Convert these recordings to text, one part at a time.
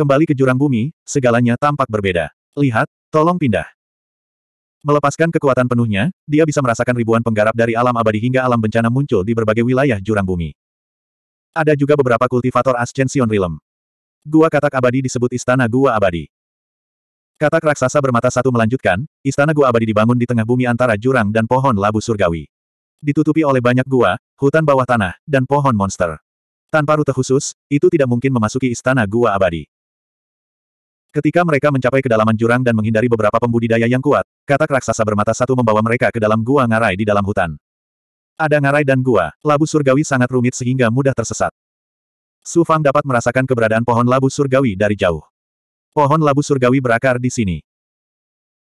Kembali ke jurang bumi, segalanya tampak berbeda. Lihat, tolong pindah. Melepaskan kekuatan penuhnya, dia bisa merasakan ribuan penggarap dari alam abadi hingga alam bencana muncul di berbagai wilayah jurang bumi. Ada juga beberapa kultivator Ascension Realm. Gua katak abadi disebut Istana Gua Abadi. Katak raksasa bermata satu melanjutkan, Istana Gua Abadi dibangun di tengah bumi antara jurang dan pohon labu surgawi. Ditutupi oleh banyak gua, hutan bawah tanah, dan pohon monster. Tanpa rute khusus, itu tidak mungkin memasuki Istana Gua Abadi. Ketika mereka mencapai kedalaman jurang dan menghindari beberapa pembudidaya yang kuat, katak raksasa bermata satu membawa mereka ke dalam gua ngarai di dalam hutan. Ada ngarai dan gua, labu surgawi sangat rumit sehingga mudah tersesat. Su Fang dapat merasakan keberadaan pohon labu surgawi dari jauh. Pohon labu surgawi berakar di sini.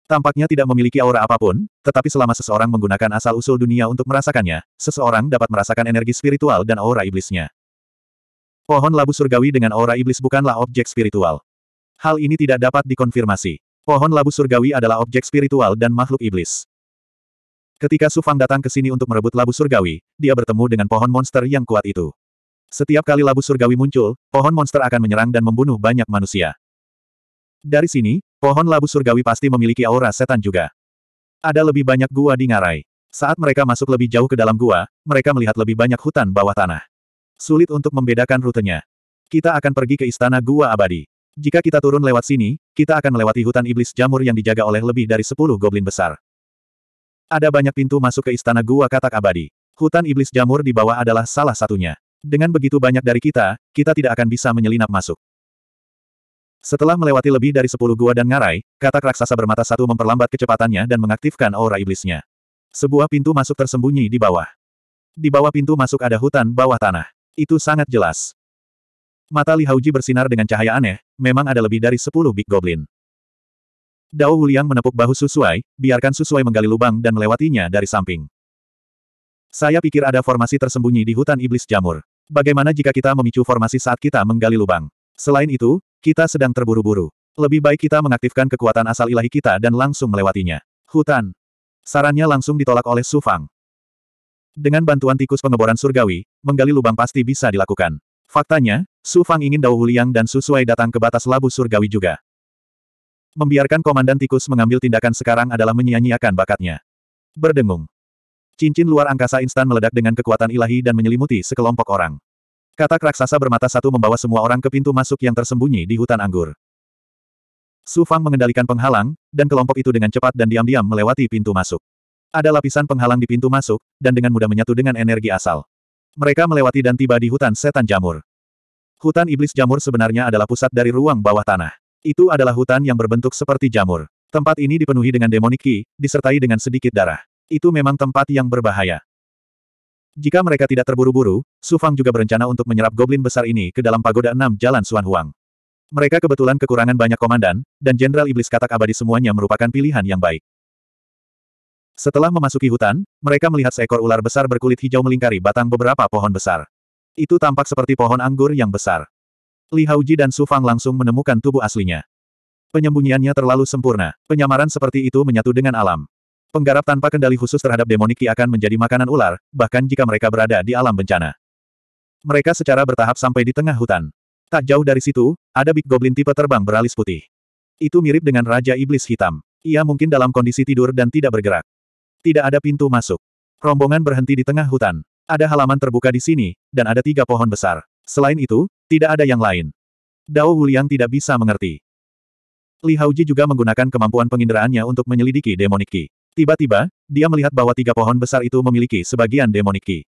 Tampaknya tidak memiliki aura apapun, tetapi selama seseorang menggunakan asal-usul dunia untuk merasakannya, seseorang dapat merasakan energi spiritual dan aura iblisnya. Pohon labu surgawi dengan aura iblis bukanlah objek spiritual. Hal ini tidak dapat dikonfirmasi. Pohon labu surgawi adalah objek spiritual dan makhluk iblis. Ketika Sufang datang ke sini untuk merebut labu surgawi, dia bertemu dengan pohon monster yang kuat itu. Setiap kali labu surgawi muncul, pohon monster akan menyerang dan membunuh banyak manusia. Dari sini, pohon labu surgawi pasti memiliki aura setan juga. Ada lebih banyak gua di ngarai. Saat mereka masuk lebih jauh ke dalam gua, mereka melihat lebih banyak hutan bawah tanah. Sulit untuk membedakan rutenya. Kita akan pergi ke istana gua abadi. Jika kita turun lewat sini, kita akan melewati hutan iblis jamur yang dijaga oleh lebih dari sepuluh goblin besar. Ada banyak pintu masuk ke istana gua katak abadi. Hutan iblis jamur di bawah adalah salah satunya. Dengan begitu banyak dari kita, kita tidak akan bisa menyelinap masuk. Setelah melewati lebih dari sepuluh gua dan ngarai, katak raksasa bermata satu memperlambat kecepatannya dan mengaktifkan aura iblisnya. Sebuah pintu masuk tersembunyi di bawah. Di bawah pintu masuk ada hutan bawah tanah. Itu sangat jelas. Mata Li Hauji bersinar dengan cahaya aneh, memang ada lebih dari sepuluh Big Goblin. Dao Wuliang menepuk bahu Susuai, biarkan Susuai menggali lubang dan melewatinya dari samping. Saya pikir ada formasi tersembunyi di hutan iblis jamur. Bagaimana jika kita memicu formasi saat kita menggali lubang? Selain itu, kita sedang terburu-buru. Lebih baik kita mengaktifkan kekuatan asal ilahi kita dan langsung melewatinya. Hutan. Sarannya langsung ditolak oleh Sufang. Dengan bantuan tikus pengeboran surgawi, menggali lubang pasti bisa dilakukan. Faktanya, Su Fang ingin Dao Huliang dan Su datang ke batas labu surgawi juga. Membiarkan Komandan Tikus mengambil tindakan sekarang adalah menyia-nyiakan bakatnya. Berdengung. Cincin luar angkasa instan meledak dengan kekuatan ilahi dan menyelimuti sekelompok orang. Kata raksasa bermata satu membawa semua orang ke pintu masuk yang tersembunyi di hutan anggur. Su Fang mengendalikan penghalang, dan kelompok itu dengan cepat dan diam-diam melewati pintu masuk. Ada lapisan penghalang di pintu masuk, dan dengan mudah menyatu dengan energi asal. Mereka melewati dan tiba di hutan setan jamur. Hutan iblis jamur sebenarnya adalah pusat dari ruang bawah tanah. Itu adalah hutan yang berbentuk seperti jamur. Tempat ini dipenuhi dengan demoniki, disertai dengan sedikit darah. Itu memang tempat yang berbahaya. Jika mereka tidak terburu-buru, Su Fang juga berencana untuk menyerap goblin besar ini ke dalam pagoda enam Jalan Suan Huang. Mereka kebetulan kekurangan banyak komandan, dan Jenderal Iblis Katak Abadi semuanya merupakan pilihan yang baik. Setelah memasuki hutan, mereka melihat seekor ular besar berkulit hijau melingkari batang beberapa pohon besar. Itu tampak seperti pohon anggur yang besar. Li Hauji dan Su Fang langsung menemukan tubuh aslinya. Penyembunyiannya terlalu sempurna. Penyamaran seperti itu menyatu dengan alam. Penggarap tanpa kendali khusus terhadap demoniki akan menjadi makanan ular, bahkan jika mereka berada di alam bencana. Mereka secara bertahap sampai di tengah hutan. Tak jauh dari situ, ada Big Goblin tipe terbang beralis putih. Itu mirip dengan Raja Iblis Hitam. Ia mungkin dalam kondisi tidur dan tidak bergerak. Tidak ada pintu masuk. Rombongan berhenti di tengah hutan. Ada halaman terbuka di sini, dan ada tiga pohon besar. Selain itu, tidak ada yang lain. Dao Wuliang tidak bisa mengerti. Li Haoji juga menggunakan kemampuan penginderaannya untuk menyelidiki demonik Tiba-tiba, dia melihat bahwa tiga pohon besar itu memiliki sebagian demonik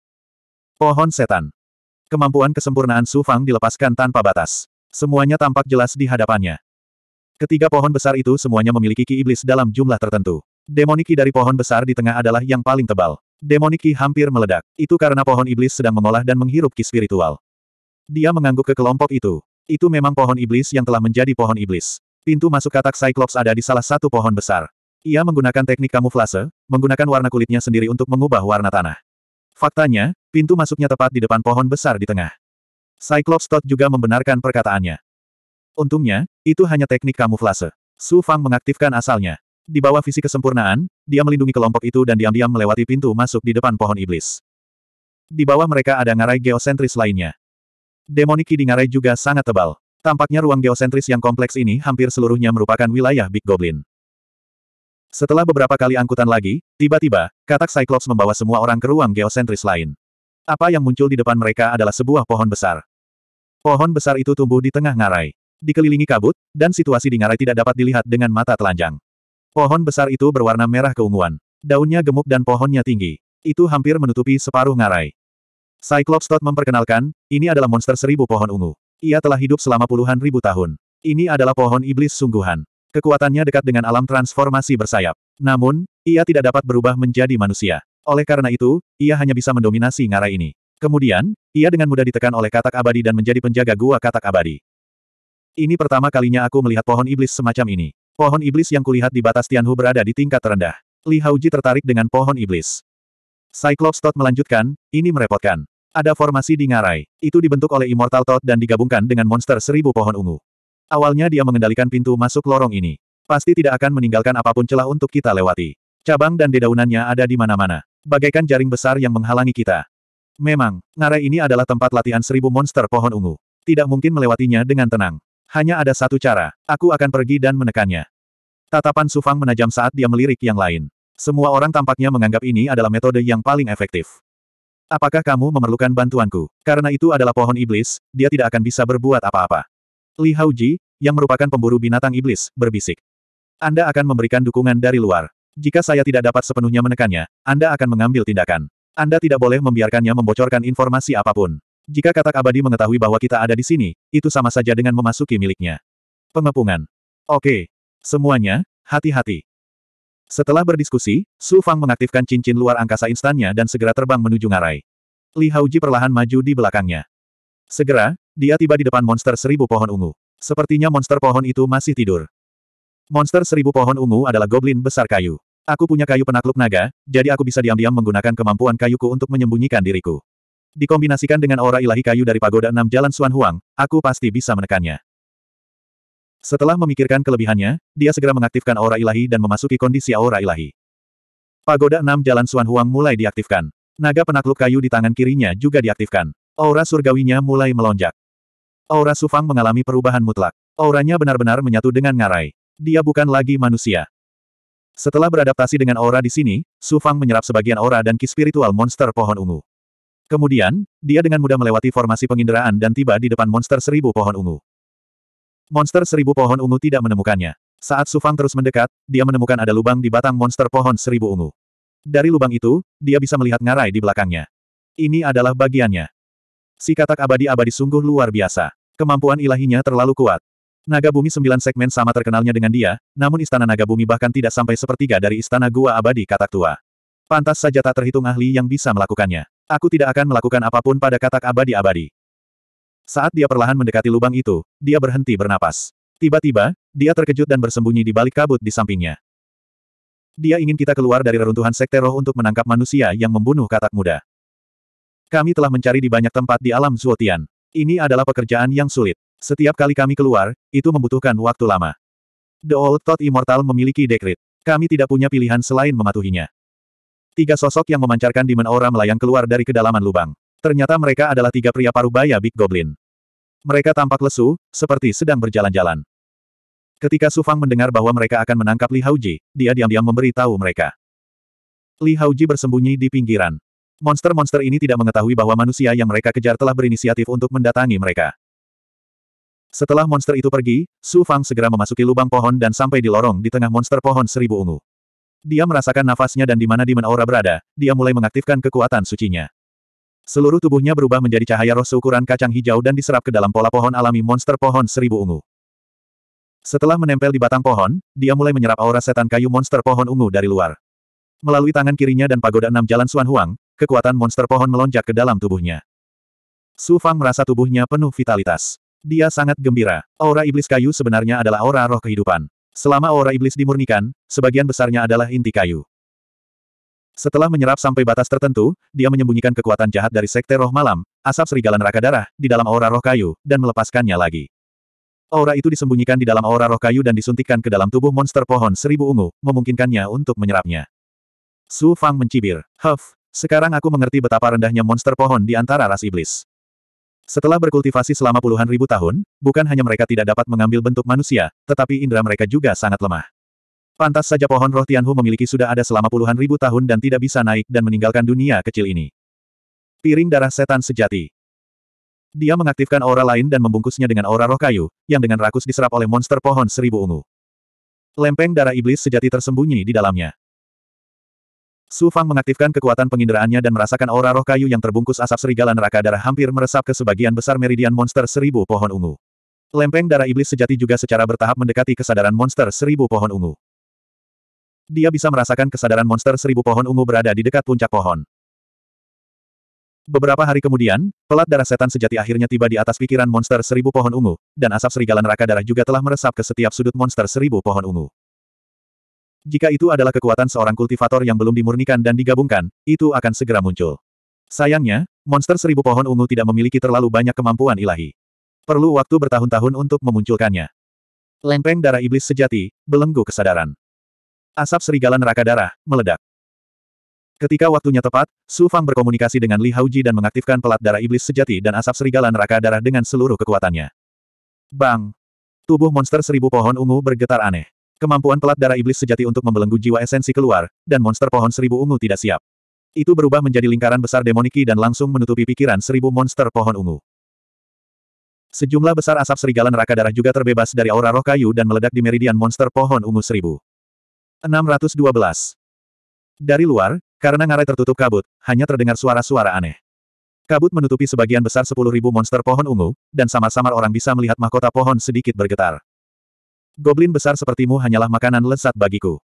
Pohon setan. Kemampuan kesempurnaan Su Fang dilepaskan tanpa batas. Semuanya tampak jelas di hadapannya. Ketiga pohon besar itu semuanya memiliki ki iblis dalam jumlah tertentu. Demoniki dari pohon besar di tengah adalah yang paling tebal. Demoniki hampir meledak. Itu karena pohon iblis sedang mengolah dan menghirup ki spiritual. Dia mengangguk ke kelompok itu. Itu memang pohon iblis yang telah menjadi pohon iblis. Pintu masuk katak Cyclops ada di salah satu pohon besar. Ia menggunakan teknik kamuflase, menggunakan warna kulitnya sendiri untuk mengubah warna tanah. Faktanya, pintu masuknya tepat di depan pohon besar di tengah. Cyclops Todd juga membenarkan perkataannya. Untungnya, itu hanya teknik kamuflase. Su Fang mengaktifkan asalnya. Di bawah visi kesempurnaan, dia melindungi kelompok itu dan diam-diam melewati pintu masuk di depan pohon iblis. Di bawah mereka ada ngarai geosentris lainnya. Demoniki di ngarai juga sangat tebal. Tampaknya ruang geosentris yang kompleks ini hampir seluruhnya merupakan wilayah Big Goblin. Setelah beberapa kali angkutan lagi, tiba-tiba, katak Cyclops membawa semua orang ke ruang geosentris lain. Apa yang muncul di depan mereka adalah sebuah pohon besar. Pohon besar itu tumbuh di tengah ngarai. Dikelilingi kabut, dan situasi di ngarai tidak dapat dilihat dengan mata telanjang. Pohon besar itu berwarna merah keunguan. Daunnya gemuk dan pohonnya tinggi. Itu hampir menutupi separuh ngarai. Cyclops Todd memperkenalkan, ini adalah monster seribu pohon ungu. Ia telah hidup selama puluhan ribu tahun. Ini adalah pohon iblis sungguhan. Kekuatannya dekat dengan alam transformasi bersayap. Namun, ia tidak dapat berubah menjadi manusia. Oleh karena itu, ia hanya bisa mendominasi ngarai ini. Kemudian, ia dengan mudah ditekan oleh katak abadi dan menjadi penjaga gua katak abadi. Ini pertama kalinya aku melihat pohon iblis semacam ini. Pohon iblis yang kulihat di batas Tianhu berada di tingkat terendah. Li Haoji tertarik dengan pohon iblis. Cyclops Todd melanjutkan, ini merepotkan. Ada formasi di ngarai. Itu dibentuk oleh Immortal Todd dan digabungkan dengan monster seribu pohon ungu. Awalnya dia mengendalikan pintu masuk lorong ini. Pasti tidak akan meninggalkan apapun celah untuk kita lewati. Cabang dan dedaunannya ada di mana-mana. Bagaikan jaring besar yang menghalangi kita. Memang, ngarai ini adalah tempat latihan seribu monster pohon ungu. Tidak mungkin melewatinya dengan tenang. Hanya ada satu cara. Aku akan pergi dan menekannya. Tatapan Sufang menajam saat dia melirik yang lain. Semua orang tampaknya menganggap ini adalah metode yang paling efektif. Apakah kamu memerlukan bantuanku? Karena itu adalah pohon iblis, dia tidak akan bisa berbuat apa-apa. Li Haoji, yang merupakan pemburu binatang iblis, berbisik. Anda akan memberikan dukungan dari luar. Jika saya tidak dapat sepenuhnya menekannya, Anda akan mengambil tindakan. Anda tidak boleh membiarkannya membocorkan informasi apapun. Jika katak abadi mengetahui bahwa kita ada di sini, itu sama saja dengan memasuki miliknya. Pengepungan. Oke. Semuanya, hati-hati. Setelah berdiskusi, Su Fang mengaktifkan cincin luar angkasa instannya dan segera terbang menuju ngarai. Li Hauji perlahan maju di belakangnya. Segera, dia tiba di depan monster seribu pohon ungu. Sepertinya monster pohon itu masih tidur. Monster seribu pohon ungu adalah goblin besar kayu. Aku punya kayu penakluk naga, jadi aku bisa diam-diam menggunakan kemampuan kayuku untuk menyembunyikan diriku. Dikombinasikan dengan aura ilahi kayu dari pagoda enam jalan Suan Huang, aku pasti bisa menekannya. Setelah memikirkan kelebihannya, dia segera mengaktifkan aura ilahi dan memasuki kondisi aura ilahi. Pagoda enam jalan Suan Huang mulai diaktifkan. Naga penakluk kayu di tangan kirinya juga diaktifkan. Aura surgawinya mulai melonjak. Aura Sufang mengalami perubahan mutlak. Auranya benar-benar menyatu dengan ngarai. Dia bukan lagi manusia. Setelah beradaptasi dengan aura di sini, Sufang menyerap sebagian aura dan ki spiritual monster pohon ungu. Kemudian, dia dengan mudah melewati formasi penginderaan dan tiba di depan monster seribu pohon ungu. Monster seribu pohon ungu tidak menemukannya. Saat Sufang terus mendekat, dia menemukan ada lubang di batang monster pohon seribu ungu. Dari lubang itu, dia bisa melihat ngarai di belakangnya. Ini adalah bagiannya. Si katak abadi-abadi sungguh luar biasa. Kemampuan ilahinya terlalu kuat. Naga Bumi sembilan segmen sama terkenalnya dengan dia, namun istana Naga Bumi bahkan tidak sampai sepertiga dari istana Gua Abadi Katak Tua. Pantas saja tak terhitung ahli yang bisa melakukannya. Aku tidak akan melakukan apapun pada katak abadi-abadi. Saat dia perlahan mendekati lubang itu, dia berhenti bernapas. Tiba-tiba, dia terkejut dan bersembunyi di balik kabut di sampingnya. Dia ingin kita keluar dari reruntuhan sekte roh untuk menangkap manusia yang membunuh katak muda. Kami telah mencari di banyak tempat di alam Zuotian. Ini adalah pekerjaan yang sulit. Setiap kali kami keluar, itu membutuhkan waktu lama. The Old Thought Immortal memiliki dekrit. Kami tidak punya pilihan selain mematuhinya. Tiga sosok yang memancarkan Demon Aura melayang keluar dari kedalaman lubang. Ternyata mereka adalah tiga pria parubaya Big Goblin. Mereka tampak lesu, seperti sedang berjalan-jalan. Ketika Su Fang mendengar bahwa mereka akan menangkap Li Haoji, dia diam-diam memberi tahu mereka. Li Haoji bersembunyi di pinggiran. Monster-monster ini tidak mengetahui bahwa manusia yang mereka kejar telah berinisiatif untuk mendatangi mereka. Setelah monster itu pergi, Su Fang segera memasuki lubang pohon dan sampai di lorong di tengah monster pohon seribu ungu. Dia merasakan nafasnya dan di mana Demon Aura berada, dia mulai mengaktifkan kekuatan sucinya. Seluruh tubuhnya berubah menjadi cahaya roh seukuran kacang hijau dan diserap ke dalam pola pohon alami monster pohon seribu ungu. Setelah menempel di batang pohon, dia mulai menyerap aura setan kayu monster pohon ungu dari luar. Melalui tangan kirinya dan pagoda enam jalan Suan Huang, kekuatan monster pohon melonjak ke dalam tubuhnya. Su Fang merasa tubuhnya penuh vitalitas. Dia sangat gembira. Aura iblis kayu sebenarnya adalah aura roh kehidupan. Selama aura iblis dimurnikan, sebagian besarnya adalah inti kayu. Setelah menyerap sampai batas tertentu, dia menyembunyikan kekuatan jahat dari sekte roh malam, asap serigala neraka darah, di dalam aura roh kayu, dan melepaskannya lagi. Aura itu disembunyikan di dalam aura roh kayu dan disuntikkan ke dalam tubuh monster pohon seribu ungu, memungkinkannya untuk menyerapnya. Su Fang mencibir. Huff, sekarang aku mengerti betapa rendahnya monster pohon di antara ras iblis. Setelah berkultivasi selama puluhan ribu tahun, bukan hanya mereka tidak dapat mengambil bentuk manusia, tetapi indera mereka juga sangat lemah. Pantas saja pohon roh Tianhu memiliki sudah ada selama puluhan ribu tahun dan tidak bisa naik dan meninggalkan dunia kecil ini. Piring darah setan sejati. Dia mengaktifkan aura lain dan membungkusnya dengan aura roh kayu, yang dengan rakus diserap oleh monster pohon seribu ungu. Lempeng darah iblis sejati tersembunyi di dalamnya. Su Fang mengaktifkan kekuatan penginderaannya dan merasakan aura roh kayu yang terbungkus asap serigala neraka darah hampir meresap ke sebagian besar meridian monster seribu pohon ungu. Lempeng darah iblis sejati juga secara bertahap mendekati kesadaran monster seribu pohon ungu. Dia bisa merasakan kesadaran monster seribu pohon ungu berada di dekat puncak pohon. Beberapa hari kemudian, pelat darah setan sejati akhirnya tiba di atas pikiran monster seribu pohon ungu, dan asap serigala neraka darah juga telah meresap ke setiap sudut monster seribu pohon ungu. Jika itu adalah kekuatan seorang kultivator yang belum dimurnikan dan digabungkan, itu akan segera muncul. Sayangnya, monster seribu pohon ungu tidak memiliki terlalu banyak kemampuan ilahi. Perlu waktu bertahun-tahun untuk memunculkannya. Lempeng darah iblis sejati, belenggu kesadaran. Asap serigala neraka darah, meledak. Ketika waktunya tepat, Su Fang berkomunikasi dengan Li Haoji dan mengaktifkan pelat darah iblis sejati dan asap serigala neraka darah dengan seluruh kekuatannya. Bang! Tubuh monster seribu pohon ungu bergetar aneh. Kemampuan pelat darah iblis sejati untuk membelenggu jiwa esensi keluar, dan monster pohon seribu ungu tidak siap. Itu berubah menjadi lingkaran besar demoniki dan langsung menutupi pikiran seribu monster pohon ungu. Sejumlah besar asap serigala neraka darah juga terbebas dari aura roh kayu dan meledak di meridian monster pohon ungu seribu. 612. Dari luar, karena ngarai tertutup kabut, hanya terdengar suara-suara aneh. Kabut menutupi sebagian besar 10.000 monster pohon ungu, dan samar-samar orang bisa melihat mahkota pohon sedikit bergetar. Goblin besar sepertimu hanyalah makanan lezat bagiku.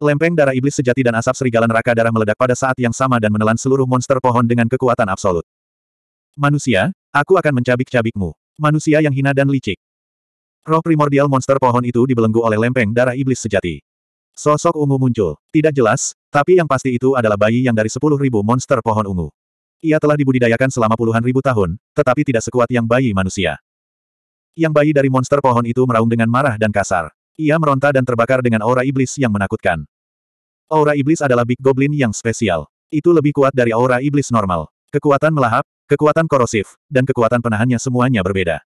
Lempeng darah iblis sejati dan asap serigala neraka darah meledak pada saat yang sama dan menelan seluruh monster pohon dengan kekuatan absolut. Manusia, aku akan mencabik-cabikmu. Manusia yang hina dan licik. Roh primordial monster pohon itu dibelenggu oleh lempeng darah iblis sejati. Sosok ungu muncul. Tidak jelas, tapi yang pasti itu adalah bayi yang dari sepuluh ribu monster pohon ungu. Ia telah dibudidayakan selama puluhan ribu tahun, tetapi tidak sekuat yang bayi manusia. Yang bayi dari monster pohon itu meraung dengan marah dan kasar. Ia meronta dan terbakar dengan aura iblis yang menakutkan. Aura iblis adalah Big Goblin yang spesial. Itu lebih kuat dari aura iblis normal. Kekuatan melahap, kekuatan korosif, dan kekuatan penahannya semuanya berbeda.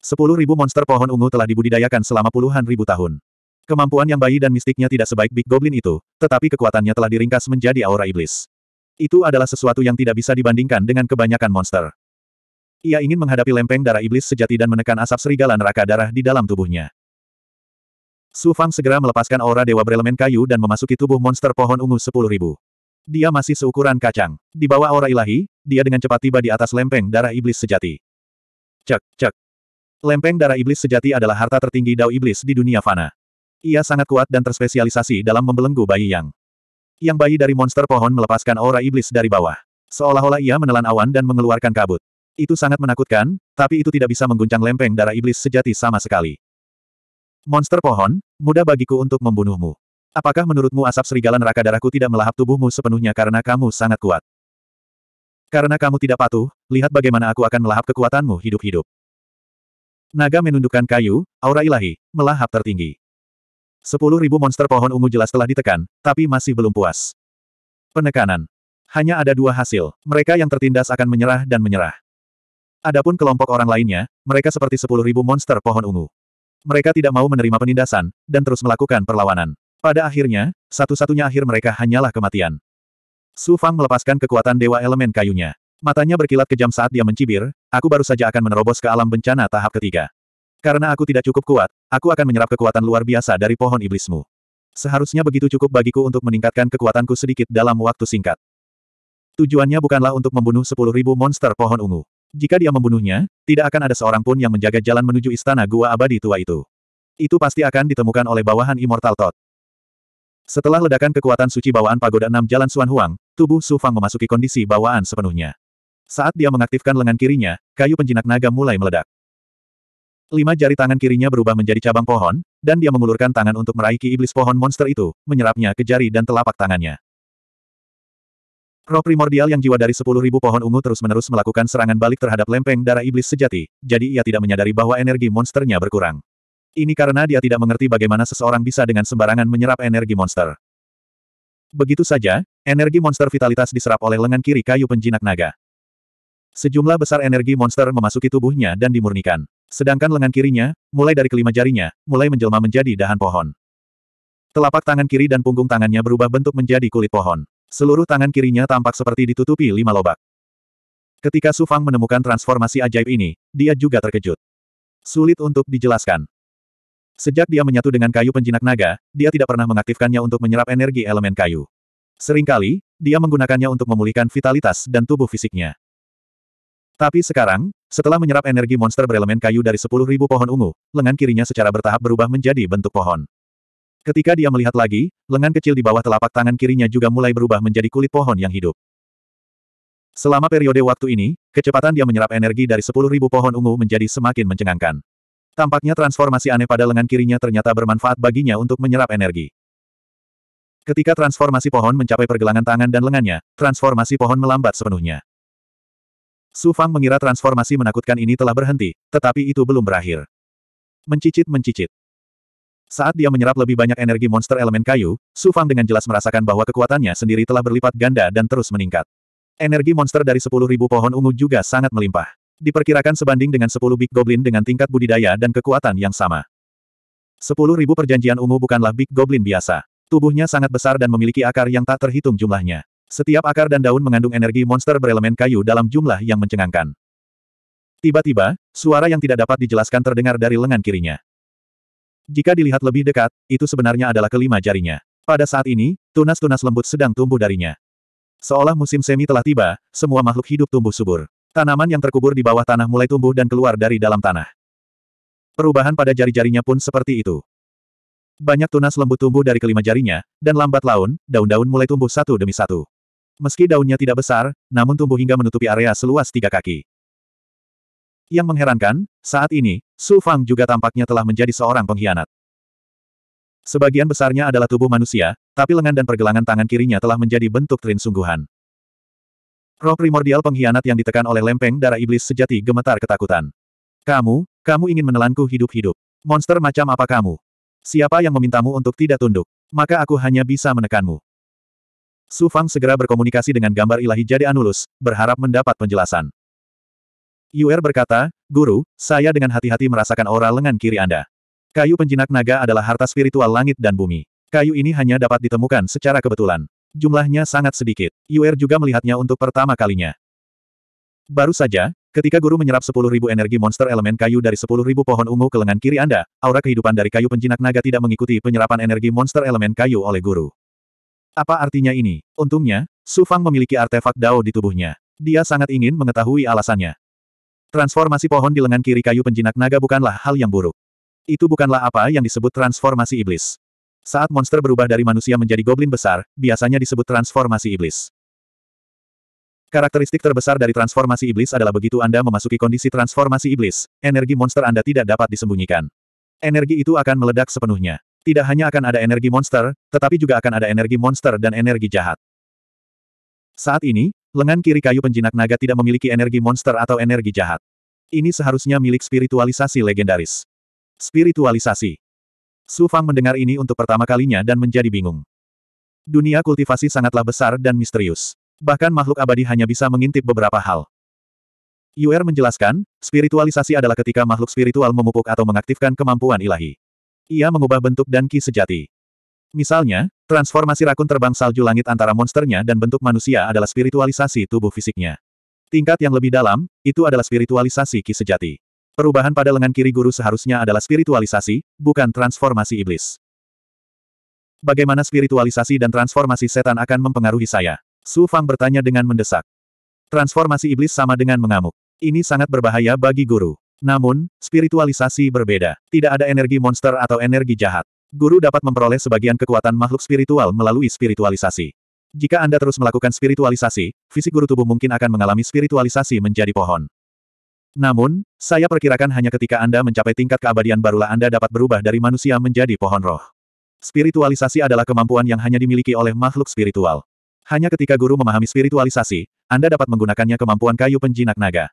Sepuluh ribu monster pohon ungu telah dibudidayakan selama puluhan ribu tahun. Kemampuan yang bayi dan mistiknya tidak sebaik Big Goblin itu, tetapi kekuatannya telah diringkas menjadi aura iblis. Itu adalah sesuatu yang tidak bisa dibandingkan dengan kebanyakan monster. Ia ingin menghadapi lempeng darah iblis sejati dan menekan asap serigala neraka darah di dalam tubuhnya. Su Fang segera melepaskan aura dewa berelemen kayu dan memasuki tubuh monster pohon ungu sepuluh ribu. Dia masih seukuran kacang. Di bawah aura ilahi, dia dengan cepat tiba di atas lempeng darah iblis sejati. Cek, cek. Lempeng darah iblis sejati adalah harta tertinggi dao iblis di dunia fana. Ia sangat kuat dan terspesialisasi dalam membelenggu bayi yang. Yang bayi dari monster pohon melepaskan aura iblis dari bawah. Seolah-olah ia menelan awan dan mengeluarkan kabut. Itu sangat menakutkan, tapi itu tidak bisa mengguncang lempeng darah iblis sejati sama sekali. Monster pohon, mudah bagiku untuk membunuhmu. Apakah menurutmu asap serigala neraka darahku tidak melahap tubuhmu sepenuhnya karena kamu sangat kuat? Karena kamu tidak patuh, lihat bagaimana aku akan melahap kekuatanmu hidup-hidup. Naga menundukkan kayu, aura ilahi, melahap tertinggi. Sepuluh ribu monster pohon ungu jelas telah ditekan, tapi masih belum puas. Penekanan. Hanya ada dua hasil, mereka yang tertindas akan menyerah dan menyerah. Adapun kelompok orang lainnya, mereka seperti sepuluh ribu monster pohon ungu. Mereka tidak mau menerima penindasan, dan terus melakukan perlawanan. Pada akhirnya, satu-satunya akhir mereka hanyalah kematian. Su Fang melepaskan kekuatan dewa elemen kayunya. Matanya berkilat kejam saat dia mencibir, aku baru saja akan menerobos ke alam bencana tahap ketiga. Karena aku tidak cukup kuat, aku akan menyerap kekuatan luar biasa dari pohon iblismu. Seharusnya begitu cukup bagiku untuk meningkatkan kekuatanku sedikit dalam waktu singkat. Tujuannya bukanlah untuk membunuh sepuluh ribu monster pohon ungu. Jika dia membunuhnya, tidak akan ada seorang pun yang menjaga jalan menuju istana gua abadi tua itu. Itu pasti akan ditemukan oleh bawahan Immortal Tot. Setelah ledakan kekuatan suci bawaan pagoda enam jalan Suan Huang, tubuh Su Fang memasuki kondisi bawaan sepenuhnya. Saat dia mengaktifkan lengan kirinya, kayu penjinak naga mulai meledak. Lima jari tangan kirinya berubah menjadi cabang pohon, dan dia mengulurkan tangan untuk meraiki iblis pohon monster itu, menyerapnya ke jari dan telapak tangannya. Roh primordial yang jiwa dari sepuluh ribu pohon ungu terus-menerus melakukan serangan balik terhadap lempeng darah iblis sejati, jadi ia tidak menyadari bahwa energi monsternya berkurang. Ini karena dia tidak mengerti bagaimana seseorang bisa dengan sembarangan menyerap energi monster. Begitu saja, energi monster vitalitas diserap oleh lengan kiri kayu penjinak naga. Sejumlah besar energi monster memasuki tubuhnya dan dimurnikan. Sedangkan lengan kirinya, mulai dari kelima jarinya, mulai menjelma menjadi dahan pohon. Telapak tangan kiri dan punggung tangannya berubah bentuk menjadi kulit pohon. Seluruh tangan kirinya tampak seperti ditutupi lima lobak. Ketika Su Fang menemukan transformasi ajaib ini, dia juga terkejut. Sulit untuk dijelaskan. Sejak dia menyatu dengan kayu penjinak naga, dia tidak pernah mengaktifkannya untuk menyerap energi elemen kayu. Seringkali, dia menggunakannya untuk memulihkan vitalitas dan tubuh fisiknya. Tapi sekarang, setelah menyerap energi monster berelemen kayu dari 10.000 pohon ungu, lengan kirinya secara bertahap berubah menjadi bentuk pohon. Ketika dia melihat lagi, lengan kecil di bawah telapak tangan kirinya juga mulai berubah menjadi kulit pohon yang hidup. Selama periode waktu ini, kecepatan dia menyerap energi dari 10.000 pohon ungu menjadi semakin mencengangkan. Tampaknya transformasi aneh pada lengan kirinya ternyata bermanfaat baginya untuk menyerap energi. Ketika transformasi pohon mencapai pergelangan tangan dan lengannya, transformasi pohon melambat sepenuhnya. Su Fang mengira transformasi menakutkan ini telah berhenti, tetapi itu belum berakhir. Mencicit-mencicit. Saat dia menyerap lebih banyak energi monster elemen kayu, Su Fang dengan jelas merasakan bahwa kekuatannya sendiri telah berlipat ganda dan terus meningkat. Energi monster dari 10.000 pohon ungu juga sangat melimpah. Diperkirakan sebanding dengan 10 Big Goblin dengan tingkat budidaya dan kekuatan yang sama. 10.000 perjanjian ungu bukanlah Big Goblin biasa. Tubuhnya sangat besar dan memiliki akar yang tak terhitung jumlahnya. Setiap akar dan daun mengandung energi monster berelemen kayu dalam jumlah yang mencengangkan. Tiba-tiba, suara yang tidak dapat dijelaskan terdengar dari lengan kirinya. Jika dilihat lebih dekat, itu sebenarnya adalah kelima jarinya. Pada saat ini, tunas-tunas lembut sedang tumbuh darinya. Seolah musim semi telah tiba, semua makhluk hidup tumbuh subur. Tanaman yang terkubur di bawah tanah mulai tumbuh dan keluar dari dalam tanah. Perubahan pada jari-jarinya pun seperti itu. Banyak tunas lembut tumbuh dari kelima jarinya, dan lambat laun, daun-daun mulai tumbuh satu demi satu. Meski daunnya tidak besar, namun tumbuh hingga menutupi area seluas tiga kaki. Yang mengherankan, saat ini, Su Fang juga tampaknya telah menjadi seorang pengkhianat. Sebagian besarnya adalah tubuh manusia, tapi lengan dan pergelangan tangan kirinya telah menjadi bentuk trin sungguhan. Roh primordial pengkhianat yang ditekan oleh lempeng darah iblis sejati gemetar ketakutan. Kamu, kamu ingin menelanku hidup-hidup. Monster macam apa kamu? Siapa yang memintamu untuk tidak tunduk? Maka aku hanya bisa menekanmu. Su Fang segera berkomunikasi dengan gambar ilahi jadi Anulus, berharap mendapat penjelasan. Yuer berkata, Guru, saya dengan hati-hati merasakan aura lengan kiri Anda. Kayu penjinak naga adalah harta spiritual langit dan bumi. Kayu ini hanya dapat ditemukan secara kebetulan. Jumlahnya sangat sedikit. Yuer juga melihatnya untuk pertama kalinya. Baru saja, ketika guru menyerap 10.000 energi monster elemen kayu dari 10.000 pohon ungu ke lengan kiri Anda, aura kehidupan dari kayu penjinak naga tidak mengikuti penyerapan energi monster elemen kayu oleh guru. Apa artinya ini? Untungnya, Su Fang memiliki artefak Dao di tubuhnya. Dia sangat ingin mengetahui alasannya. Transformasi pohon di lengan kiri kayu penjinak naga bukanlah hal yang buruk. Itu bukanlah apa yang disebut transformasi iblis. Saat monster berubah dari manusia menjadi goblin besar, biasanya disebut transformasi iblis. Karakteristik terbesar dari transformasi iblis adalah begitu Anda memasuki kondisi transformasi iblis, energi monster Anda tidak dapat disembunyikan. Energi itu akan meledak sepenuhnya. Tidak hanya akan ada energi monster, tetapi juga akan ada energi monster dan energi jahat. Saat ini, Lengan kiri kayu penjinak naga tidak memiliki energi monster atau energi jahat. Ini seharusnya milik spiritualisasi legendaris. Spiritualisasi. Su Fang mendengar ini untuk pertama kalinya dan menjadi bingung. Dunia kultivasi sangatlah besar dan misterius. Bahkan makhluk abadi hanya bisa mengintip beberapa hal. Yuer menjelaskan, spiritualisasi adalah ketika makhluk spiritual memupuk atau mengaktifkan kemampuan ilahi. Ia mengubah bentuk dan ki sejati. Misalnya, Transformasi rakun terbang salju langit antara monsternya dan bentuk manusia adalah spiritualisasi tubuh fisiknya. Tingkat yang lebih dalam, itu adalah spiritualisasi ki sejati. Perubahan pada lengan kiri guru seharusnya adalah spiritualisasi, bukan transformasi iblis. Bagaimana spiritualisasi dan transformasi setan akan mempengaruhi saya? Su Fang bertanya dengan mendesak. Transformasi iblis sama dengan mengamuk. Ini sangat berbahaya bagi guru. Namun, spiritualisasi berbeda. Tidak ada energi monster atau energi jahat guru dapat memperoleh sebagian kekuatan makhluk spiritual melalui spiritualisasi. Jika Anda terus melakukan spiritualisasi, fisik guru tubuh mungkin akan mengalami spiritualisasi menjadi pohon. Namun, saya perkirakan hanya ketika Anda mencapai tingkat keabadian barulah Anda dapat berubah dari manusia menjadi pohon roh. Spiritualisasi adalah kemampuan yang hanya dimiliki oleh makhluk spiritual. Hanya ketika guru memahami spiritualisasi, Anda dapat menggunakannya kemampuan kayu penjinak naga.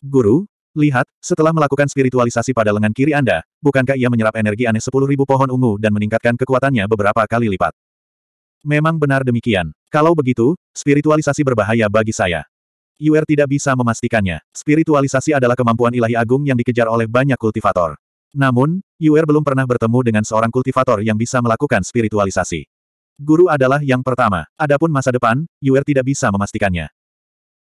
Guru, Lihat, setelah melakukan spiritualisasi pada lengan kiri Anda, bukankah ia menyerap energi aneh sepuluh ribu pohon ungu dan meningkatkan kekuatannya beberapa kali lipat? Memang benar demikian. Kalau begitu, spiritualisasi berbahaya bagi saya. Yuer tidak bisa memastikannya. Spiritualisasi adalah kemampuan ilahi agung yang dikejar oleh banyak kultivator. Namun, Yuer belum pernah bertemu dengan seorang kultivator yang bisa melakukan spiritualisasi. Guru adalah yang pertama, adapun masa depan, Yuer tidak bisa memastikannya.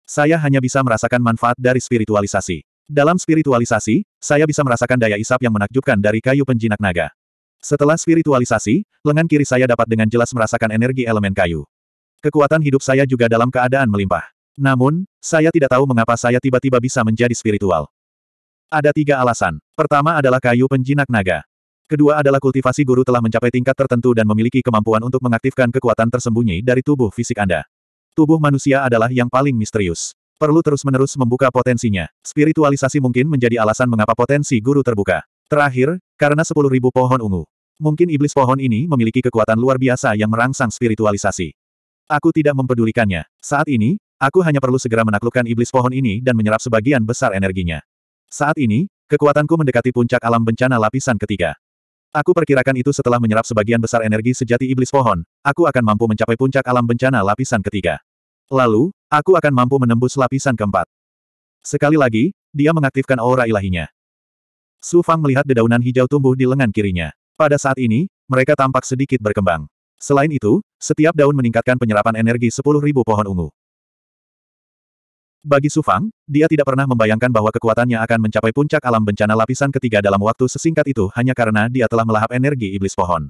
Saya hanya bisa merasakan manfaat dari spiritualisasi. Dalam spiritualisasi, saya bisa merasakan daya isap yang menakjubkan dari kayu penjinak naga. Setelah spiritualisasi, lengan kiri saya dapat dengan jelas merasakan energi elemen kayu. Kekuatan hidup saya juga dalam keadaan melimpah. Namun, saya tidak tahu mengapa saya tiba-tiba bisa menjadi spiritual. Ada tiga alasan. Pertama adalah kayu penjinak naga. Kedua adalah kultivasi guru telah mencapai tingkat tertentu dan memiliki kemampuan untuk mengaktifkan kekuatan tersembunyi dari tubuh fisik Anda. Tubuh manusia adalah yang paling misterius perlu terus-menerus membuka potensinya. Spiritualisasi mungkin menjadi alasan mengapa potensi guru terbuka. Terakhir, karena sepuluh ribu pohon ungu. Mungkin iblis pohon ini memiliki kekuatan luar biasa yang merangsang spiritualisasi. Aku tidak mempedulikannya. Saat ini, aku hanya perlu segera menaklukkan iblis pohon ini dan menyerap sebagian besar energinya. Saat ini, kekuatanku mendekati puncak alam bencana lapisan ketiga. Aku perkirakan itu setelah menyerap sebagian besar energi sejati iblis pohon, aku akan mampu mencapai puncak alam bencana lapisan ketiga. Lalu, Aku akan mampu menembus lapisan keempat. Sekali lagi, dia mengaktifkan aura ilahinya. Su Fang melihat dedaunan hijau tumbuh di lengan kirinya. Pada saat ini, mereka tampak sedikit berkembang. Selain itu, setiap daun meningkatkan penyerapan energi sepuluh ribu pohon ungu. Bagi Su Fang, dia tidak pernah membayangkan bahwa kekuatannya akan mencapai puncak alam bencana lapisan ketiga dalam waktu sesingkat itu hanya karena dia telah melahap energi iblis pohon.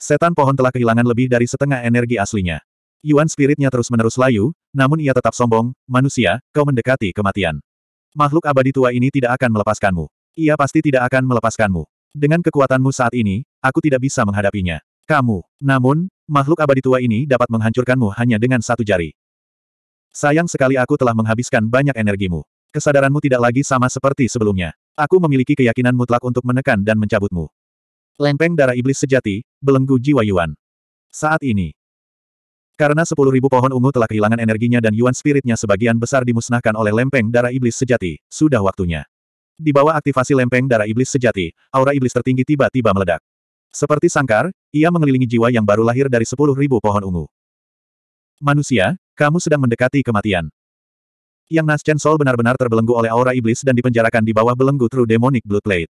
Setan pohon telah kehilangan lebih dari setengah energi aslinya. Yuan spiritnya terus-menerus layu, namun ia tetap sombong, manusia, kau mendekati kematian. Makhluk abadi tua ini tidak akan melepaskanmu. Ia pasti tidak akan melepaskanmu. Dengan kekuatanmu saat ini, aku tidak bisa menghadapinya. Kamu, namun, makhluk abadi tua ini dapat menghancurkanmu hanya dengan satu jari. Sayang sekali aku telah menghabiskan banyak energimu. Kesadaranmu tidak lagi sama seperti sebelumnya. Aku memiliki keyakinan mutlak untuk menekan dan mencabutmu. Lempeng darah iblis sejati, belenggu jiwa Yuan. Saat ini, karena sepuluh ribu pohon ungu telah kehilangan energinya dan yuan spiritnya sebagian besar dimusnahkan oleh lempeng darah iblis sejati, sudah waktunya. Di bawah aktivasi lempeng darah iblis sejati, aura iblis tertinggi tiba-tiba meledak. Seperti sangkar, ia mengelilingi jiwa yang baru lahir dari sepuluh ribu pohon ungu. Manusia, kamu sedang mendekati kematian. Yang Chen Sol benar-benar terbelenggu oleh aura iblis dan dipenjarakan di bawah belenggu True Demonic Blood Plate.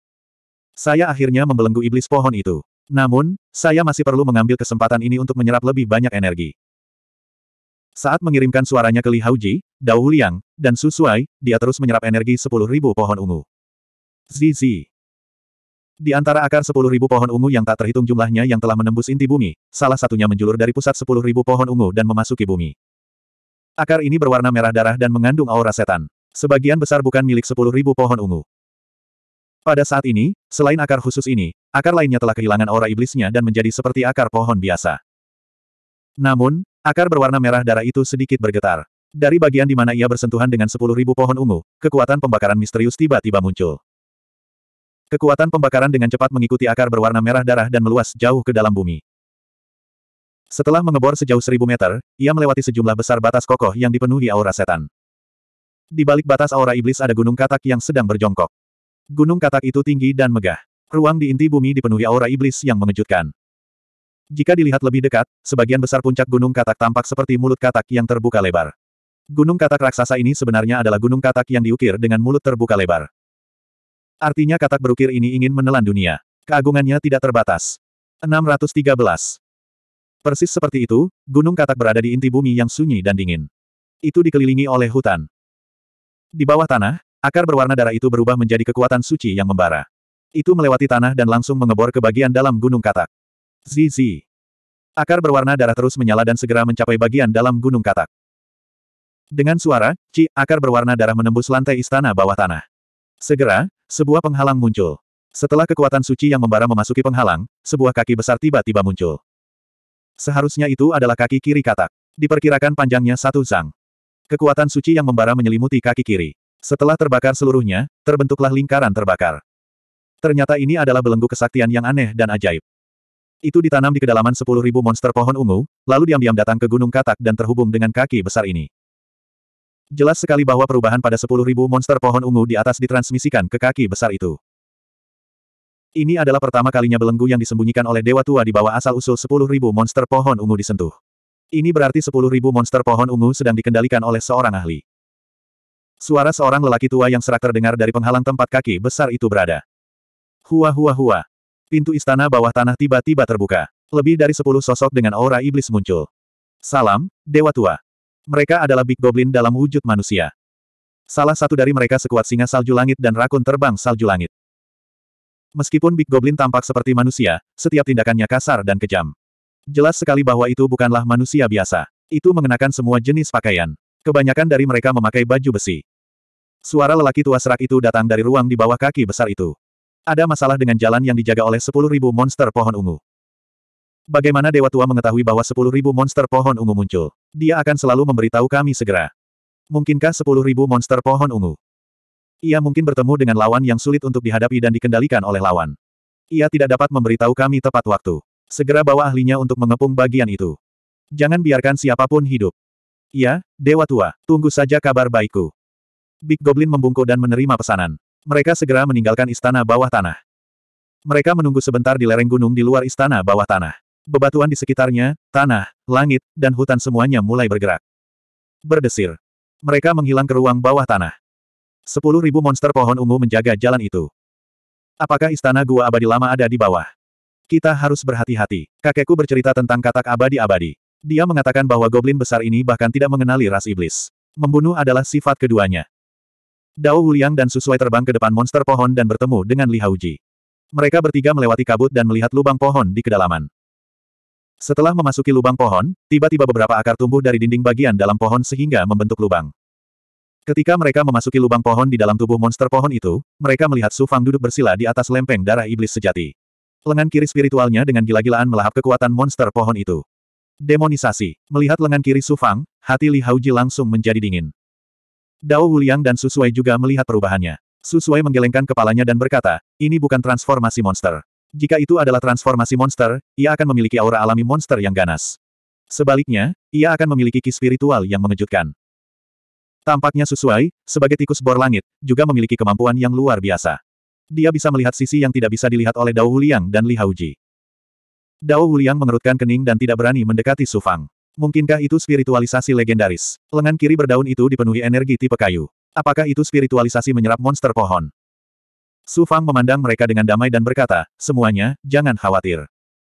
Saya akhirnya membelenggu iblis pohon itu. Namun, saya masih perlu mengambil kesempatan ini untuk menyerap lebih banyak energi. Saat mengirimkan suaranya ke Li Haoji, Dao Liang, dan Su Suai, dia terus menyerap energi 10.000 pohon ungu. Zizi. Di antara akar 10.000 pohon ungu yang tak terhitung jumlahnya yang telah menembus inti bumi, salah satunya menjulur dari pusat 10.000 pohon ungu dan memasuki bumi. Akar ini berwarna merah darah dan mengandung aura setan. Sebagian besar bukan milik 10.000 pohon ungu. Pada saat ini, selain akar khusus ini, akar lainnya telah kehilangan aura iblisnya dan menjadi seperti akar pohon biasa. Namun, Akar berwarna merah darah itu sedikit bergetar. Dari bagian di mana ia bersentuhan dengan sepuluh ribu pohon ungu, kekuatan pembakaran misterius tiba-tiba muncul. Kekuatan pembakaran dengan cepat mengikuti akar berwarna merah darah dan meluas jauh ke dalam bumi. Setelah mengebor sejauh seribu meter, ia melewati sejumlah besar batas kokoh yang dipenuhi aura setan. Di balik batas aura iblis ada gunung katak yang sedang berjongkok. Gunung katak itu tinggi dan megah. Ruang di inti bumi dipenuhi aura iblis yang mengejutkan. Jika dilihat lebih dekat, sebagian besar puncak gunung katak tampak seperti mulut katak yang terbuka lebar. Gunung katak raksasa ini sebenarnya adalah gunung katak yang diukir dengan mulut terbuka lebar. Artinya katak berukir ini ingin menelan dunia. Keagungannya tidak terbatas. 613. Persis seperti itu, gunung katak berada di inti bumi yang sunyi dan dingin. Itu dikelilingi oleh hutan. Di bawah tanah, akar berwarna darah itu berubah menjadi kekuatan suci yang membara. Itu melewati tanah dan langsung mengebor ke bagian dalam gunung katak. Zizi. Akar berwarna darah terus menyala dan segera mencapai bagian dalam gunung katak. Dengan suara, Ci, akar berwarna darah menembus lantai istana bawah tanah. Segera, sebuah penghalang muncul. Setelah kekuatan suci yang membara memasuki penghalang, sebuah kaki besar tiba-tiba muncul. Seharusnya itu adalah kaki kiri katak. Diperkirakan panjangnya satu zang. Kekuatan suci yang membara menyelimuti kaki kiri. Setelah terbakar seluruhnya, terbentuklah lingkaran terbakar. Ternyata ini adalah belenggu kesaktian yang aneh dan ajaib itu ditanam di kedalaman 10.000 monster pohon ungu, lalu diam-diam datang ke Gunung Katak dan terhubung dengan kaki besar ini. Jelas sekali bahwa perubahan pada 10.000 monster pohon ungu di atas ditransmisikan ke kaki besar itu. Ini adalah pertama kalinya belenggu yang disembunyikan oleh Dewa Tua di bawah asal-usul 10.000 monster pohon ungu disentuh. Ini berarti 10.000 monster pohon ungu sedang dikendalikan oleh seorang ahli. Suara seorang lelaki tua yang serak terdengar dari penghalang tempat kaki besar itu berada. Hua hua hua. Pintu istana bawah tanah tiba-tiba terbuka. Lebih dari sepuluh sosok dengan aura iblis muncul. Salam, Dewa Tua. Mereka adalah Big Goblin dalam wujud manusia. Salah satu dari mereka sekuat singa salju langit dan rakun terbang salju langit. Meskipun Big Goblin tampak seperti manusia, setiap tindakannya kasar dan kejam. Jelas sekali bahwa itu bukanlah manusia biasa. Itu mengenakan semua jenis pakaian. Kebanyakan dari mereka memakai baju besi. Suara lelaki tua serak itu datang dari ruang di bawah kaki besar itu. Ada masalah dengan jalan yang dijaga oleh 10.000 monster pohon ungu. Bagaimana Dewa Tua mengetahui bahwa 10.000 monster pohon ungu muncul? Dia akan selalu memberitahu kami segera. Mungkinkah 10.000 monster pohon ungu? Ia mungkin bertemu dengan lawan yang sulit untuk dihadapi dan dikendalikan oleh lawan. Ia tidak dapat memberitahu kami tepat waktu. Segera bawa ahlinya untuk mengepung bagian itu. Jangan biarkan siapapun hidup. Ya, Dewa Tua, tunggu saja kabar baikku. Big Goblin membungkuk dan menerima pesanan. Mereka segera meninggalkan istana bawah tanah. Mereka menunggu sebentar di lereng gunung di luar istana bawah tanah. Bebatuan di sekitarnya, tanah, langit, dan hutan semuanya mulai bergerak. Berdesir. Mereka menghilang ke ruang bawah tanah. Sepuluh ribu monster pohon ungu menjaga jalan itu. Apakah istana gua abadi lama ada di bawah? Kita harus berhati-hati. Kakekku bercerita tentang katak abadi-abadi. Dia mengatakan bahwa goblin besar ini bahkan tidak mengenali ras iblis. Membunuh adalah sifat keduanya. Dao Wuliang dan Susui terbang ke depan monster pohon dan bertemu dengan Li Hauji. Mereka bertiga melewati kabut dan melihat lubang pohon di kedalaman. Setelah memasuki lubang pohon, tiba-tiba beberapa akar tumbuh dari dinding bagian dalam pohon sehingga membentuk lubang. Ketika mereka memasuki lubang pohon di dalam tubuh monster pohon itu, mereka melihat Su Fang duduk bersila di atas lempeng darah iblis sejati. Lengan kiri spiritualnya dengan gila-gilaan melahap kekuatan monster pohon itu. Demonisasi. Melihat lengan kiri Su Fang, hati Li Hauji langsung menjadi dingin. Dao Wuliang dan Susui juga melihat perubahannya. Susui menggelengkan kepalanya dan berkata, ini bukan transformasi monster. Jika itu adalah transformasi monster, ia akan memiliki aura alami monster yang ganas. Sebaliknya, ia akan memiliki ki spiritual yang mengejutkan. Tampaknya Susui, sebagai tikus bor langit, juga memiliki kemampuan yang luar biasa. Dia bisa melihat sisi yang tidak bisa dilihat oleh Dao Wuliang dan Li Hauji. Dao Wuliang mengerutkan kening dan tidak berani mendekati Su Fang. Mungkinkah itu spiritualisasi legendaris? Lengan kiri berdaun itu dipenuhi energi tipe kayu. Apakah itu spiritualisasi menyerap monster pohon? Su Fang memandang mereka dengan damai dan berkata, semuanya, jangan khawatir.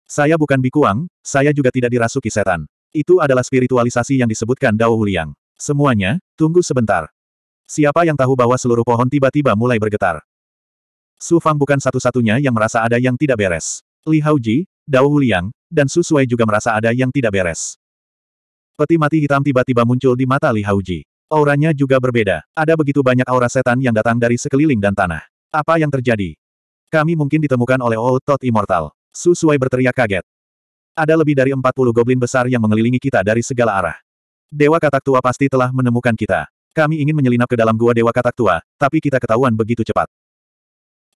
Saya bukan bikuang, saya juga tidak dirasuki setan. Itu adalah spiritualisasi yang disebutkan Dao Huliang. Semuanya, tunggu sebentar. Siapa yang tahu bahwa seluruh pohon tiba-tiba mulai bergetar? Su Fang bukan satu-satunya yang merasa ada yang tidak beres. Li Haoji, Dao Huliang, dan Su Sui juga merasa ada yang tidak beres. Peti mati hitam tiba-tiba muncul di mata Li Hauji. Auranya juga berbeda. Ada begitu banyak aura setan yang datang dari sekeliling dan tanah. Apa yang terjadi? Kami mungkin ditemukan oleh Old Tot Immortal. Susuai berteriak kaget. Ada lebih dari 40 goblin besar yang mengelilingi kita dari segala arah. Dewa Katak Tua pasti telah menemukan kita. Kami ingin menyelinap ke dalam gua Dewa Katak Tua, tapi kita ketahuan begitu cepat.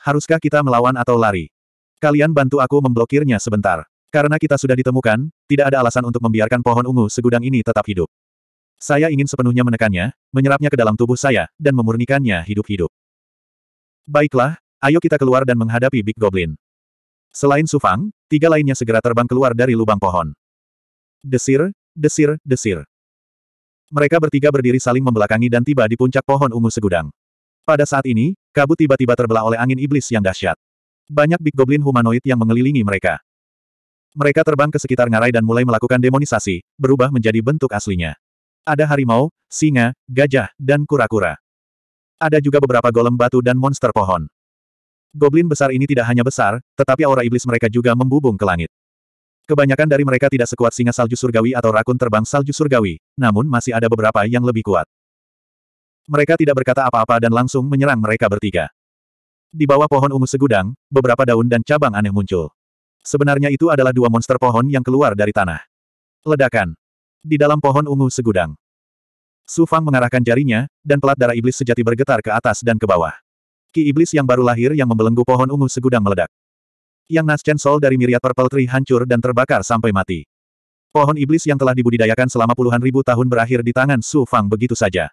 Haruskah kita melawan atau lari? Kalian bantu aku memblokirnya sebentar. Karena kita sudah ditemukan, tidak ada alasan untuk membiarkan pohon ungu segudang ini tetap hidup. Saya ingin sepenuhnya menekannya, menyerapnya ke dalam tubuh saya, dan memurnikannya hidup-hidup. Baiklah, ayo kita keluar dan menghadapi Big Goblin. Selain Sufang, tiga lainnya segera terbang keluar dari lubang pohon. Desir, desir, desir. Mereka bertiga berdiri saling membelakangi dan tiba di puncak pohon ungu segudang. Pada saat ini, kabut tiba-tiba terbelah oleh angin iblis yang dahsyat. Banyak Big Goblin humanoid yang mengelilingi mereka. Mereka terbang ke sekitar ngarai dan mulai melakukan demonisasi, berubah menjadi bentuk aslinya. Ada harimau, singa, gajah, dan kura-kura. Ada juga beberapa golem batu dan monster pohon. Goblin besar ini tidak hanya besar, tetapi aura iblis mereka juga membubung ke langit. Kebanyakan dari mereka tidak sekuat singa salju surgawi atau rakun terbang salju surgawi, namun masih ada beberapa yang lebih kuat. Mereka tidak berkata apa-apa dan langsung menyerang mereka bertiga. Di bawah pohon ungu segudang, beberapa daun dan cabang aneh muncul. Sebenarnya itu adalah dua monster pohon yang keluar dari tanah. Ledakan. Di dalam pohon ungu segudang. Su Fang mengarahkan jarinya, dan pelat darah iblis sejati bergetar ke atas dan ke bawah. Ki iblis yang baru lahir yang membelenggu pohon ungu segudang meledak. Yang Naschen Sol dari miriat Purple Tree hancur dan terbakar sampai mati. Pohon iblis yang telah dibudidayakan selama puluhan ribu tahun berakhir di tangan Su Fang begitu saja.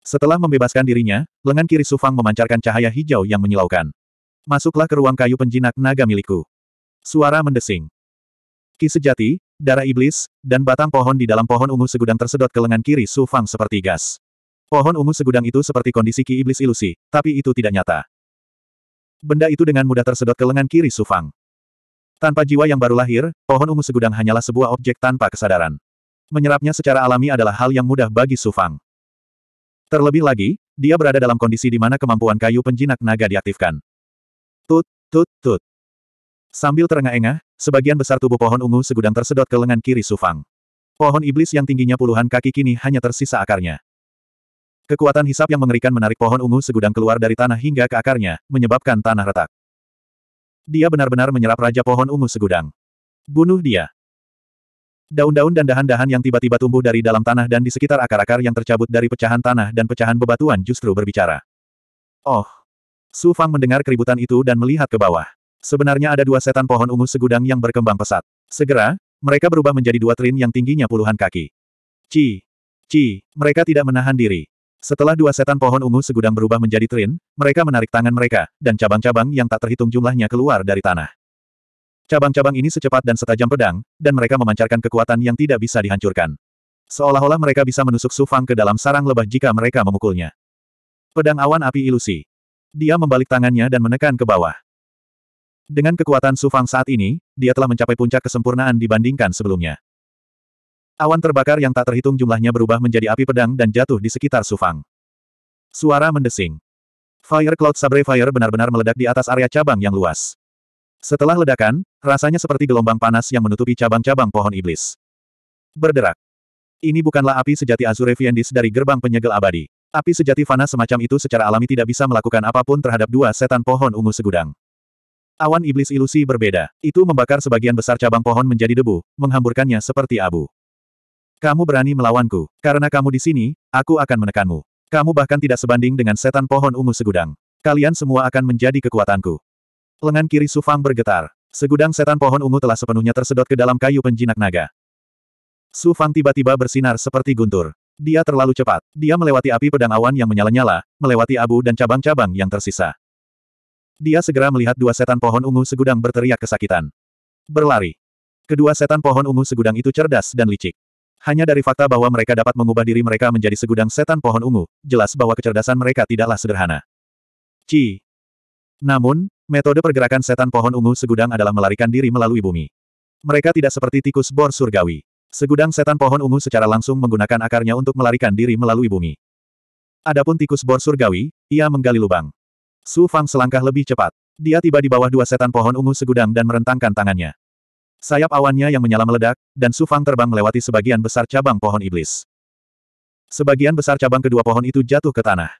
Setelah membebaskan dirinya, lengan kiri Su Fang memancarkan cahaya hijau yang menyilaukan. Masuklah ke ruang kayu penjinak naga milikku. Suara mendesing. Ki sejati, darah iblis, dan batang pohon di dalam pohon ungu segudang tersedot ke lengan kiri Su Fang seperti gas. Pohon ungu segudang itu seperti kondisi ki iblis ilusi, tapi itu tidak nyata. Benda itu dengan mudah tersedot ke lengan kiri Su Fang. Tanpa jiwa yang baru lahir, pohon ungu segudang hanyalah sebuah objek tanpa kesadaran. Menyerapnya secara alami adalah hal yang mudah bagi Su Fang. Terlebih lagi, dia berada dalam kondisi di mana kemampuan kayu penjinak naga diaktifkan. Tut, tut, tut. Sambil terengah-engah, sebagian besar tubuh pohon ungu segudang tersedot ke lengan kiri Sufang. Pohon iblis yang tingginya puluhan kaki kini hanya tersisa akarnya. Kekuatan hisap yang mengerikan menarik pohon ungu segudang keluar dari tanah hingga ke akarnya, menyebabkan tanah retak. Dia benar-benar menyerap raja pohon ungu segudang. Bunuh dia. Daun-daun dan dahan-dahan yang tiba-tiba tumbuh dari dalam tanah dan di sekitar akar-akar yang tercabut dari pecahan tanah dan pecahan bebatuan justru berbicara. Oh! Su Fang mendengar keributan itu dan melihat ke bawah. Sebenarnya ada dua setan pohon ungu segudang yang berkembang pesat. Segera, mereka berubah menjadi dua trin yang tingginya puluhan kaki. Ci! Ci! Mereka tidak menahan diri. Setelah dua setan pohon ungu segudang berubah menjadi trin, mereka menarik tangan mereka, dan cabang-cabang yang tak terhitung jumlahnya keluar dari tanah. Cabang-cabang ini secepat dan setajam pedang, dan mereka memancarkan kekuatan yang tidak bisa dihancurkan. Seolah-olah mereka bisa menusuk Sufang ke dalam sarang lebah jika mereka memukulnya. Pedang awan api ilusi. Dia membalik tangannya dan menekan ke bawah. Dengan kekuatan Su Fang saat ini, dia telah mencapai puncak kesempurnaan dibandingkan sebelumnya. Awan terbakar yang tak terhitung jumlahnya berubah menjadi api pedang dan jatuh di sekitar Su Fang. Suara mendesing. Fire Cloud Sabre Fire benar-benar meledak di atas area cabang yang luas. Setelah ledakan, rasanya seperti gelombang panas yang menutupi cabang-cabang pohon iblis. Berderak. Ini bukanlah api sejati Azure Viendis dari gerbang penyegel abadi. Api sejati fana semacam itu secara alami tidak bisa melakukan apapun terhadap dua setan pohon ungu segudang. Awan iblis ilusi berbeda. Itu membakar sebagian besar cabang pohon menjadi debu, menghamburkannya seperti abu. Kamu berani melawanku. Karena kamu di sini, aku akan menekanmu. Kamu bahkan tidak sebanding dengan setan pohon ungu segudang. Kalian semua akan menjadi kekuatanku. Lengan kiri Sufang bergetar. Segudang setan pohon ungu telah sepenuhnya tersedot ke dalam kayu penjinak naga. Sufang tiba-tiba bersinar seperti guntur. Dia terlalu cepat. Dia melewati api pedang awan yang menyala-nyala, melewati abu dan cabang-cabang yang tersisa. Dia segera melihat dua setan pohon ungu segudang berteriak kesakitan. Berlari. Kedua setan pohon ungu segudang itu cerdas dan licik. Hanya dari fakta bahwa mereka dapat mengubah diri mereka menjadi segudang setan pohon ungu, jelas bahwa kecerdasan mereka tidaklah sederhana. Ci. Namun, metode pergerakan setan pohon ungu segudang adalah melarikan diri melalui bumi. Mereka tidak seperti tikus bor surgawi. Segudang setan pohon ungu secara langsung menggunakan akarnya untuk melarikan diri melalui bumi. Adapun tikus bor surgawi, ia menggali lubang. Su Fang selangkah lebih cepat. Dia tiba di bawah dua setan pohon ungu segudang dan merentangkan tangannya. Sayap awannya yang menyala meledak, dan Su Fang terbang melewati sebagian besar cabang pohon iblis. Sebagian besar cabang kedua pohon itu jatuh ke tanah.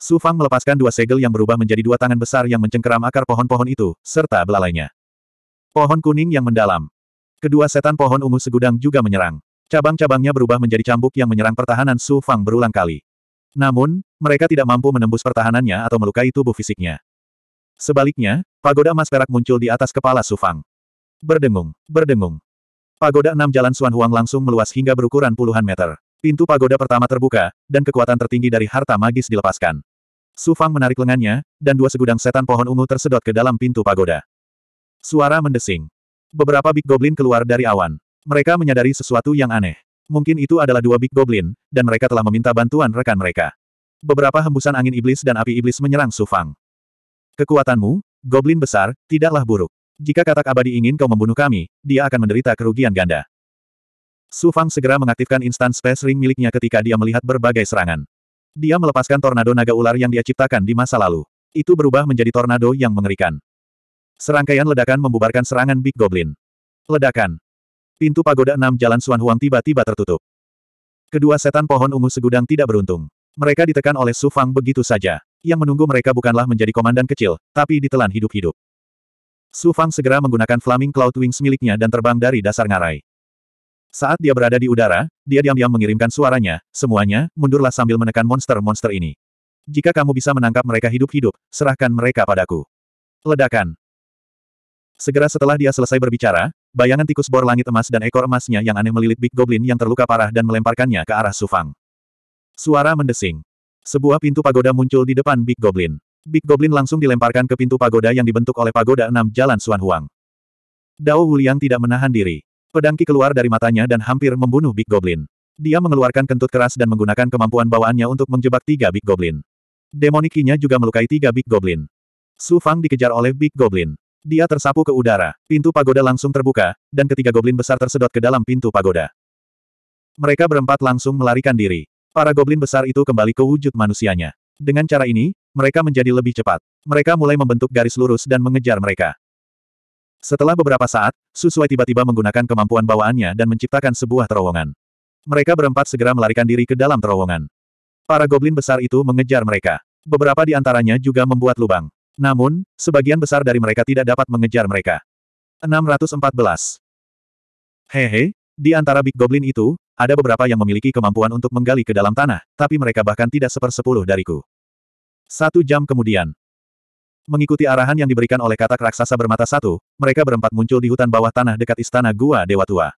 Su Fang melepaskan dua segel yang berubah menjadi dua tangan besar yang mencengkeram akar pohon-pohon itu, serta belalainya. Pohon kuning yang mendalam. Kedua setan pohon ungu segudang juga menyerang. Cabang-cabangnya berubah menjadi cambuk yang menyerang pertahanan Su Fang berulang kali. Namun, mereka tidak mampu menembus pertahanannya atau melukai tubuh fisiknya. Sebaliknya, pagoda emas perak muncul di atas kepala Sufang. Berdengung, berdengung. Pagoda enam jalan Suan Huang langsung meluas hingga berukuran puluhan meter. Pintu pagoda pertama terbuka, dan kekuatan tertinggi dari harta magis dilepaskan. Sufang menarik lengannya, dan dua segudang setan pohon ungu tersedot ke dalam pintu pagoda. Suara mendesing. Beberapa Big Goblin keluar dari awan. Mereka menyadari sesuatu yang aneh. Mungkin itu adalah dua Big Goblin, dan mereka telah meminta bantuan rekan mereka. Beberapa hembusan angin iblis dan api iblis menyerang Sufang. Kekuatanmu, Goblin besar, tidaklah buruk. Jika katak abadi ingin kau membunuh kami, dia akan menderita kerugian ganda. Sufang segera mengaktifkan instan space ring miliknya ketika dia melihat berbagai serangan. Dia melepaskan tornado naga ular yang dia ciptakan di masa lalu. Itu berubah menjadi tornado yang mengerikan. Serangkaian ledakan membubarkan serangan Big Goblin. Ledakan. Pintu pagoda enam Jalan Suan Huang tiba-tiba tertutup. Kedua setan pohon ungu segudang tidak beruntung. Mereka ditekan oleh Su Fang begitu saja. Yang menunggu mereka bukanlah menjadi komandan kecil, tapi ditelan hidup-hidup. Su Fang segera menggunakan Flaming Cloud Wings miliknya dan terbang dari dasar ngarai. Saat dia berada di udara, dia diam-diam mengirimkan suaranya, semuanya, mundurlah sambil menekan monster-monster ini. Jika kamu bisa menangkap mereka hidup-hidup, serahkan mereka padaku. Ledakan. Segera setelah dia selesai berbicara, bayangan tikus bor langit emas dan ekor emasnya yang aneh melilit Big Goblin yang terluka parah dan melemparkannya ke arah Sufang. Suara mendesing. Sebuah pintu pagoda muncul di depan Big Goblin. Big Goblin langsung dilemparkan ke pintu pagoda yang dibentuk oleh Pagoda enam Jalan Suan Huang. Dao Wuliang tidak menahan diri. Pedangki keluar dari matanya dan hampir membunuh Big Goblin. Dia mengeluarkan kentut keras dan menggunakan kemampuan bawaannya untuk menjebak tiga Big Goblin. Demonikinya juga melukai tiga Big Goblin. Su Fang dikejar oleh Big Goblin. Dia tersapu ke udara. Pintu pagoda langsung terbuka, dan ketiga goblin besar tersedot ke dalam pintu pagoda. Mereka berempat langsung melarikan diri. Para goblin besar itu kembali ke wujud manusianya. Dengan cara ini, mereka menjadi lebih cepat. Mereka mulai membentuk garis lurus dan mengejar mereka. Setelah beberapa saat, Susuai tiba-tiba menggunakan kemampuan bawaannya dan menciptakan sebuah terowongan. Mereka berempat segera melarikan diri ke dalam terowongan. Para goblin besar itu mengejar mereka. Beberapa di antaranya juga membuat lubang. Namun, sebagian besar dari mereka tidak dapat mengejar mereka. 614. Hehe, di antara Big Goblin itu, ada beberapa yang memiliki kemampuan untuk menggali ke dalam tanah, tapi mereka bahkan tidak sepersepuluh dariku. Satu jam kemudian. Mengikuti arahan yang diberikan oleh katak raksasa bermata satu, mereka berempat muncul di hutan bawah tanah dekat istana Gua Dewa Tua.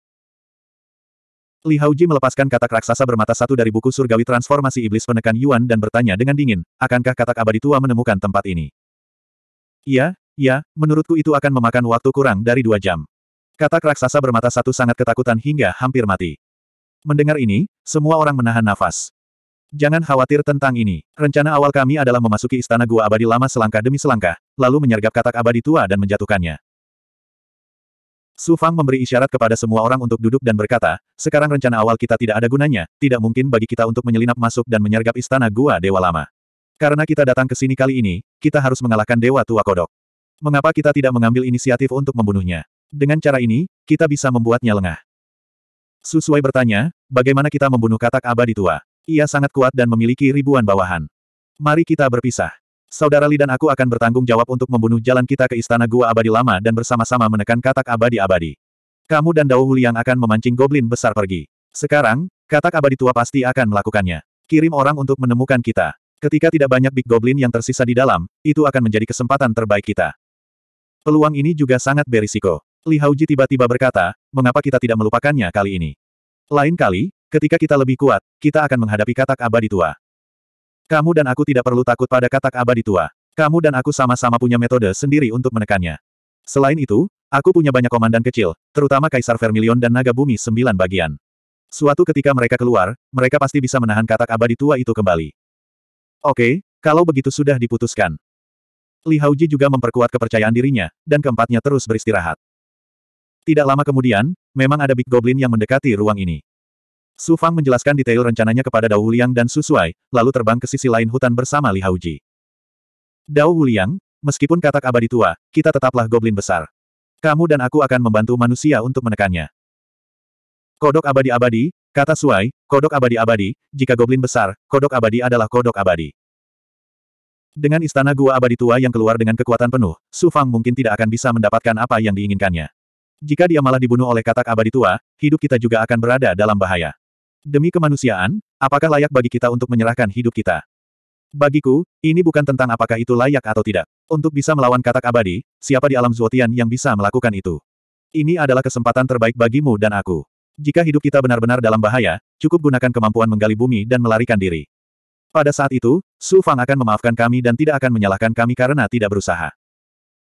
Li Hauji melepaskan katak raksasa bermata satu dari buku surgawi transformasi iblis penekan Yuan dan bertanya dengan dingin, akankah katak abadi tua menemukan tempat ini? Iya, iya, menurutku itu akan memakan waktu kurang dari dua jam. Katak raksasa bermata satu sangat ketakutan hingga hampir mati. Mendengar ini, semua orang menahan nafas. Jangan khawatir tentang ini. Rencana awal kami adalah memasuki istana gua abadi lama selangkah demi selangkah, lalu menyergap katak abadi tua dan menjatuhkannya. Su Fang memberi isyarat kepada semua orang untuk duduk dan berkata, sekarang rencana awal kita tidak ada gunanya, tidak mungkin bagi kita untuk menyelinap masuk dan menyergap istana gua dewa lama. Karena kita datang ke sini kali ini, kita harus mengalahkan Dewa Tua Kodok. Mengapa kita tidak mengambil inisiatif untuk membunuhnya? Dengan cara ini, kita bisa membuatnya lengah. Susuai bertanya, bagaimana kita membunuh katak abadi tua? Ia sangat kuat dan memiliki ribuan bawahan. Mari kita berpisah. Saudara Li dan aku akan bertanggung jawab untuk membunuh jalan kita ke Istana Gua Abadi Lama dan bersama-sama menekan katak abadi-abadi. Kamu dan Dao yang akan memancing goblin besar pergi. Sekarang, katak abadi tua pasti akan melakukannya. Kirim orang untuk menemukan kita. Ketika tidak banyak Big Goblin yang tersisa di dalam, itu akan menjadi kesempatan terbaik kita. Peluang ini juga sangat berisiko. Li Hauji tiba-tiba berkata, mengapa kita tidak melupakannya kali ini? Lain kali, ketika kita lebih kuat, kita akan menghadapi katak abadi tua. Kamu dan aku tidak perlu takut pada katak abadi tua. Kamu dan aku sama-sama punya metode sendiri untuk menekannya. Selain itu, aku punya banyak komandan kecil, terutama Kaisar Vermilion dan Naga Bumi sembilan bagian. Suatu ketika mereka keluar, mereka pasti bisa menahan katak abadi tua itu kembali. Oke, kalau begitu sudah diputuskan. Li Haoji juga memperkuat kepercayaan dirinya, dan keempatnya terus beristirahat. Tidak lama kemudian, memang ada Big Goblin yang mendekati ruang ini. Su Fang menjelaskan detail rencananya kepada Dao Wuliang dan Su Shuai, lalu terbang ke sisi lain hutan bersama Li Haoji. Dao Wuliang, meskipun katak abadi tua, kita tetaplah Goblin besar. Kamu dan aku akan membantu manusia untuk menekannya. Kodok abadi-abadi, kata Suai, Kodok abadi-abadi, jika goblin besar, kodok abadi adalah kodok abadi. Dengan istana gua abadi tua yang keluar dengan kekuatan penuh, Su Fang mungkin tidak akan bisa mendapatkan apa yang diinginkannya. Jika dia malah dibunuh oleh katak abadi tua, hidup kita juga akan berada dalam bahaya. Demi kemanusiaan, apakah layak bagi kita untuk menyerahkan hidup kita? Bagiku, ini bukan tentang apakah itu layak atau tidak. Untuk bisa melawan katak abadi, siapa di alam Zuotian yang bisa melakukan itu? Ini adalah kesempatan terbaik bagimu dan aku. Jika hidup kita benar-benar dalam bahaya, cukup gunakan kemampuan menggali bumi dan melarikan diri. Pada saat itu, Su Fang akan memaafkan kami dan tidak akan menyalahkan kami karena tidak berusaha.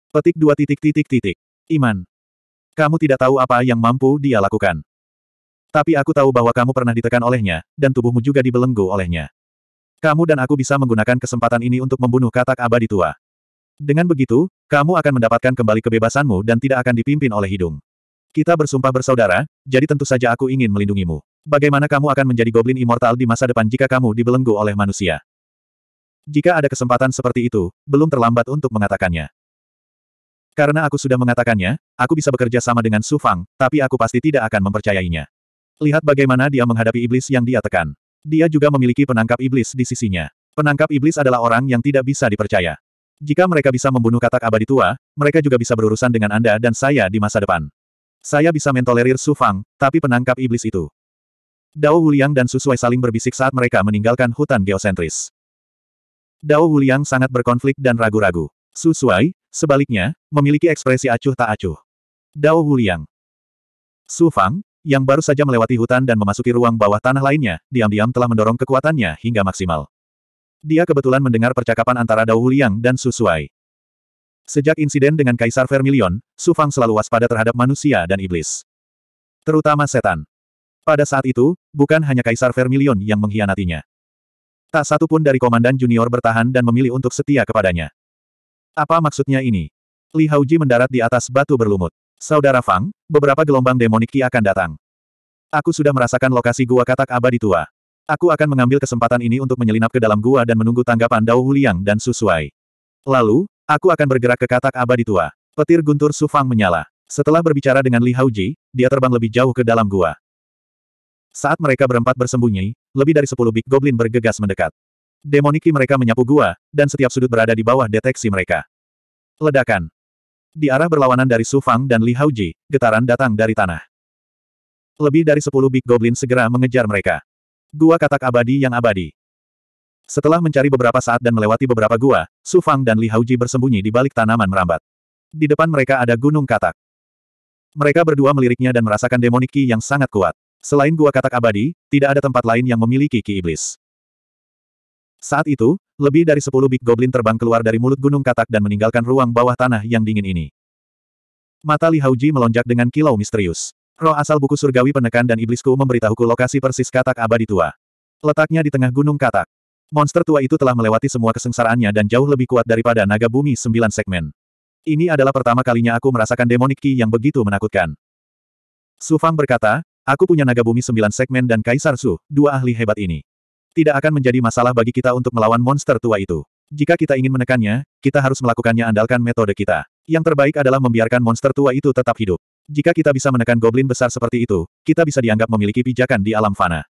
Petik dua titik titik titik. Iman. Kamu tidak tahu apa yang mampu dia lakukan. Tapi aku tahu bahwa kamu pernah ditekan olehnya, dan tubuhmu juga dibelenggu olehnya. Kamu dan aku bisa menggunakan kesempatan ini untuk membunuh katak abadi tua. Dengan begitu, kamu akan mendapatkan kembali kebebasanmu dan tidak akan dipimpin oleh hidung. Kita bersumpah bersaudara, jadi tentu saja aku ingin melindungimu. Bagaimana kamu akan menjadi goblin immortal di masa depan jika kamu dibelenggu oleh manusia? Jika ada kesempatan seperti itu, belum terlambat untuk mengatakannya. Karena aku sudah mengatakannya, aku bisa bekerja sama dengan Su Fang, tapi aku pasti tidak akan mempercayainya. Lihat bagaimana dia menghadapi iblis yang dia tekan. Dia juga memiliki penangkap iblis di sisinya. Penangkap iblis adalah orang yang tidak bisa dipercaya. Jika mereka bisa membunuh katak abadi tua, mereka juga bisa berurusan dengan Anda dan saya di masa depan. Saya bisa mentolerir Su Fang, tapi penangkap iblis itu. Dao Wuliang dan Susuai saling berbisik saat mereka meninggalkan hutan geosentris. Dao Wuliang sangat berkonflik dan ragu-ragu. Susuai, sebaliknya, memiliki ekspresi acuh tak acuh. Dao Wuliang. Su Fang, yang baru saja melewati hutan dan memasuki ruang bawah tanah lainnya, diam-diam telah mendorong kekuatannya hingga maksimal. Dia kebetulan mendengar percakapan antara Dao Wuliang dan Susuai. Sejak insiden dengan Kaisar Vermilion, Su Fang selalu waspada terhadap manusia dan iblis. Terutama setan. Pada saat itu, bukan hanya Kaisar Vermilion yang mengkhianatinya. Tak satu pun dari komandan junior bertahan dan memilih untuk setia kepadanya. Apa maksudnya ini? Li Hauji mendarat di atas batu berlumut. Saudara Fang, beberapa gelombang demonik Ki akan datang. Aku sudah merasakan lokasi gua katak abadi tua. Aku akan mengambil kesempatan ini untuk menyelinap ke dalam gua dan menunggu tanggapan Dao Huliang dan Susuai. Lalu, Aku akan bergerak ke katak abadi tua. Petir guntur Sufang menyala. Setelah berbicara dengan Li Haoji, dia terbang lebih jauh ke dalam gua. Saat mereka berempat bersembunyi, lebih dari sepuluh Big Goblin bergegas mendekat. Demoniki mereka menyapu gua, dan setiap sudut berada di bawah deteksi mereka. Ledakan. Di arah berlawanan dari Sufang dan Li Haoji, getaran datang dari tanah. Lebih dari sepuluh Big Goblin segera mengejar mereka. Gua katak abadi yang abadi. Setelah mencari beberapa saat dan melewati beberapa gua, Su Fang dan Li Haoji bersembunyi di balik tanaman merambat. Di depan mereka ada gunung katak. Mereka berdua meliriknya dan merasakan demonik ki yang sangat kuat. Selain gua katak abadi, tidak ada tempat lain yang memiliki ki iblis. Saat itu, lebih dari sepuluh Big Goblin terbang keluar dari mulut gunung katak dan meninggalkan ruang bawah tanah yang dingin ini. Mata Li Hauji melonjak dengan kilau misterius. Roh asal buku surgawi penekan dan iblisku memberitahuku lokasi persis katak abadi tua. Letaknya di tengah gunung katak. Monster tua itu telah melewati semua kesengsaraannya dan jauh lebih kuat daripada naga bumi sembilan segmen. Ini adalah pertama kalinya aku merasakan demonik ki yang begitu menakutkan. Su Fang berkata, aku punya naga bumi sembilan segmen dan Kaisar Su, dua ahli hebat ini. Tidak akan menjadi masalah bagi kita untuk melawan monster tua itu. Jika kita ingin menekannya, kita harus melakukannya andalkan metode kita. Yang terbaik adalah membiarkan monster tua itu tetap hidup. Jika kita bisa menekan goblin besar seperti itu, kita bisa dianggap memiliki pijakan di alam fana.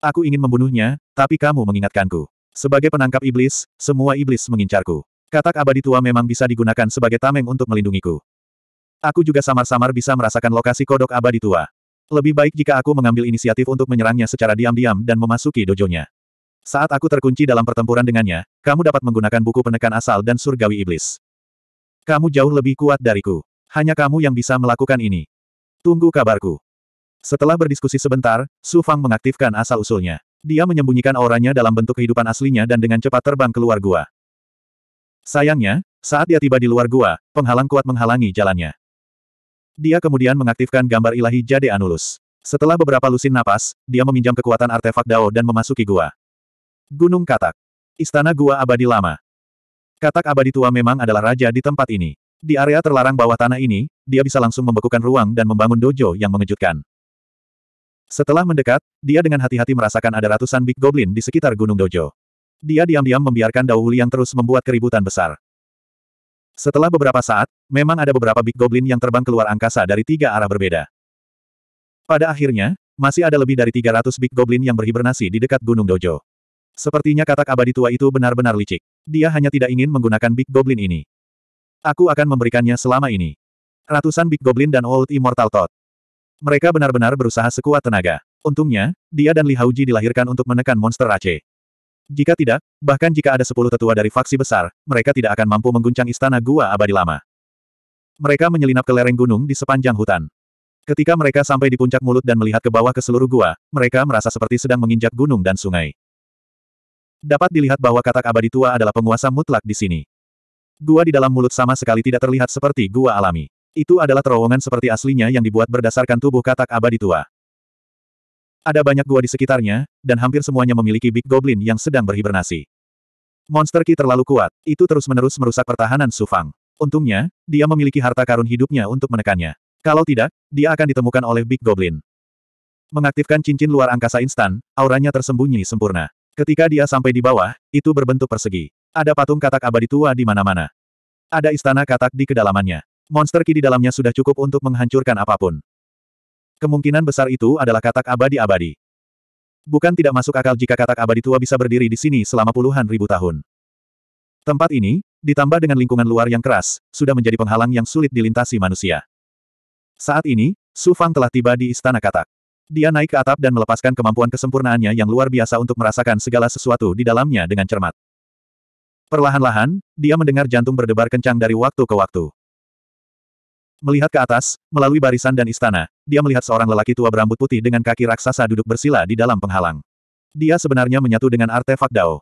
Aku ingin membunuhnya, tapi kamu mengingatkanku. Sebagai penangkap iblis, semua iblis mengincarku. Katak abadi tua memang bisa digunakan sebagai tameng untuk melindungiku. Aku juga samar-samar bisa merasakan lokasi kodok abadi tua. Lebih baik jika aku mengambil inisiatif untuk menyerangnya secara diam-diam dan memasuki dojonya. Saat aku terkunci dalam pertempuran dengannya, kamu dapat menggunakan buku penekan asal dan surgawi iblis. Kamu jauh lebih kuat dariku. Hanya kamu yang bisa melakukan ini. Tunggu kabarku. Setelah berdiskusi sebentar, Su Fang mengaktifkan asal-usulnya. Dia menyembunyikan auranya dalam bentuk kehidupan aslinya dan dengan cepat terbang keluar gua. Sayangnya, saat dia tiba di luar gua, penghalang kuat menghalangi jalannya. Dia kemudian mengaktifkan gambar ilahi Jade Anulus. Setelah beberapa lusin napas, dia meminjam kekuatan artefak Dao dan memasuki gua. Gunung Katak. Istana Gua Abadi Lama. Katak Abadi Tua memang adalah raja di tempat ini. Di area terlarang bawah tanah ini, dia bisa langsung membekukan ruang dan membangun dojo yang mengejutkan. Setelah mendekat, dia dengan hati-hati merasakan ada ratusan Big Goblin di sekitar Gunung Dojo. Dia diam-diam membiarkan Dao yang terus membuat keributan besar. Setelah beberapa saat, memang ada beberapa Big Goblin yang terbang keluar angkasa dari tiga arah berbeda. Pada akhirnya, masih ada lebih dari 300 Big Goblin yang berhibernasi di dekat Gunung Dojo. Sepertinya katak abadi tua itu benar-benar licik. Dia hanya tidak ingin menggunakan Big Goblin ini. Aku akan memberikannya selama ini. Ratusan Big Goblin dan Old Immortal Toad. Mereka benar-benar berusaha sekuat tenaga. Untungnya, dia dan Li Hauji dilahirkan untuk menekan monster Aceh. Jika tidak, bahkan jika ada sepuluh tetua dari faksi besar, mereka tidak akan mampu mengguncang istana gua abadi lama. Mereka menyelinap ke lereng gunung di sepanjang hutan. Ketika mereka sampai di puncak mulut dan melihat ke bawah ke seluruh gua, mereka merasa seperti sedang menginjak gunung dan sungai. Dapat dilihat bahwa katak abadi tua adalah penguasa mutlak di sini. Gua di dalam mulut sama sekali tidak terlihat seperti gua alami. Itu adalah terowongan seperti aslinya yang dibuat berdasarkan tubuh katak abadi tua. Ada banyak gua di sekitarnya, dan hampir semuanya memiliki Big Goblin yang sedang berhibernasi. Monster Ki terlalu kuat, itu terus-menerus merusak pertahanan Sufang. Untungnya, dia memiliki harta karun hidupnya untuk menekannya. Kalau tidak, dia akan ditemukan oleh Big Goblin. Mengaktifkan cincin luar angkasa instan, auranya tersembunyi sempurna. Ketika dia sampai di bawah, itu berbentuk persegi. Ada patung katak abadi tua di mana-mana. Ada istana katak di kedalamannya. Monster ki di dalamnya sudah cukup untuk menghancurkan apapun. Kemungkinan besar itu adalah katak abadi-abadi. Bukan tidak masuk akal jika katak abadi tua bisa berdiri di sini selama puluhan ribu tahun. Tempat ini, ditambah dengan lingkungan luar yang keras, sudah menjadi penghalang yang sulit dilintasi manusia. Saat ini, Su Fang telah tiba di Istana Katak. Dia naik ke atap dan melepaskan kemampuan kesempurnaannya yang luar biasa untuk merasakan segala sesuatu di dalamnya dengan cermat. Perlahan-lahan, dia mendengar jantung berdebar kencang dari waktu ke waktu. Melihat ke atas, melalui barisan dan istana, dia melihat seorang lelaki tua berambut putih dengan kaki raksasa duduk bersila di dalam penghalang. Dia sebenarnya menyatu dengan artefak Dao.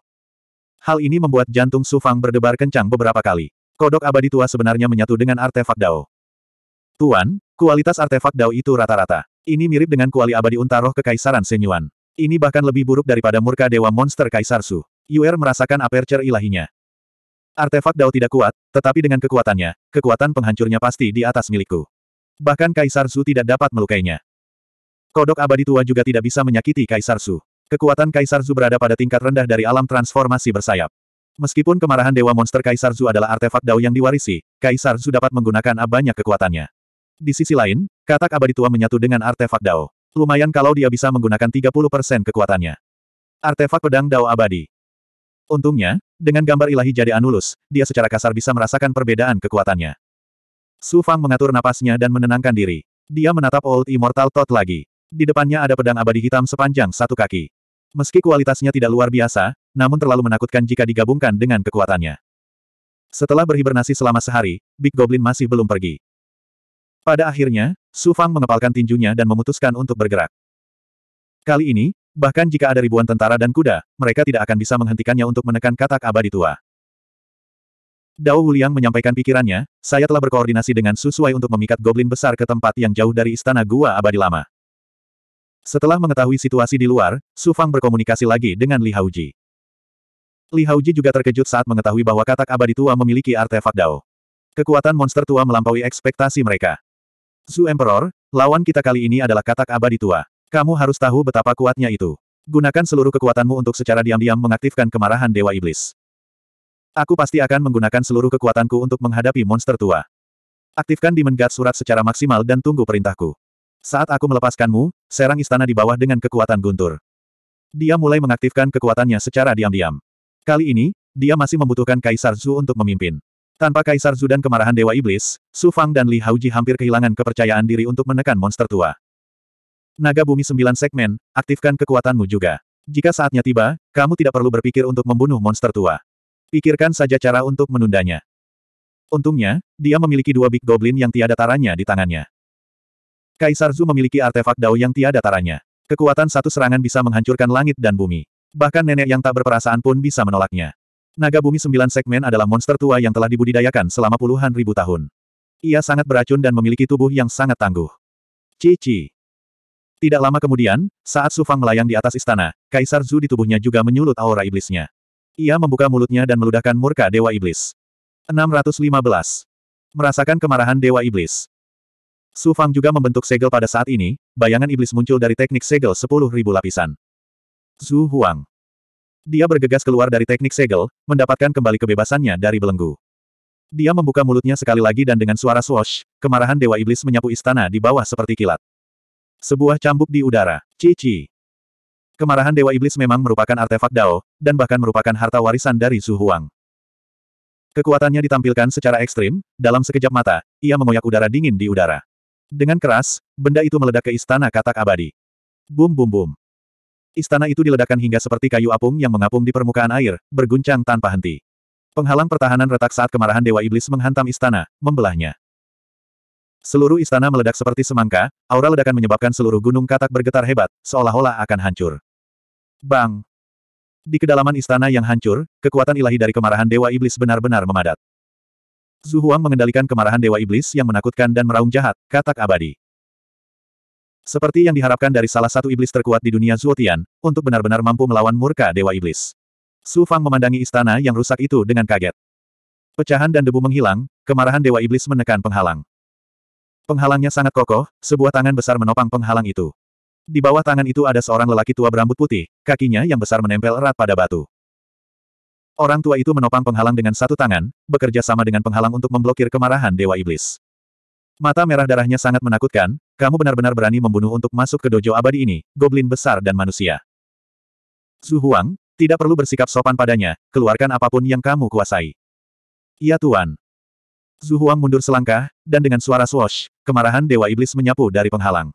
Hal ini membuat jantung Sufang berdebar kencang beberapa kali. Kodok abadi tua sebenarnya menyatu dengan artefak Dao. Tuan, kualitas artefak Dao itu rata-rata. Ini mirip dengan kuali abadi untaroh kekaisaran Senyuan. Ini bahkan lebih buruk daripada murka dewa monster Kaisar Su. Yuer merasakan aperture ilahinya. Artefak Dao tidak kuat, tetapi dengan kekuatannya, kekuatan penghancurnya pasti di atas milikku. Bahkan Kaisar Su tidak dapat melukainya. Kodok abadi tua juga tidak bisa menyakiti Kaisar Su. Kekuatan Kaisar Zu berada pada tingkat rendah dari alam transformasi bersayap. Meskipun kemarahan Dewa Monster Kaisar Zu adalah artefak Dao yang diwarisi, Kaisar Zu dapat menggunakan abanya kekuatannya. Di sisi lain, katak abadi tua menyatu dengan artefak Dao. Lumayan kalau dia bisa menggunakan 30% kekuatannya. Artefak pedang Dao abadi. Untungnya, dengan gambar ilahi jadi Anulus, dia secara kasar bisa merasakan perbedaan kekuatannya. Su Fang mengatur napasnya dan menenangkan diri. Dia menatap Old Immortal Tot lagi. Di depannya ada pedang abadi hitam sepanjang satu kaki. Meski kualitasnya tidak luar biasa, namun terlalu menakutkan jika digabungkan dengan kekuatannya. Setelah berhibernasi selama sehari, Big Goblin masih belum pergi. Pada akhirnya, Su Fang mengepalkan tinjunya dan memutuskan untuk bergerak. Kali ini, Bahkan jika ada ribuan tentara dan kuda, mereka tidak akan bisa menghentikannya untuk menekan katak abadi tua. Dao Wuliang menyampaikan pikirannya, saya telah berkoordinasi dengan Susuai untuk memikat goblin besar ke tempat yang jauh dari istana gua abadi lama. Setelah mengetahui situasi di luar, Su Fang berkomunikasi lagi dengan Li Hauji. Li Hauji juga terkejut saat mengetahui bahwa katak abadi tua memiliki artefak Dao. Kekuatan monster tua melampaui ekspektasi mereka. Su Emperor, lawan kita kali ini adalah katak abadi tua. Kamu harus tahu betapa kuatnya itu. Gunakan seluruh kekuatanmu untuk secara diam-diam mengaktifkan kemarahan Dewa Iblis. Aku pasti akan menggunakan seluruh kekuatanku untuk menghadapi monster tua. Aktifkan Demon God surat secara maksimal dan tunggu perintahku. Saat aku melepaskanmu, serang istana di bawah dengan kekuatan guntur. Dia mulai mengaktifkan kekuatannya secara diam-diam. Kali ini, dia masih membutuhkan Kaisar Zhu untuk memimpin. Tanpa Kaisar Zhu dan kemarahan Dewa Iblis, Su Fang dan Li Hauji hampir kehilangan kepercayaan diri untuk menekan monster tua. Naga bumi sembilan segmen, aktifkan kekuatanmu juga. Jika saatnya tiba, kamu tidak perlu berpikir untuk membunuh monster tua. Pikirkan saja cara untuk menundanya. Untungnya, dia memiliki dua Big Goblin yang tiada taranya di tangannya. Kaisar Zhu memiliki artefak Dao yang tiada taranya. Kekuatan satu serangan bisa menghancurkan langit dan bumi. Bahkan nenek yang tak berperasaan pun bisa menolaknya. Naga bumi sembilan segmen adalah monster tua yang telah dibudidayakan selama puluhan ribu tahun. Ia sangat beracun dan memiliki tubuh yang sangat tangguh. Cici. Tidak lama kemudian, saat Su Fang melayang di atas istana, Kaisar Zhu di tubuhnya juga menyulut aura iblisnya. Ia membuka mulutnya dan meludahkan murka Dewa Iblis. 615. Merasakan kemarahan Dewa Iblis. Su Fang juga membentuk segel pada saat ini, bayangan iblis muncul dari teknik segel 10.000 lapisan. Zhu Huang. Dia bergegas keluar dari teknik segel, mendapatkan kembali kebebasannya dari belenggu. Dia membuka mulutnya sekali lagi dan dengan suara swash, kemarahan Dewa Iblis menyapu istana di bawah seperti kilat. Sebuah cambuk di udara. Cici. Kemarahan Dewa Iblis memang merupakan artefak Dao, dan bahkan merupakan harta warisan dari Su Huang. Kekuatannya ditampilkan secara ekstrim, dalam sekejap mata, ia mengoyak udara dingin di udara. Dengan keras, benda itu meledak ke istana katak abadi. Bum bum bum. Istana itu diledakkan hingga seperti kayu apung yang mengapung di permukaan air, berguncang tanpa henti. Penghalang pertahanan retak saat kemarahan Dewa Iblis menghantam istana, membelahnya. Seluruh istana meledak seperti semangka, aura ledakan menyebabkan seluruh gunung katak bergetar hebat, seolah-olah akan hancur. Bang! Di kedalaman istana yang hancur, kekuatan ilahi dari kemarahan Dewa Iblis benar-benar memadat. Zuhuang mengendalikan kemarahan Dewa Iblis yang menakutkan dan meraung jahat, katak abadi. Seperti yang diharapkan dari salah satu iblis terkuat di dunia Zuotian, untuk benar-benar mampu melawan murka Dewa Iblis. Su Fang memandangi istana yang rusak itu dengan kaget. Pecahan dan debu menghilang, kemarahan Dewa Iblis menekan penghalang. Penghalangnya sangat kokoh, sebuah tangan besar menopang penghalang itu. Di bawah tangan itu ada seorang lelaki tua berambut putih, kakinya yang besar menempel erat pada batu. Orang tua itu menopang penghalang dengan satu tangan, bekerja sama dengan penghalang untuk memblokir kemarahan Dewa Iblis. Mata merah darahnya sangat menakutkan, kamu benar-benar berani membunuh untuk masuk ke dojo abadi ini, goblin besar dan manusia. Zhu Huang, tidak perlu bersikap sopan padanya, keluarkan apapun yang kamu kuasai. Iya Tuan. Zhu Huang mundur selangkah, dan dengan suara swash, Kemarahan Dewa Iblis menyapu dari penghalang.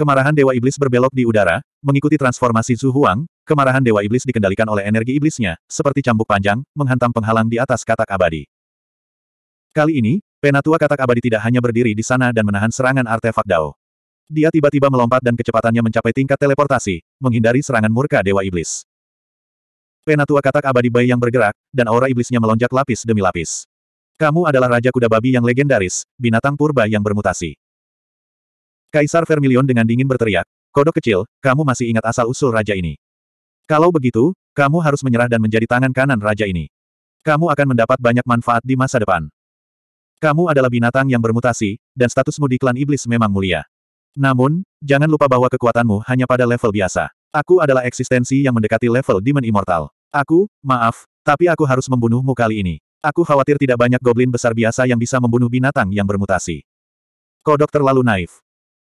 Kemarahan Dewa Iblis berbelok di udara, mengikuti transformasi Zhu Huang, kemarahan Dewa Iblis dikendalikan oleh energi iblisnya, seperti cambuk panjang, menghantam penghalang di atas katak abadi. Kali ini, Penatua katak abadi tidak hanya berdiri di sana dan menahan serangan artefak Dao. Dia tiba-tiba melompat dan kecepatannya mencapai tingkat teleportasi, menghindari serangan murka Dewa Iblis. Penatua katak abadi bayi yang bergerak, dan aura iblisnya melonjak lapis demi lapis. Kamu adalah Raja Kuda Babi yang legendaris, binatang purba yang bermutasi. Kaisar Vermilion dengan dingin berteriak, kodok kecil, kamu masih ingat asal-usul raja ini. Kalau begitu, kamu harus menyerah dan menjadi tangan kanan raja ini. Kamu akan mendapat banyak manfaat di masa depan. Kamu adalah binatang yang bermutasi, dan statusmu di klan iblis memang mulia. Namun, jangan lupa bahwa kekuatanmu hanya pada level biasa. Aku adalah eksistensi yang mendekati level Demon Immortal. Aku, maaf, tapi aku harus membunuhmu kali ini. Aku khawatir tidak banyak goblin besar biasa yang bisa membunuh binatang yang bermutasi. Kodok terlalu naif.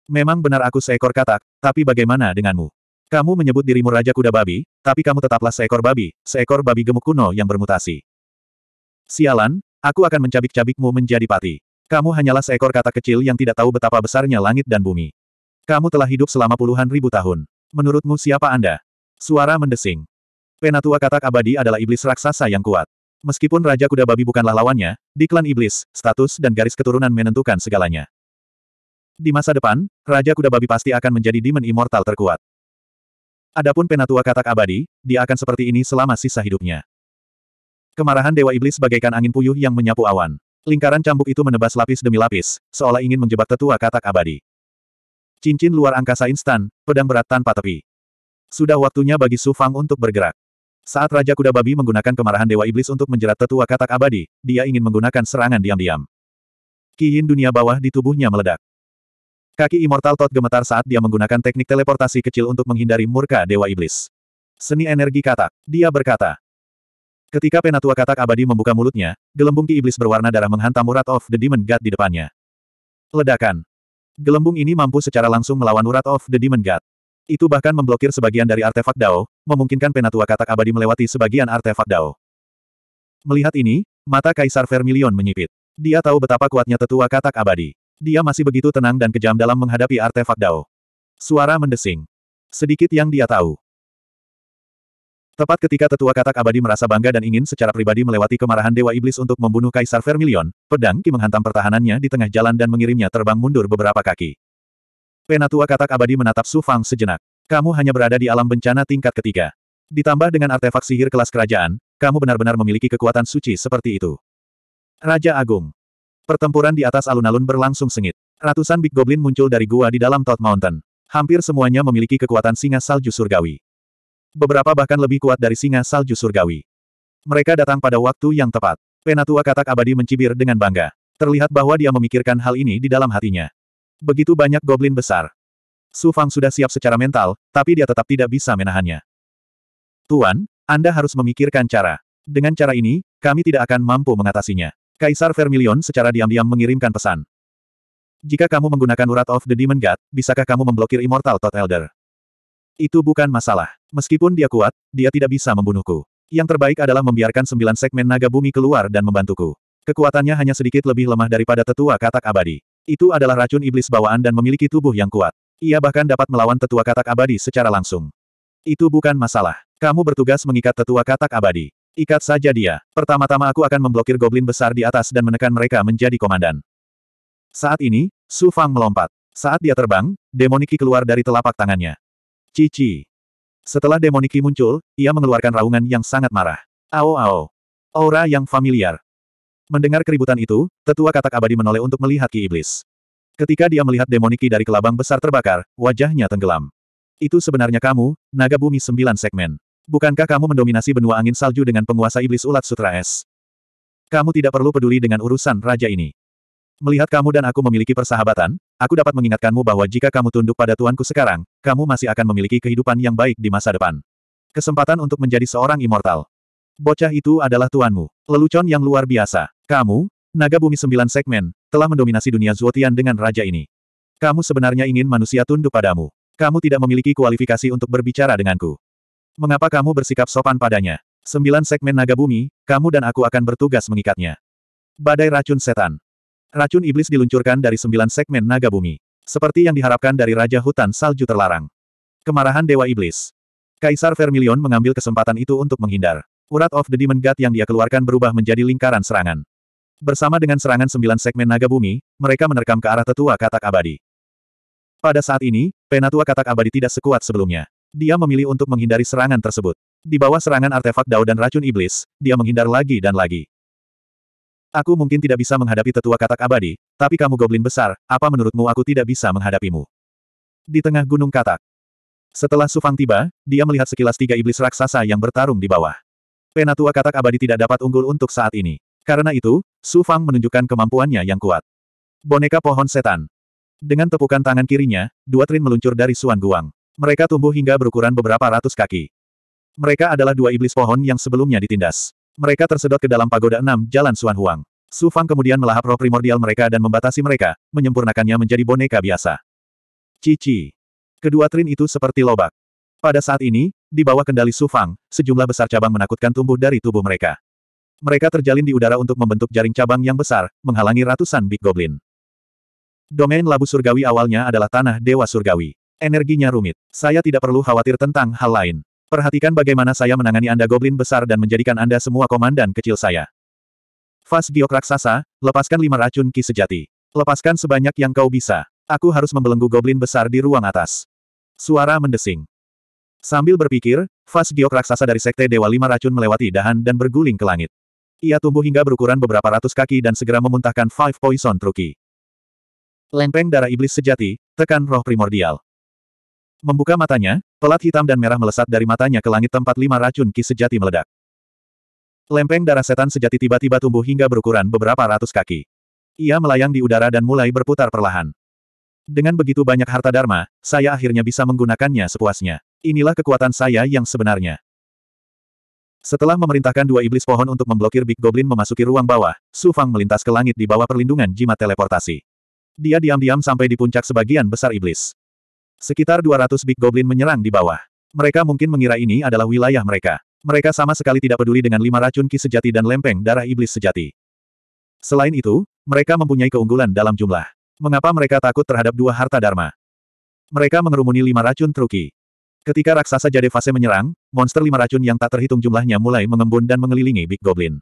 Memang benar aku seekor katak, tapi bagaimana denganmu? Kamu menyebut dirimu Raja Kuda Babi, tapi kamu tetaplah seekor babi, seekor babi gemuk kuno yang bermutasi. Sialan, aku akan mencabik-cabikmu menjadi pati. Kamu hanyalah seekor katak kecil yang tidak tahu betapa besarnya langit dan bumi. Kamu telah hidup selama puluhan ribu tahun. Menurutmu siapa Anda? Suara mendesing. Penatua katak abadi adalah iblis raksasa yang kuat. Meskipun Raja Kuda Babi bukanlah lawannya, di klan iblis, status dan garis keturunan menentukan segalanya. Di masa depan, Raja Kuda Babi pasti akan menjadi Demon Immortal terkuat. Adapun Penatua Katak Abadi, dia akan seperti ini selama sisa hidupnya. Kemarahan Dewa Iblis bagaikan angin puyuh yang menyapu awan. Lingkaran cambuk itu menebas lapis demi lapis, seolah ingin menjebak tetua katak abadi. Cincin luar angkasa instan, pedang berat tanpa tepi. Sudah waktunya bagi Su Fang untuk bergerak. Saat Raja Kuda Babi menggunakan kemarahan Dewa Iblis untuk menjerat tetua katak abadi, dia ingin menggunakan serangan diam-diam. Kiin dunia bawah di tubuhnya meledak. Kaki Immortal Tot gemetar saat dia menggunakan teknik teleportasi kecil untuk menghindari murka Dewa Iblis. Seni energi katak, dia berkata. Ketika penatua katak abadi membuka mulutnya, gelembung ki iblis berwarna darah menghantam Urat of the Demon God di depannya. Ledakan. Gelembung ini mampu secara langsung melawan Urat of the Demon God. Itu bahkan memblokir sebagian dari artefak Dao, memungkinkan penatua katak abadi melewati sebagian artefak Dao. Melihat ini, mata Kaisar Vermilion menyipit. Dia tahu betapa kuatnya tetua katak abadi. Dia masih begitu tenang dan kejam dalam menghadapi artefak Dao. Suara mendesing. Sedikit yang dia tahu. Tepat ketika tetua katak abadi merasa bangga dan ingin secara pribadi melewati kemarahan Dewa Iblis untuk membunuh Kaisar Vermilion, pedang Ki menghantam pertahanannya di tengah jalan dan mengirimnya terbang mundur beberapa kaki. Penatua katak abadi menatap Su Fang sejenak. Kamu hanya berada di alam bencana tingkat ketiga. Ditambah dengan artefak sihir kelas kerajaan, kamu benar-benar memiliki kekuatan suci seperti itu. Raja Agung. Pertempuran di atas alun-alun berlangsung sengit. Ratusan Big Goblin muncul dari gua di dalam Todd Mountain. Hampir semuanya memiliki kekuatan singa salju surgawi. Beberapa bahkan lebih kuat dari singa salju surgawi. Mereka datang pada waktu yang tepat. Penatua katak abadi mencibir dengan bangga. Terlihat bahwa dia memikirkan hal ini di dalam hatinya. Begitu banyak goblin besar. Su Fang sudah siap secara mental, tapi dia tetap tidak bisa menahannya. Tuan, Anda harus memikirkan cara. Dengan cara ini, kami tidak akan mampu mengatasinya. Kaisar Vermilion secara diam-diam mengirimkan pesan. Jika kamu menggunakan urat of the Demon God, bisakah kamu memblokir Immortal Thought Elder? Itu bukan masalah. Meskipun dia kuat, dia tidak bisa membunuhku. Yang terbaik adalah membiarkan sembilan segmen naga bumi keluar dan membantuku. Kekuatannya hanya sedikit lebih lemah daripada tetua katak abadi. Itu adalah racun iblis bawaan dan memiliki tubuh yang kuat. Ia bahkan dapat melawan tetua katak abadi secara langsung. Itu bukan masalah. Kamu bertugas mengikat tetua katak abadi. Ikat saja dia. Pertama-tama aku akan memblokir goblin besar di atas dan menekan mereka menjadi komandan. Saat ini, Su Fang melompat. Saat dia terbang, Demoniki keluar dari telapak tangannya. Cici. Setelah Demoniki muncul, ia mengeluarkan raungan yang sangat marah. Ao ao. Aura yang familiar. Mendengar keributan itu, tetua katak abadi menoleh untuk melihat Ki Iblis. Ketika dia melihat demoniki dari kelabang besar terbakar, wajahnya tenggelam. Itu sebenarnya kamu, naga bumi sembilan segmen. Bukankah kamu mendominasi benua angin salju dengan penguasa iblis ulat sutra es? Kamu tidak perlu peduli dengan urusan raja ini. Melihat kamu dan aku memiliki persahabatan, aku dapat mengingatkanmu bahwa jika kamu tunduk pada tuanku sekarang, kamu masih akan memiliki kehidupan yang baik di masa depan. Kesempatan untuk menjadi seorang immortal. Bocah itu adalah tuanmu. Lelucon yang luar biasa. Kamu, naga bumi sembilan segmen, telah mendominasi dunia Zuotian dengan raja ini. Kamu sebenarnya ingin manusia tunduk padamu. Kamu tidak memiliki kualifikasi untuk berbicara denganku. Mengapa kamu bersikap sopan padanya? Sembilan segmen naga bumi, kamu dan aku akan bertugas mengikatnya. Badai racun setan. Racun iblis diluncurkan dari sembilan segmen naga bumi. Seperti yang diharapkan dari Raja Hutan Salju Terlarang. Kemarahan Dewa Iblis. Kaisar Vermilion mengambil kesempatan itu untuk menghindar. Urat of the Demon God yang dia keluarkan berubah menjadi lingkaran serangan. Bersama dengan serangan sembilan segmen naga bumi, mereka menerkam ke arah tetua katak abadi. Pada saat ini, penatua katak abadi tidak sekuat sebelumnya. Dia memilih untuk menghindari serangan tersebut. Di bawah serangan artefak dao dan racun iblis, dia menghindar lagi dan lagi. Aku mungkin tidak bisa menghadapi tetua katak abadi, tapi kamu goblin besar, apa menurutmu aku tidak bisa menghadapimu? Di tengah gunung katak. Setelah Sufang tiba, dia melihat sekilas tiga iblis raksasa yang bertarung di bawah. Penatua katak abadi tidak dapat unggul untuk saat ini. Karena itu, Su Fang menunjukkan kemampuannya yang kuat. Boneka pohon setan. Dengan tepukan tangan kirinya, dua trin meluncur dari Suan Guang. Mereka tumbuh hingga berukuran beberapa ratus kaki. Mereka adalah dua iblis pohon yang sebelumnya ditindas. Mereka tersedot ke dalam pagoda enam Jalan Suan Huang. Su Fang kemudian melahap roh primordial mereka dan membatasi mereka, menyempurnakannya menjadi boneka biasa. Cici. Kedua trin itu seperti lobak. Pada saat ini, di bawah kendali Sufang, sejumlah besar cabang menakutkan tumbuh dari tubuh mereka. Mereka terjalin di udara untuk membentuk jaring cabang yang besar, menghalangi ratusan Big Goblin. Domain labu surgawi awalnya adalah tanah dewa surgawi. Energinya rumit. Saya tidak perlu khawatir tentang hal lain. Perhatikan bagaimana saya menangani Anda Goblin besar dan menjadikan Anda semua komandan kecil saya. Fas giok raksasa, lepaskan lima racun ki sejati. Lepaskan sebanyak yang kau bisa. Aku harus membelenggu Goblin besar di ruang atas. Suara mendesing. Sambil berpikir, vas giok raksasa dari Sekte Dewa Lima Racun melewati dahan dan berguling ke langit. Ia tumbuh hingga berukuran beberapa ratus kaki dan segera memuntahkan Five Poison Truki. Lempeng darah iblis sejati, tekan roh primordial. Membuka matanya, pelat hitam dan merah melesat dari matanya ke langit tempat lima racun ki sejati meledak. Lempeng darah setan sejati tiba-tiba tumbuh hingga berukuran beberapa ratus kaki. Ia melayang di udara dan mulai berputar perlahan. Dengan begitu banyak harta dharma, saya akhirnya bisa menggunakannya sepuasnya. Inilah kekuatan saya yang sebenarnya. Setelah memerintahkan dua iblis pohon untuk memblokir Big Goblin memasuki ruang bawah, Su Fang melintas ke langit di bawah perlindungan jimat teleportasi. Dia diam-diam sampai di puncak sebagian besar iblis. Sekitar 200 Big Goblin menyerang di bawah. Mereka mungkin mengira ini adalah wilayah mereka. Mereka sama sekali tidak peduli dengan lima racun ki sejati dan lempeng darah iblis sejati. Selain itu, mereka mempunyai keunggulan dalam jumlah. Mengapa mereka takut terhadap dua harta dharma? Mereka mengerumuni lima racun truki. Ketika raksasa jade fase menyerang, monster lima racun yang tak terhitung jumlahnya mulai mengembun dan mengelilingi Big Goblin.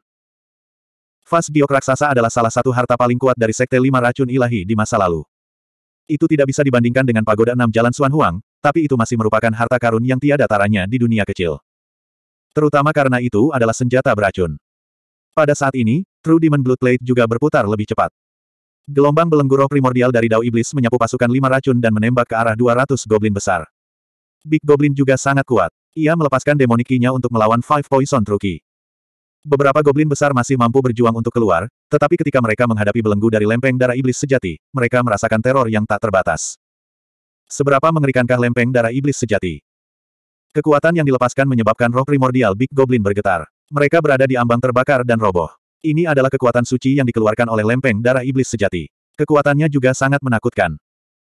Fas giok raksasa adalah salah satu harta paling kuat dari sekte lima racun ilahi di masa lalu. Itu tidak bisa dibandingkan dengan pagoda enam jalan Suan Huang, tapi itu masih merupakan harta karun yang tiada taranya di dunia kecil. Terutama karena itu adalah senjata beracun. Pada saat ini, True Demon Plate juga berputar lebih cepat. Gelombang belenggu roh primordial dari Dao Iblis menyapu pasukan lima racun dan menembak ke arah 200 goblin besar. Big Goblin juga sangat kuat. Ia melepaskan demonikinya untuk melawan Five Poison Truki. Beberapa goblin besar masih mampu berjuang untuk keluar, tetapi ketika mereka menghadapi belenggu dari lempeng darah iblis sejati, mereka merasakan teror yang tak terbatas. Seberapa mengerikankah lempeng darah iblis sejati? Kekuatan yang dilepaskan menyebabkan roh primordial Big Goblin bergetar. Mereka berada di ambang terbakar dan roboh. Ini adalah kekuatan suci yang dikeluarkan oleh lempeng darah iblis sejati. Kekuatannya juga sangat menakutkan.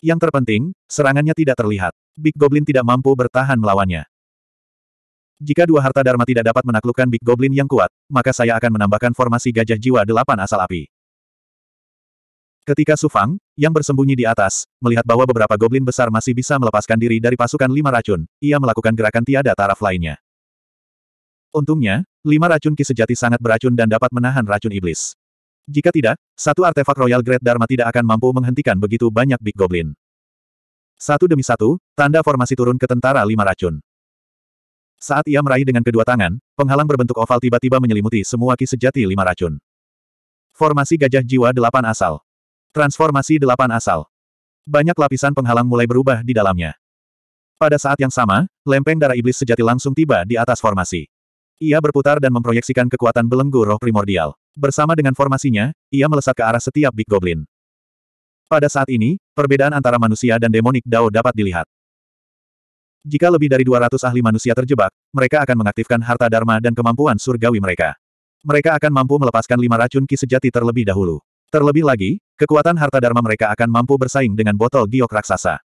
Yang terpenting, serangannya tidak terlihat. Big Goblin tidak mampu bertahan melawannya. Jika dua harta Dharma tidak dapat menaklukkan Big Goblin yang kuat, maka saya akan menambahkan formasi gajah jiwa delapan asal api. Ketika Sufang, yang bersembunyi di atas, melihat bahwa beberapa goblin besar masih bisa melepaskan diri dari pasukan lima racun, ia melakukan gerakan tiada taraf lainnya. Untungnya, lima racun ki sejati sangat beracun dan dapat menahan racun iblis. Jika tidak, satu artefak Royal Great Dharma tidak akan mampu menghentikan begitu banyak Big Goblin. Satu demi satu, tanda formasi turun ke tentara lima racun. Saat ia meraih dengan kedua tangan, penghalang berbentuk oval tiba-tiba menyelimuti semua ki sejati lima racun. Formasi gajah jiwa delapan asal. Transformasi delapan asal. Banyak lapisan penghalang mulai berubah di dalamnya. Pada saat yang sama, lempeng darah iblis sejati langsung tiba di atas formasi. Ia berputar dan memproyeksikan kekuatan belenggu roh primordial. Bersama dengan formasinya, ia melesat ke arah setiap Big Goblin. Pada saat ini, perbedaan antara manusia dan demonik Dao dapat dilihat. Jika lebih dari 200 ahli manusia terjebak, mereka akan mengaktifkan harta dharma dan kemampuan surgawi mereka. Mereka akan mampu melepaskan lima racun ki sejati terlebih dahulu. Terlebih lagi, kekuatan harta dharma mereka akan mampu bersaing dengan botol giok raksasa.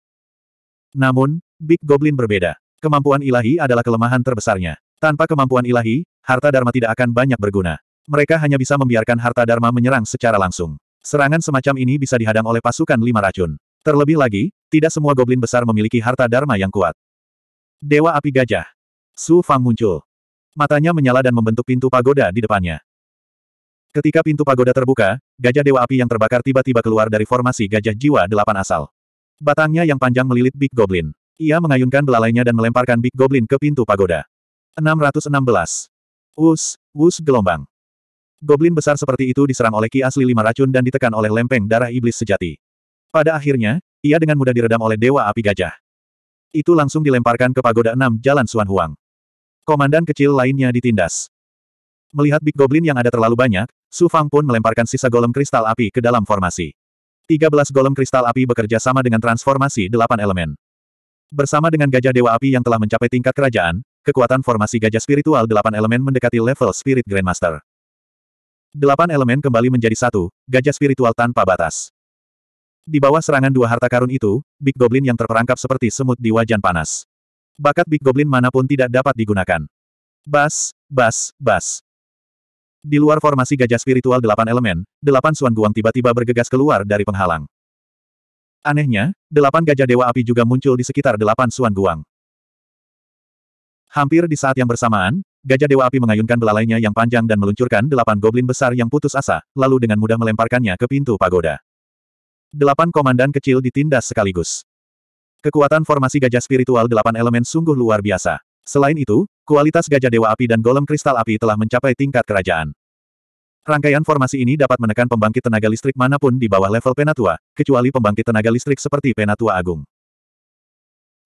Namun, Big Goblin berbeda. Kemampuan ilahi adalah kelemahan terbesarnya. Tanpa kemampuan ilahi, harta dharma tidak akan banyak berguna mereka hanya bisa membiarkan harta Dharma menyerang secara langsung. Serangan semacam ini bisa dihadang oleh pasukan lima racun. Terlebih lagi, tidak semua goblin besar memiliki harta Dharma yang kuat. Dewa Api Gajah. Su Fang muncul. Matanya menyala dan membentuk pintu pagoda di depannya. Ketika pintu pagoda terbuka, gajah dewa api yang terbakar tiba-tiba keluar dari formasi gajah jiwa delapan asal. Batangnya yang panjang melilit Big Goblin. Ia mengayunkan belalainya dan melemparkan Big Goblin ke pintu pagoda. 616. Wus, wus gelombang. Goblin besar seperti itu diserang oleh ki asli lima racun dan ditekan oleh lempeng darah iblis sejati. Pada akhirnya, ia dengan mudah diredam oleh Dewa Api Gajah. Itu langsung dilemparkan ke Pagoda enam Jalan Suan Huang. Komandan kecil lainnya ditindas. Melihat Big Goblin yang ada terlalu banyak, Su Fang pun melemparkan sisa golem kristal api ke dalam formasi. 13 golem kristal api bekerja sama dengan transformasi delapan elemen. Bersama dengan gajah dewa api yang telah mencapai tingkat kerajaan, kekuatan formasi gajah spiritual delapan elemen mendekati level Spirit Grandmaster. Delapan elemen kembali menjadi satu, gajah spiritual tanpa batas. Di bawah serangan dua harta karun itu, Big Goblin yang terperangkap seperti semut di wajan panas. Bakat Big Goblin manapun tidak dapat digunakan. Bas, bas, bas. Di luar formasi gajah spiritual delapan elemen, delapan suan guang tiba-tiba bergegas keluar dari penghalang. Anehnya, delapan gajah dewa api juga muncul di sekitar delapan suan guang. Hampir di saat yang bersamaan, Gajah Dewa Api mengayunkan belalainya yang panjang dan meluncurkan delapan goblin besar yang putus asa, lalu dengan mudah melemparkannya ke pintu pagoda. Delapan komandan kecil ditindas sekaligus. Kekuatan formasi gajah spiritual delapan elemen sungguh luar biasa. Selain itu, kualitas gajah dewa api dan golem kristal api telah mencapai tingkat kerajaan. Rangkaian formasi ini dapat menekan pembangkit tenaga listrik manapun di bawah level Penatua, kecuali pembangkit tenaga listrik seperti Penatua Agung.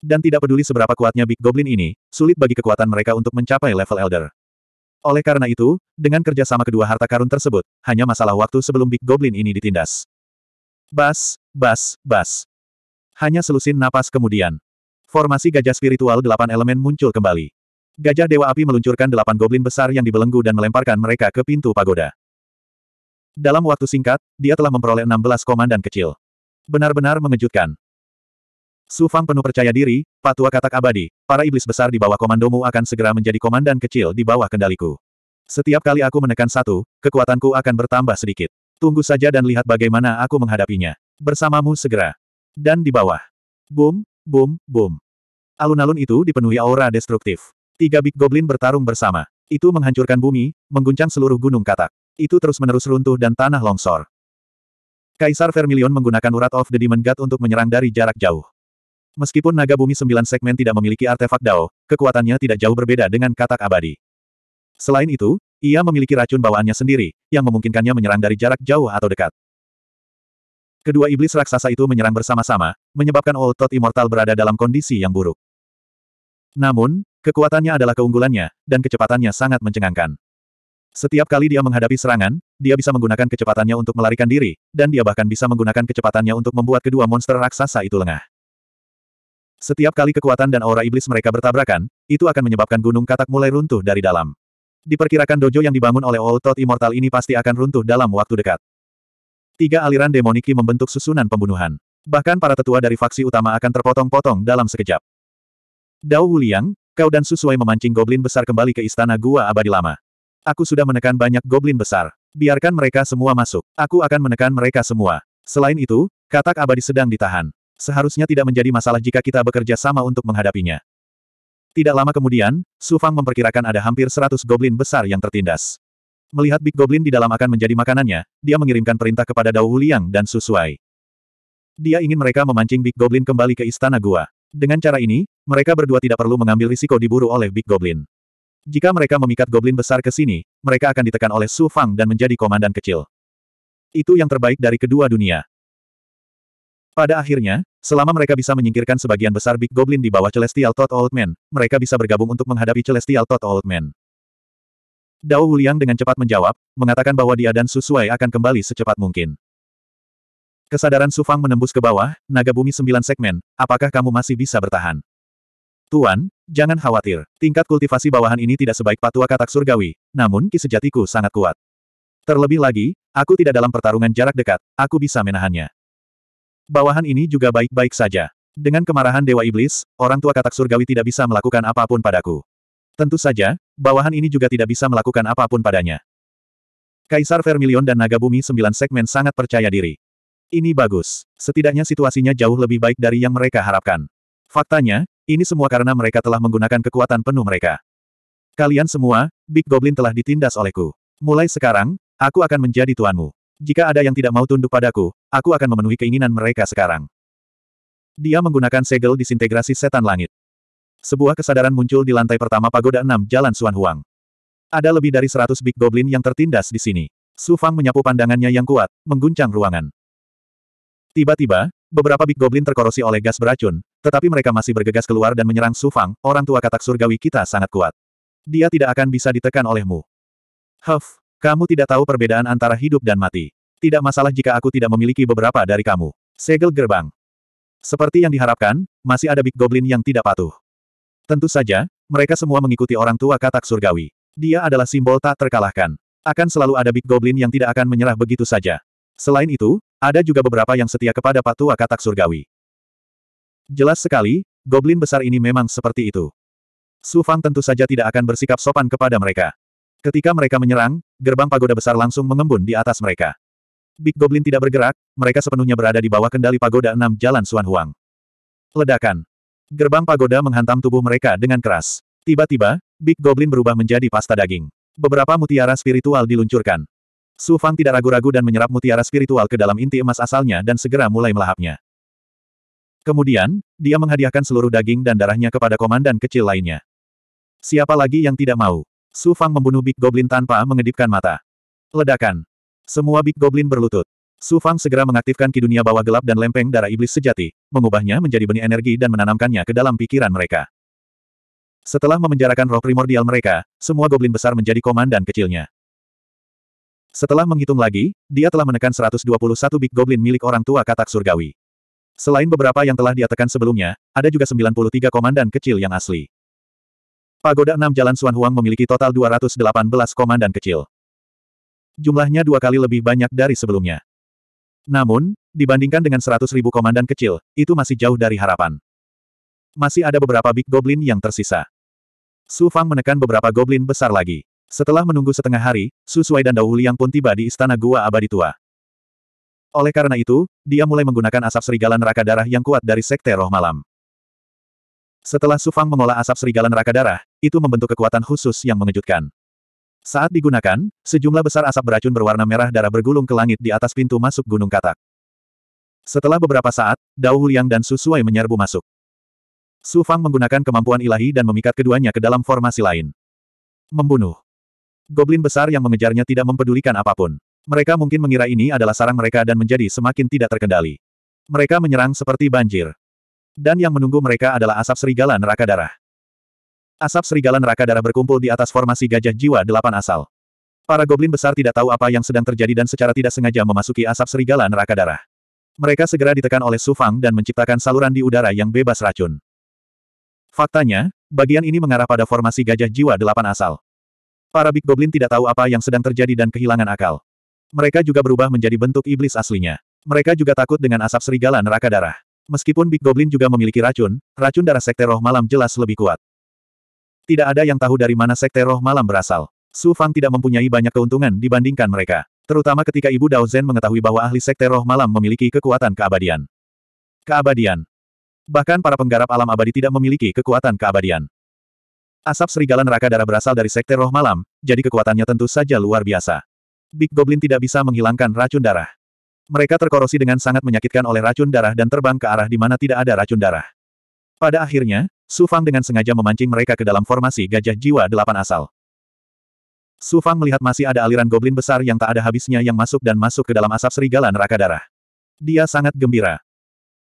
Dan tidak peduli seberapa kuatnya Big Goblin ini, sulit bagi kekuatan mereka untuk mencapai level Elder. Oleh karena itu, dengan kerjasama kedua harta karun tersebut, hanya masalah waktu sebelum Big Goblin ini ditindas. Bas, bas, bas. Hanya selusin napas kemudian. Formasi gajah spiritual delapan elemen muncul kembali. Gajah Dewa Api meluncurkan delapan goblin besar yang dibelenggu dan melemparkan mereka ke pintu pagoda. Dalam waktu singkat, dia telah memperoleh enam belas komandan kecil. Benar-benar mengejutkan. Su Fang penuh percaya diri, patua katak abadi, para iblis besar di bawah komandomu akan segera menjadi komandan kecil di bawah kendaliku. Setiap kali aku menekan satu, kekuatanku akan bertambah sedikit. Tunggu saja dan lihat bagaimana aku menghadapinya. Bersamamu segera. Dan di bawah. Boom, boom, boom. Alun-alun itu dipenuhi aura destruktif. Tiga Big Goblin bertarung bersama. Itu menghancurkan bumi, mengguncang seluruh gunung katak. Itu terus-menerus runtuh dan tanah longsor. Kaisar Vermilion menggunakan urat of the Demon God untuk menyerang dari jarak jauh. Meskipun naga bumi sembilan segmen tidak memiliki artefak Dao, kekuatannya tidak jauh berbeda dengan katak abadi. Selain itu, ia memiliki racun bawaannya sendiri, yang memungkinkannya menyerang dari jarak jauh atau dekat. Kedua iblis raksasa itu menyerang bersama-sama, menyebabkan Old Tot Immortal berada dalam kondisi yang buruk. Namun, kekuatannya adalah keunggulannya, dan kecepatannya sangat mencengangkan. Setiap kali dia menghadapi serangan, dia bisa menggunakan kecepatannya untuk melarikan diri, dan dia bahkan bisa menggunakan kecepatannya untuk membuat kedua monster raksasa itu lengah. Setiap kali kekuatan dan aura iblis mereka bertabrakan, itu akan menyebabkan gunung katak mulai runtuh dari dalam. Diperkirakan dojo yang dibangun oleh Old Thought Immortal ini pasti akan runtuh dalam waktu dekat. Tiga aliran demoniki membentuk susunan pembunuhan. Bahkan para tetua dari faksi utama akan terpotong-potong dalam sekejap. Dao Wuliang, kau dan Susuai memancing goblin besar kembali ke istana gua abadi lama. Aku sudah menekan banyak goblin besar. Biarkan mereka semua masuk. Aku akan menekan mereka semua. Selain itu, katak abadi sedang ditahan. Seharusnya tidak menjadi masalah jika kita bekerja sama untuk menghadapinya. Tidak lama kemudian, Su Fang memperkirakan ada hampir 100 goblin besar yang tertindas. Melihat Big Goblin di dalam akan menjadi makanannya, dia mengirimkan perintah kepada Dao Wuliang dan Su Sui. Dia ingin mereka memancing Big Goblin kembali ke istana gua. Dengan cara ini, mereka berdua tidak perlu mengambil risiko diburu oleh Big Goblin. Jika mereka memikat Goblin besar ke sini, mereka akan ditekan oleh Su Fang dan menjadi komandan kecil. Itu yang terbaik dari kedua dunia. Pada akhirnya, selama mereka bisa menyingkirkan sebagian besar Big Goblin di bawah Celestial Thought Old Man, mereka bisa bergabung untuk menghadapi Celestial Thought Old Man. Dao Wuliang dengan cepat menjawab, mengatakan bahwa dia dan Susuai akan kembali secepat mungkin. Kesadaran Sufang menembus ke bawah, naga bumi sembilan segmen, apakah kamu masih bisa bertahan? Tuan, jangan khawatir, tingkat kultivasi bawahan ini tidak sebaik patua katak surgawi, namun kisejatiku sangat kuat. Terlebih lagi, aku tidak dalam pertarungan jarak dekat, aku bisa menahannya. Bawahan ini juga baik-baik saja. Dengan kemarahan Dewa Iblis, orang tua katak surgawi tidak bisa melakukan apapun padaku. Tentu saja, bawahan ini juga tidak bisa melakukan apapun padanya. Kaisar Vermilion dan Naga Bumi sembilan segmen sangat percaya diri. Ini bagus. Setidaknya situasinya jauh lebih baik dari yang mereka harapkan. Faktanya, ini semua karena mereka telah menggunakan kekuatan penuh mereka. Kalian semua, Big Goblin telah ditindas olehku. Mulai sekarang, aku akan menjadi tuanmu. Jika ada yang tidak mau tunduk padaku, aku akan memenuhi keinginan mereka sekarang. Dia menggunakan segel disintegrasi setan langit. Sebuah kesadaran muncul di lantai pertama Pagoda enam Jalan Suan Huang. Ada lebih dari seratus Big Goblin yang tertindas di sini. Su Fang menyapu pandangannya yang kuat, mengguncang ruangan. Tiba-tiba, beberapa Big Goblin terkorosi oleh gas beracun, tetapi mereka masih bergegas keluar dan menyerang Su Fang, orang tua katak surgawi kita sangat kuat. Dia tidak akan bisa ditekan olehmu. Huff, kamu tidak tahu perbedaan antara hidup dan mati. Tidak masalah jika aku tidak memiliki beberapa dari kamu. Segel gerbang. Seperti yang diharapkan, masih ada Big Goblin yang tidak patuh. Tentu saja, mereka semua mengikuti orang tua katak surgawi. Dia adalah simbol tak terkalahkan. Akan selalu ada Big Goblin yang tidak akan menyerah begitu saja. Selain itu, ada juga beberapa yang setia kepada patua katak surgawi. Jelas sekali, Goblin besar ini memang seperti itu. Su Fang tentu saja tidak akan bersikap sopan kepada mereka. Ketika mereka menyerang, gerbang pagoda besar langsung mengembun di atas mereka. Big Goblin tidak bergerak, mereka sepenuhnya berada di bawah kendali pagoda enam jalan Suan Huang. Ledakan. Gerbang pagoda menghantam tubuh mereka dengan keras. Tiba-tiba, Big Goblin berubah menjadi pasta daging. Beberapa mutiara spiritual diluncurkan. Su Fang tidak ragu-ragu dan menyerap mutiara spiritual ke dalam inti emas asalnya dan segera mulai melahapnya. Kemudian, dia menghadiahkan seluruh daging dan darahnya kepada komandan kecil lainnya. Siapa lagi yang tidak mau? Su Fang membunuh Big Goblin tanpa mengedipkan mata. Ledakan. Semua Big Goblin berlutut. Su Fang segera mengaktifkan ki dunia bawah gelap dan lempeng darah iblis sejati, mengubahnya menjadi benih energi dan menanamkannya ke dalam pikiran mereka. Setelah memenjarakan roh primordial mereka, semua goblin besar menjadi komandan kecilnya. Setelah menghitung lagi, dia telah menekan 121 big goblin milik orang tua katak surgawi. Selain beberapa yang telah dia tekan sebelumnya, ada juga 93 komandan kecil yang asli. Pagoda 6 Jalan Suan Huang memiliki total 218 komandan kecil. Jumlahnya dua kali lebih banyak dari sebelumnya. Namun, dibandingkan dengan 100 ribu komandan kecil, itu masih jauh dari harapan. Masih ada beberapa Big Goblin yang tersisa. Su Fang menekan beberapa Goblin besar lagi. Setelah menunggu setengah hari, Su Sui dan Dao Liang pun tiba di Istana Gua Abadi Tua. Oleh karena itu, dia mulai menggunakan asap serigala neraka darah yang kuat dari Sekte Roh Malam. Setelah Sufang mengolah asap serigala neraka darah, itu membentuk kekuatan khusus yang mengejutkan. Saat digunakan, sejumlah besar asap beracun berwarna merah darah bergulung ke langit di atas pintu masuk Gunung Katak. Setelah beberapa saat, Dao Huliang dan Su Sui menyerbu masuk. Su Fang menggunakan kemampuan ilahi dan memikat keduanya ke dalam formasi lain. Membunuh. Goblin besar yang mengejarnya tidak mempedulikan apapun. Mereka mungkin mengira ini adalah sarang mereka dan menjadi semakin tidak terkendali. Mereka menyerang seperti banjir. Dan yang menunggu mereka adalah asap serigala neraka darah. Asap serigala neraka darah berkumpul di atas formasi gajah jiwa delapan asal. Para goblin besar tidak tahu apa yang sedang terjadi dan secara tidak sengaja memasuki asap serigala neraka darah. Mereka segera ditekan oleh Sufang dan menciptakan saluran di udara yang bebas racun. Faktanya, bagian ini mengarah pada formasi gajah jiwa delapan asal. Para Big Goblin tidak tahu apa yang sedang terjadi dan kehilangan akal. Mereka juga berubah menjadi bentuk iblis aslinya. Mereka juga takut dengan asap serigala neraka darah. Meskipun Big Goblin juga memiliki racun, racun darah Sekte Roh Malam jelas lebih kuat. Tidak ada yang tahu dari mana Sekte Roh Malam berasal. Su Fang tidak mempunyai banyak keuntungan dibandingkan mereka. Terutama ketika Ibu Dao Zhen mengetahui bahwa ahli Sekte Roh Malam memiliki kekuatan keabadian. Keabadian. Bahkan para penggarap alam abadi tidak memiliki kekuatan keabadian. Asap serigala neraka darah berasal dari Sekte Roh Malam, jadi kekuatannya tentu saja luar biasa. Big Goblin tidak bisa menghilangkan racun darah. Mereka terkorosi dengan sangat menyakitkan oleh racun darah dan terbang ke arah di mana tidak ada racun darah. Pada akhirnya, Su Fang dengan sengaja memancing mereka ke dalam formasi gajah jiwa delapan asal. Su Fang melihat masih ada aliran goblin besar yang tak ada habisnya yang masuk dan masuk ke dalam asap serigala neraka darah. Dia sangat gembira.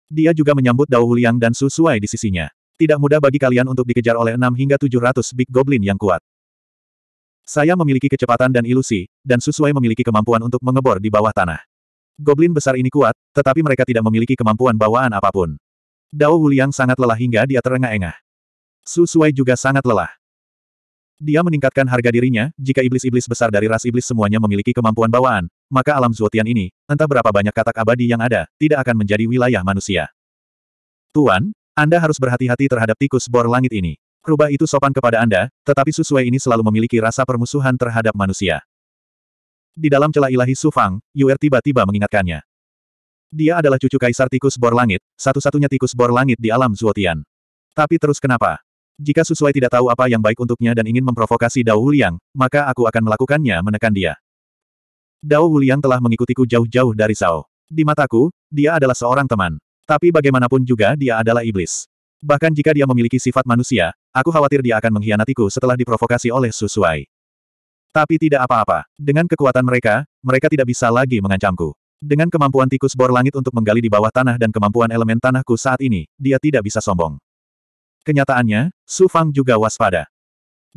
Dia juga menyambut Dao Huliang dan Su Suai di sisinya. Tidak mudah bagi kalian untuk dikejar oleh 6 hingga 700 Big Goblin yang kuat. Saya memiliki kecepatan dan ilusi, dan Su Suai memiliki kemampuan untuk mengebor di bawah tanah. Goblin besar ini kuat, tetapi mereka tidak memiliki kemampuan bawaan apapun. Dao Wuliang sangat lelah hingga dia terengah-engah. Su Sui juga sangat lelah. Dia meningkatkan harga dirinya, jika iblis-iblis besar dari ras iblis semuanya memiliki kemampuan bawaan, maka alam Zuotian ini, entah berapa banyak katak abadi yang ada, tidak akan menjadi wilayah manusia. Tuan, Anda harus berhati-hati terhadap tikus bor langit ini. Rubah itu sopan kepada Anda, tetapi Suai ini selalu memiliki rasa permusuhan terhadap manusia. Di dalam celah ilahi Sufang, Yuer tiba-tiba mengingatkannya. Dia adalah cucu kaisar tikus bor langit, satu-satunya tikus bor langit di alam Zuotian. Tapi terus kenapa? Jika sesuai tidak tahu apa yang baik untuknya dan ingin memprovokasi Dao Wuliang, maka aku akan melakukannya menekan dia. Dao Wuliang telah mengikutiku jauh-jauh dari Sao. Di mataku, dia adalah seorang teman. Tapi bagaimanapun juga dia adalah iblis. Bahkan jika dia memiliki sifat manusia, aku khawatir dia akan mengkhianatiku setelah diprovokasi oleh Susuai. Tapi tidak apa-apa. Dengan kekuatan mereka, mereka tidak bisa lagi mengancamku. Dengan kemampuan tikus bor langit untuk menggali di bawah tanah dan kemampuan elemen tanahku saat ini, dia tidak bisa sombong. Kenyataannya, Su Fang juga waspada.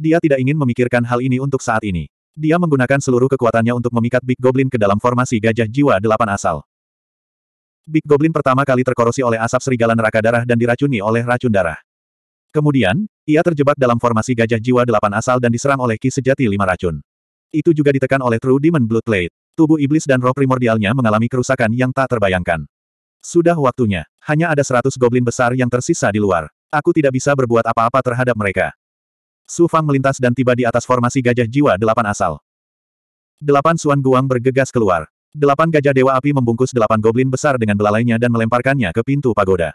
Dia tidak ingin memikirkan hal ini untuk saat ini. Dia menggunakan seluruh kekuatannya untuk memikat Big Goblin ke dalam formasi gajah jiwa delapan asal. Big Goblin pertama kali terkorosi oleh asap serigala neraka darah dan diracuni oleh racun darah. Kemudian, ia terjebak dalam formasi gajah jiwa delapan asal dan diserang oleh ki sejati lima racun. Itu juga ditekan oleh True Demon Blood Bloodblade. Tubuh iblis dan roh primordialnya mengalami kerusakan yang tak terbayangkan. Sudah waktunya. Hanya ada seratus goblin besar yang tersisa di luar. Aku tidak bisa berbuat apa-apa terhadap mereka. Su Fang melintas dan tiba di atas formasi gajah jiwa delapan asal. Delapan Suan Guang bergegas keluar. Delapan gajah dewa api membungkus delapan goblin besar dengan belalainya dan melemparkannya ke pintu pagoda.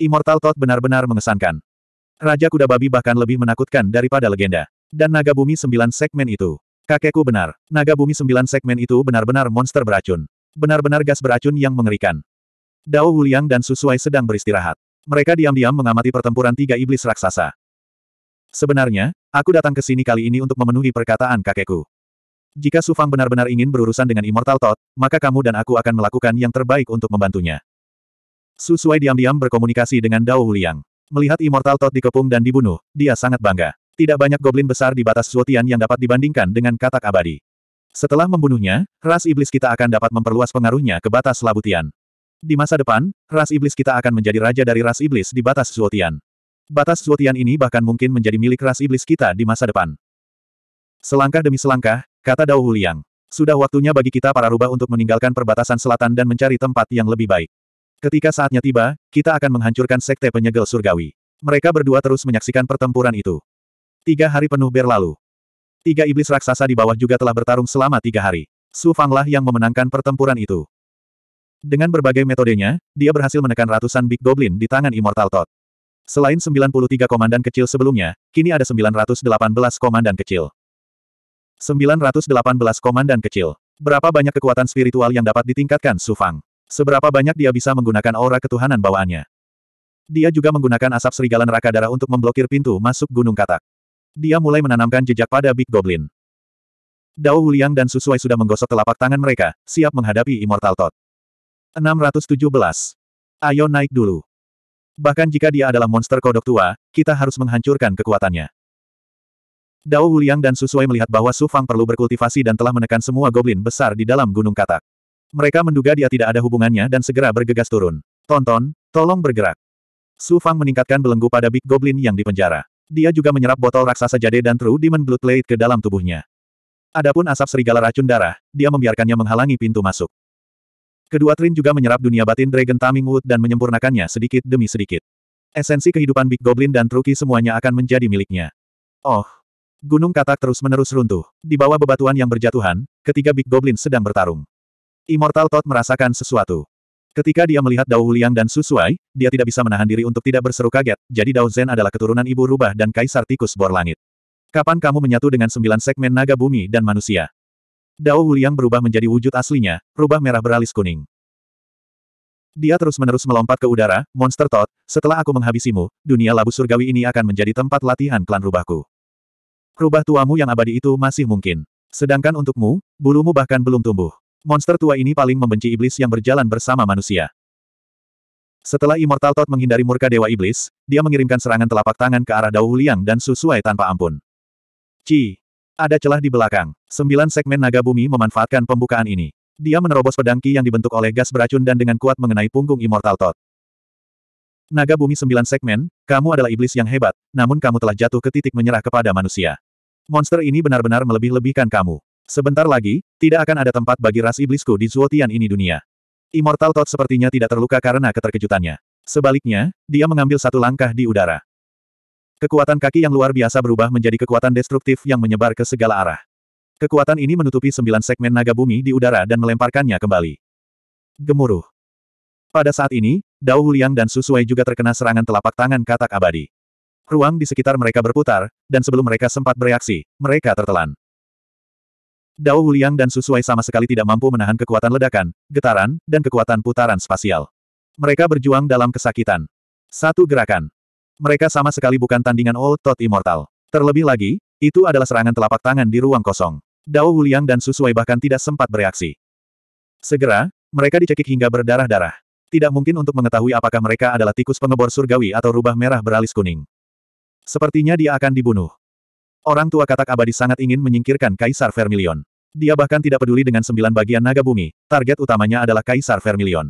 Immortal Tot benar-benar mengesankan. Raja kuda babi bahkan lebih menakutkan daripada legenda. Dan naga bumi sembilan segmen itu. Kakekku benar, naga bumi sembilan segmen itu benar-benar monster beracun. Benar-benar gas beracun yang mengerikan. Dao Wuliang dan Susuai sedang beristirahat. Mereka diam-diam mengamati pertempuran tiga iblis raksasa. Sebenarnya, aku datang ke sini kali ini untuk memenuhi perkataan kakekku. Jika Sufang benar-benar ingin berurusan dengan Immortal Thought, maka kamu dan aku akan melakukan yang terbaik untuk membantunya. Susuai diam-diam berkomunikasi dengan Dao Wuliang. Melihat Immortal Toad dikepung dan dibunuh, dia sangat bangga. Tidak banyak goblin besar di batas Zuotian yang dapat dibandingkan dengan katak abadi. Setelah membunuhnya, ras iblis kita akan dapat memperluas pengaruhnya ke batas Labutian. Di masa depan, ras iblis kita akan menjadi raja dari ras iblis di batas Zuotian. Batas Zuotian ini bahkan mungkin menjadi milik ras iblis kita di masa depan. Selangkah demi selangkah, kata Dao Huliang. Sudah waktunya bagi kita para rubah untuk meninggalkan perbatasan selatan dan mencari tempat yang lebih baik. Ketika saatnya tiba, kita akan menghancurkan sekte penyegel surgawi. Mereka berdua terus menyaksikan pertempuran itu. Tiga hari penuh berlalu. Tiga iblis raksasa di bawah juga telah bertarung selama tiga hari. Su Fanglah yang memenangkan pertempuran itu. Dengan berbagai metodenya, dia berhasil menekan ratusan Big Goblin di tangan Immortal Todd. Selain 93 komandan kecil sebelumnya, kini ada 918 komandan kecil. 918 komandan kecil. Berapa banyak kekuatan spiritual yang dapat ditingkatkan Su Fang? Seberapa banyak dia bisa menggunakan aura ketuhanan bawaannya. Dia juga menggunakan asap serigala neraka darah untuk memblokir pintu masuk Gunung Katak. Dia mulai menanamkan jejak pada Big Goblin. Dao Wuliang dan Susuai sudah menggosok telapak tangan mereka, siap menghadapi Immortal Tot. 617. Ayo naik dulu. Bahkan jika dia adalah monster kodok tua, kita harus menghancurkan kekuatannya. Dao Wuliang dan Susuai melihat bahwa Su Fang perlu berkultivasi dan telah menekan semua goblin besar di dalam Gunung Katak. Mereka menduga dia tidak ada hubungannya dan segera bergegas turun. Tonton, tolong bergerak. Su Fang meningkatkan belenggu pada Big Goblin yang dipenjara. Dia juga menyerap botol raksasa jade dan True Demon Blood Blade ke dalam tubuhnya. Adapun asap serigala racun darah, dia membiarkannya menghalangi pintu masuk. Kedua Trin juga menyerap dunia batin Dragon Taming Wood dan menyempurnakannya sedikit demi sedikit. Esensi kehidupan Big Goblin dan Truki semuanya akan menjadi miliknya. Oh, Gunung katak terus-menerus runtuh. Di bawah bebatuan yang berjatuhan, ketiga Big Goblin sedang bertarung. Immortal Todd merasakan sesuatu. Ketika dia melihat Dao Huliang dan Susuai, dia tidak bisa menahan diri untuk tidak berseru kaget, jadi Dao Zen adalah keturunan Ibu Rubah dan Kaisar Tikus Bor Langit. Kapan kamu menyatu dengan sembilan segmen naga bumi dan manusia? Dao Huliang berubah menjadi wujud aslinya, rubah merah beralis kuning. Dia terus-menerus melompat ke udara, Monster Todd, setelah aku menghabisimu, dunia labu surgawi ini akan menjadi tempat latihan klan rubahku. Rubah tuamu yang abadi itu masih mungkin. Sedangkan untukmu, bulumu bahkan belum tumbuh. Monster tua ini paling membenci iblis yang berjalan bersama manusia. Setelah Immortal Tot menghindari murka Dewa Iblis, dia mengirimkan serangan telapak tangan ke arah Dao Liang dan Susuai tanpa ampun. Ci! Ada celah di belakang. Sembilan segmen naga bumi memanfaatkan pembukaan ini. Dia menerobos pedang Ki yang dibentuk oleh gas beracun dan dengan kuat mengenai punggung Immortal Tot. Naga bumi sembilan segmen, kamu adalah iblis yang hebat, namun kamu telah jatuh ke titik menyerah kepada manusia. Monster ini benar-benar melebih-lebihkan kamu. Sebentar lagi, tidak akan ada tempat bagi ras iblisku di Zuotian ini dunia. Immortal Toad sepertinya tidak terluka karena keterkejutannya. Sebaliknya, dia mengambil satu langkah di udara. Kekuatan kaki yang luar biasa berubah menjadi kekuatan destruktif yang menyebar ke segala arah. Kekuatan ini menutupi sembilan segmen naga bumi di udara dan melemparkannya kembali. Gemuruh. Pada saat ini, Dao Huliang dan Susuai juga terkena serangan telapak tangan katak abadi. Ruang di sekitar mereka berputar, dan sebelum mereka sempat bereaksi, mereka tertelan. Dao Huliang dan Susuai sama sekali tidak mampu menahan kekuatan ledakan, getaran, dan kekuatan putaran spasial. Mereka berjuang dalam kesakitan. Satu gerakan. Mereka sama sekali bukan tandingan Old Tot Immortal. Terlebih lagi, itu adalah serangan telapak tangan di ruang kosong. Dao Huliang dan Susuai bahkan tidak sempat bereaksi. Segera, mereka dicekik hingga berdarah-darah. Tidak mungkin untuk mengetahui apakah mereka adalah tikus pengebor surgawi atau rubah merah beralis kuning. Sepertinya dia akan dibunuh. Orang tua katak abadi sangat ingin menyingkirkan Kaisar Vermilion. Dia bahkan tidak peduli dengan sembilan bagian naga bumi, target utamanya adalah Kaisar Vermilion.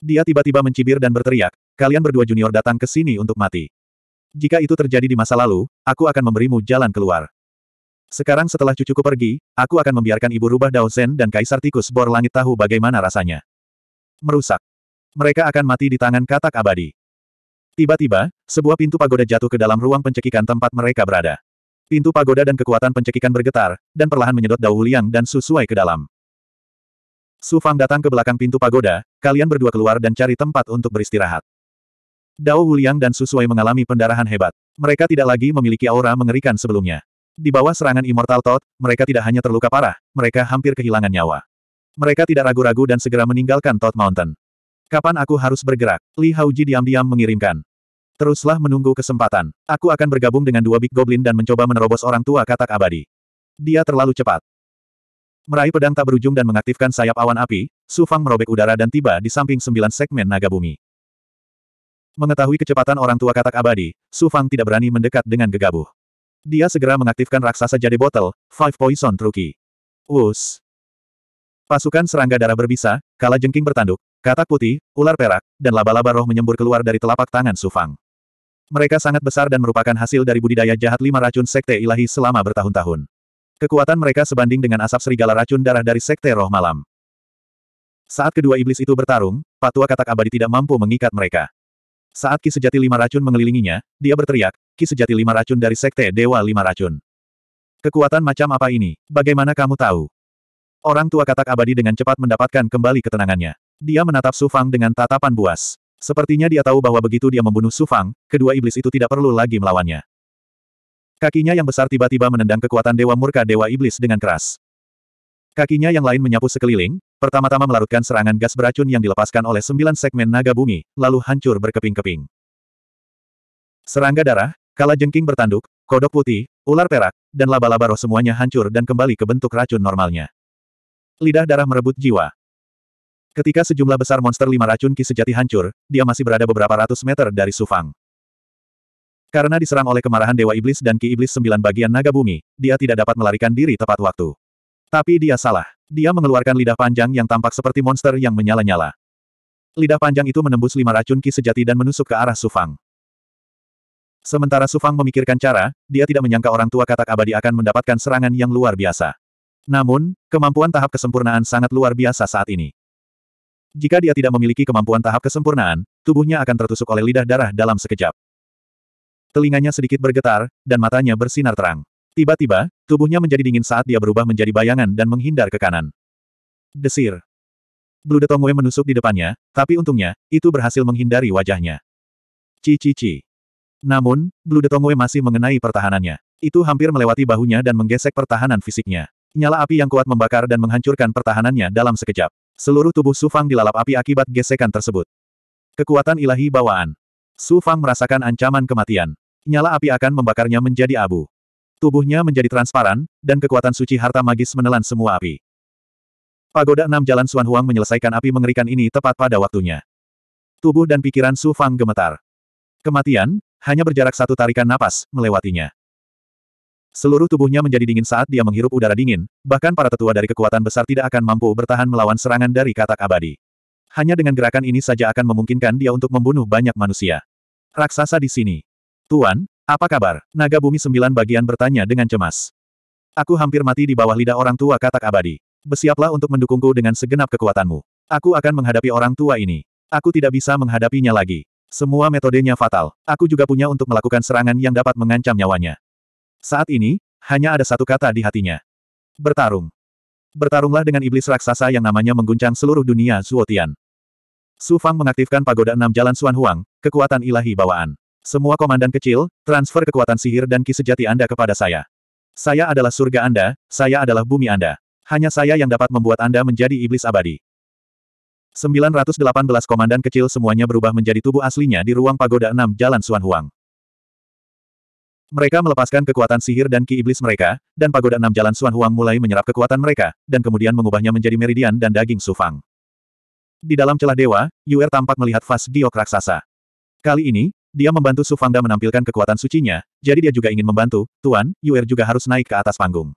Dia tiba-tiba mencibir dan berteriak, kalian berdua junior datang ke sini untuk mati. Jika itu terjadi di masa lalu, aku akan memberimu jalan keluar. Sekarang setelah cucuku pergi, aku akan membiarkan ibu rubah Daozen dan Kaisar Tikus Bor Langit tahu bagaimana rasanya. Merusak. Mereka akan mati di tangan katak abadi. Tiba-tiba, sebuah pintu pagoda jatuh ke dalam ruang pencekikan tempat mereka berada. Pintu pagoda dan kekuatan pencekikan bergetar, dan perlahan menyedot Dao Liang dan Su ke dalam. Su Fang datang ke belakang pintu pagoda, kalian berdua keluar dan cari tempat untuk beristirahat. Dao Liang dan Su mengalami pendarahan hebat. Mereka tidak lagi memiliki aura mengerikan sebelumnya. Di bawah serangan Immortal Tot, mereka tidak hanya terluka parah, mereka hampir kehilangan nyawa. Mereka tidak ragu-ragu dan segera meninggalkan Tot Mountain. Kapan aku harus bergerak? Li Haoji diam-diam mengirimkan. Teruslah menunggu kesempatan. Aku akan bergabung dengan dua Big Goblin dan mencoba menerobos orang tua katak abadi. Dia terlalu cepat. Meraih pedang tak berujung dan mengaktifkan sayap awan api, Su Fang merobek udara dan tiba di samping sembilan segmen naga bumi. Mengetahui kecepatan orang tua katak abadi, Su Fang tidak berani mendekat dengan gegabah. Dia segera mengaktifkan raksasa jade botol, Five Poison Truki. Us. Pasukan serangga darah berbisa, kala jengking bertanduk, Katak putih, ular perak, dan laba-laba roh menyembur keluar dari telapak tangan Sufang. Mereka sangat besar dan merupakan hasil dari budidaya jahat lima racun sekte ilahi selama bertahun-tahun. Kekuatan mereka sebanding dengan asap serigala racun darah dari sekte roh malam. Saat kedua iblis itu bertarung, patua katak abadi tidak mampu mengikat mereka. Saat ki sejati lima racun mengelilinginya, dia berteriak, ki sejati lima racun dari sekte dewa lima racun. Kekuatan macam apa ini? Bagaimana kamu tahu? Orang tua katak abadi dengan cepat mendapatkan kembali ketenangannya. Dia menatap Su Fang dengan tatapan buas. Sepertinya dia tahu bahwa begitu dia membunuh Su Fang, kedua iblis itu tidak perlu lagi melawannya. Kakinya yang besar tiba-tiba menendang kekuatan Dewa Murka Dewa Iblis dengan keras. Kakinya yang lain menyapu sekeliling, pertama-tama melarutkan serangan gas beracun yang dilepaskan oleh sembilan segmen naga bumi, lalu hancur berkeping-keping. Serangga darah, kala jengking bertanduk, kodok putih, ular perak, dan laba-laba roh semuanya hancur dan kembali ke bentuk racun normalnya. Lidah darah merebut jiwa, Ketika sejumlah besar monster lima racun ki sejati hancur, dia masih berada beberapa ratus meter dari Sufang. Karena diserang oleh kemarahan Dewa Iblis dan Ki Iblis sembilan bagian naga bumi, dia tidak dapat melarikan diri tepat waktu. Tapi dia salah. Dia mengeluarkan lidah panjang yang tampak seperti monster yang menyala-nyala. Lidah panjang itu menembus lima racun ki sejati dan menusuk ke arah Sufang. Sementara Sufang memikirkan cara, dia tidak menyangka orang tua katak abadi akan mendapatkan serangan yang luar biasa. Namun, kemampuan tahap kesempurnaan sangat luar biasa saat ini. Jika dia tidak memiliki kemampuan tahap kesempurnaan, tubuhnya akan tertusuk oleh lidah darah dalam sekejap. Telinganya sedikit bergetar, dan matanya bersinar terang. Tiba-tiba, tubuhnya menjadi dingin saat dia berubah menjadi bayangan dan menghindar ke kanan. Desir. Blue Detongwe menusuk di depannya, tapi untungnya, itu berhasil menghindari wajahnya. Cici-ci. Namun, Blue Detongwe masih mengenai pertahanannya. Itu hampir melewati bahunya dan menggesek pertahanan fisiknya. Nyala api yang kuat membakar dan menghancurkan pertahanannya dalam sekejap. Seluruh tubuh Su Fang dilalap api akibat gesekan tersebut. Kekuatan ilahi bawaan. Su Fang merasakan ancaman kematian. Nyala api akan membakarnya menjadi abu. Tubuhnya menjadi transparan, dan kekuatan suci harta magis menelan semua api. Pagoda enam jalan Suan Huang menyelesaikan api mengerikan ini tepat pada waktunya. Tubuh dan pikiran Su Fang gemetar. Kematian, hanya berjarak satu tarikan napas, melewatinya. Seluruh tubuhnya menjadi dingin saat dia menghirup udara dingin, bahkan para tetua dari kekuatan besar tidak akan mampu bertahan melawan serangan dari katak abadi. Hanya dengan gerakan ini saja akan memungkinkan dia untuk membunuh banyak manusia. Raksasa di sini. Tuan, apa kabar? Naga bumi sembilan bagian bertanya dengan cemas. Aku hampir mati di bawah lidah orang tua katak abadi. Bersiaplah untuk mendukungku dengan segenap kekuatanmu. Aku akan menghadapi orang tua ini. Aku tidak bisa menghadapinya lagi. Semua metodenya fatal. Aku juga punya untuk melakukan serangan yang dapat mengancam nyawanya. Saat ini, hanya ada satu kata di hatinya. Bertarung. Bertarunglah dengan iblis raksasa yang namanya mengguncang seluruh dunia Zuotian. Su Fang mengaktifkan pagoda enam jalan Suan Huang, kekuatan ilahi bawaan. Semua komandan kecil, transfer kekuatan sihir dan ki sejati Anda kepada saya. Saya adalah surga Anda, saya adalah bumi Anda. Hanya saya yang dapat membuat Anda menjadi iblis abadi. 918 komandan kecil semuanya berubah menjadi tubuh aslinya di ruang pagoda enam Jalan Suan Huang. Mereka melepaskan kekuatan sihir dan ki iblis mereka, dan pagoda enam jalan Suan Huang mulai menyerap kekuatan mereka, dan kemudian mengubahnya menjadi meridian dan daging sufang. Di dalam celah dewa, Yuer tampak melihat Fas Giok raksasa. Kali ini, dia membantu Sufangda menampilkan kekuatan sucinya, jadi dia juga ingin membantu, Tuan, Yuer juga harus naik ke atas panggung.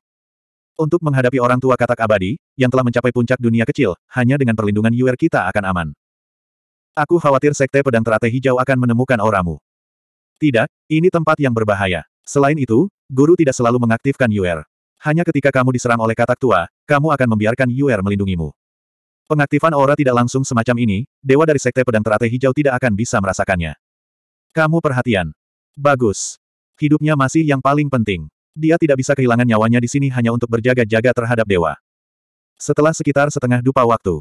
Untuk menghadapi orang tua katak abadi, yang telah mencapai puncak dunia kecil, hanya dengan perlindungan Yuer kita akan aman. Aku khawatir Sekte Pedang Terate Hijau akan menemukan auramu. Tidak, ini tempat yang berbahaya. Selain itu, guru tidak selalu mengaktifkan UR. Hanya ketika kamu diserang oleh katak tua, kamu akan membiarkan UR melindungimu. Pengaktifan aura tidak langsung semacam ini, dewa dari sekte pedang teratai hijau tidak akan bisa merasakannya. Kamu perhatian. Bagus. Hidupnya masih yang paling penting. Dia tidak bisa kehilangan nyawanya di sini hanya untuk berjaga-jaga terhadap dewa. Setelah sekitar setengah dupa waktu.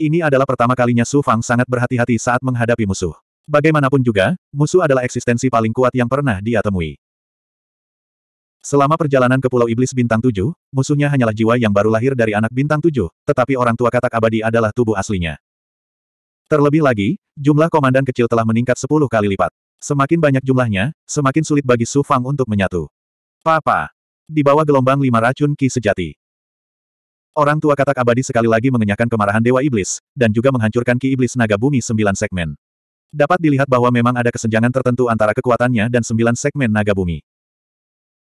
Ini adalah pertama kalinya Su Fang sangat berhati-hati saat menghadapi musuh. Bagaimanapun juga, musuh adalah eksistensi paling kuat yang pernah dia temui. Selama perjalanan ke Pulau Iblis Bintang 7, musuhnya hanyalah jiwa yang baru lahir dari anak Bintang 7, tetapi orang tua katak abadi adalah tubuh aslinya. Terlebih lagi, jumlah komandan kecil telah meningkat 10 kali lipat. Semakin banyak jumlahnya, semakin sulit bagi Su Fang untuk menyatu. Papa! Di bawah gelombang lima racun Ki sejati. Orang tua katak abadi sekali lagi mengenyahkan kemarahan Dewa Iblis, dan juga menghancurkan Ki Iblis Naga Bumi sembilan segmen. Dapat dilihat bahwa memang ada kesenjangan tertentu antara kekuatannya dan sembilan segmen naga bumi.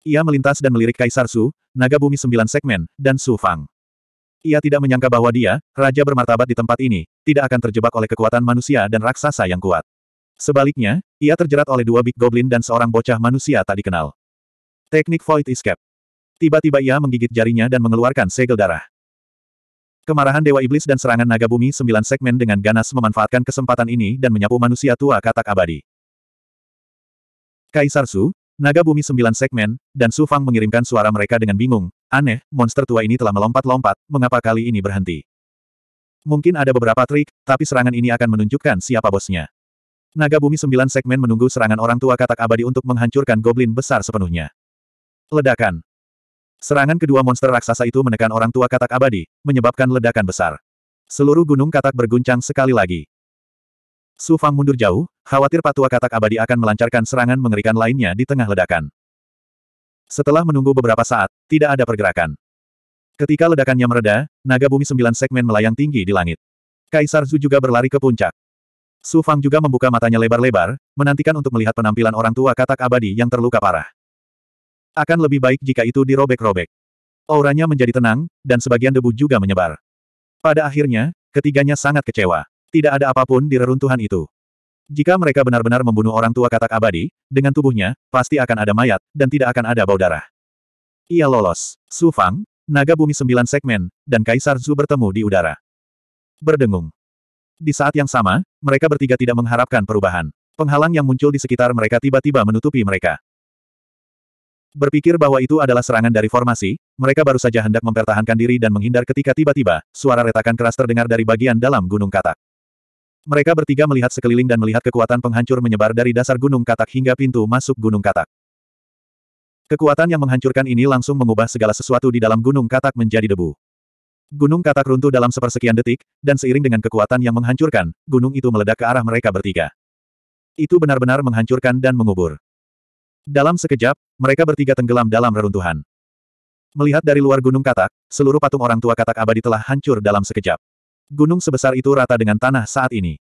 Ia melintas dan melirik Kaisar Su, naga bumi sembilan segmen, dan Su Fang. Ia tidak menyangka bahwa dia, raja bermartabat di tempat ini, tidak akan terjebak oleh kekuatan manusia dan raksasa yang kuat. Sebaliknya, ia terjerat oleh dua Big Goblin dan seorang bocah manusia tak dikenal. Teknik Void Escape. Tiba-tiba ia menggigit jarinya dan mengeluarkan segel darah. Kemarahan Dewa Iblis dan serangan naga bumi sembilan segmen dengan ganas memanfaatkan kesempatan ini dan menyapu manusia tua katak abadi. Kaisar Su, naga bumi sembilan segmen, dan Su Fang mengirimkan suara mereka dengan bingung. Aneh, monster tua ini telah melompat-lompat, mengapa kali ini berhenti? Mungkin ada beberapa trik, tapi serangan ini akan menunjukkan siapa bosnya. Naga bumi sembilan segmen menunggu serangan orang tua katak abadi untuk menghancurkan goblin besar sepenuhnya. Ledakan. Serangan kedua monster raksasa itu menekan orang tua katak abadi, menyebabkan ledakan besar. Seluruh gunung katak berguncang sekali lagi. Su Fang mundur jauh, khawatir patua katak abadi akan melancarkan serangan mengerikan lainnya di tengah ledakan. Setelah menunggu beberapa saat, tidak ada pergerakan. Ketika ledakannya mereda, naga bumi sembilan segmen melayang tinggi di langit. Kaisar Zhu juga berlari ke puncak. Su Fang juga membuka matanya lebar-lebar, menantikan untuk melihat penampilan orang tua katak abadi yang terluka parah. Akan lebih baik jika itu dirobek-robek. Auranya menjadi tenang, dan sebagian debu juga menyebar. Pada akhirnya, ketiganya sangat kecewa. Tidak ada apapun di reruntuhan itu. Jika mereka benar-benar membunuh orang tua katak abadi, dengan tubuhnya, pasti akan ada mayat, dan tidak akan ada bau darah. Ia lolos. Su Fang, Naga Bumi Sembilan Segmen, dan Kaisar Zu bertemu di udara. Berdengung. Di saat yang sama, mereka bertiga tidak mengharapkan perubahan. Penghalang yang muncul di sekitar mereka tiba-tiba menutupi mereka. Berpikir bahwa itu adalah serangan dari formasi, mereka baru saja hendak mempertahankan diri dan menghindar ketika tiba-tiba, suara retakan keras terdengar dari bagian dalam gunung katak. Mereka bertiga melihat sekeliling dan melihat kekuatan penghancur menyebar dari dasar gunung katak hingga pintu masuk gunung katak. Kekuatan yang menghancurkan ini langsung mengubah segala sesuatu di dalam gunung katak menjadi debu. Gunung katak runtuh dalam sepersekian detik, dan seiring dengan kekuatan yang menghancurkan, gunung itu meledak ke arah mereka bertiga. Itu benar-benar menghancurkan dan mengubur. Dalam sekejap, mereka bertiga tenggelam dalam reruntuhan. Melihat dari luar gunung katak, seluruh patung orang tua katak abadi telah hancur dalam sekejap. Gunung sebesar itu rata dengan tanah saat ini.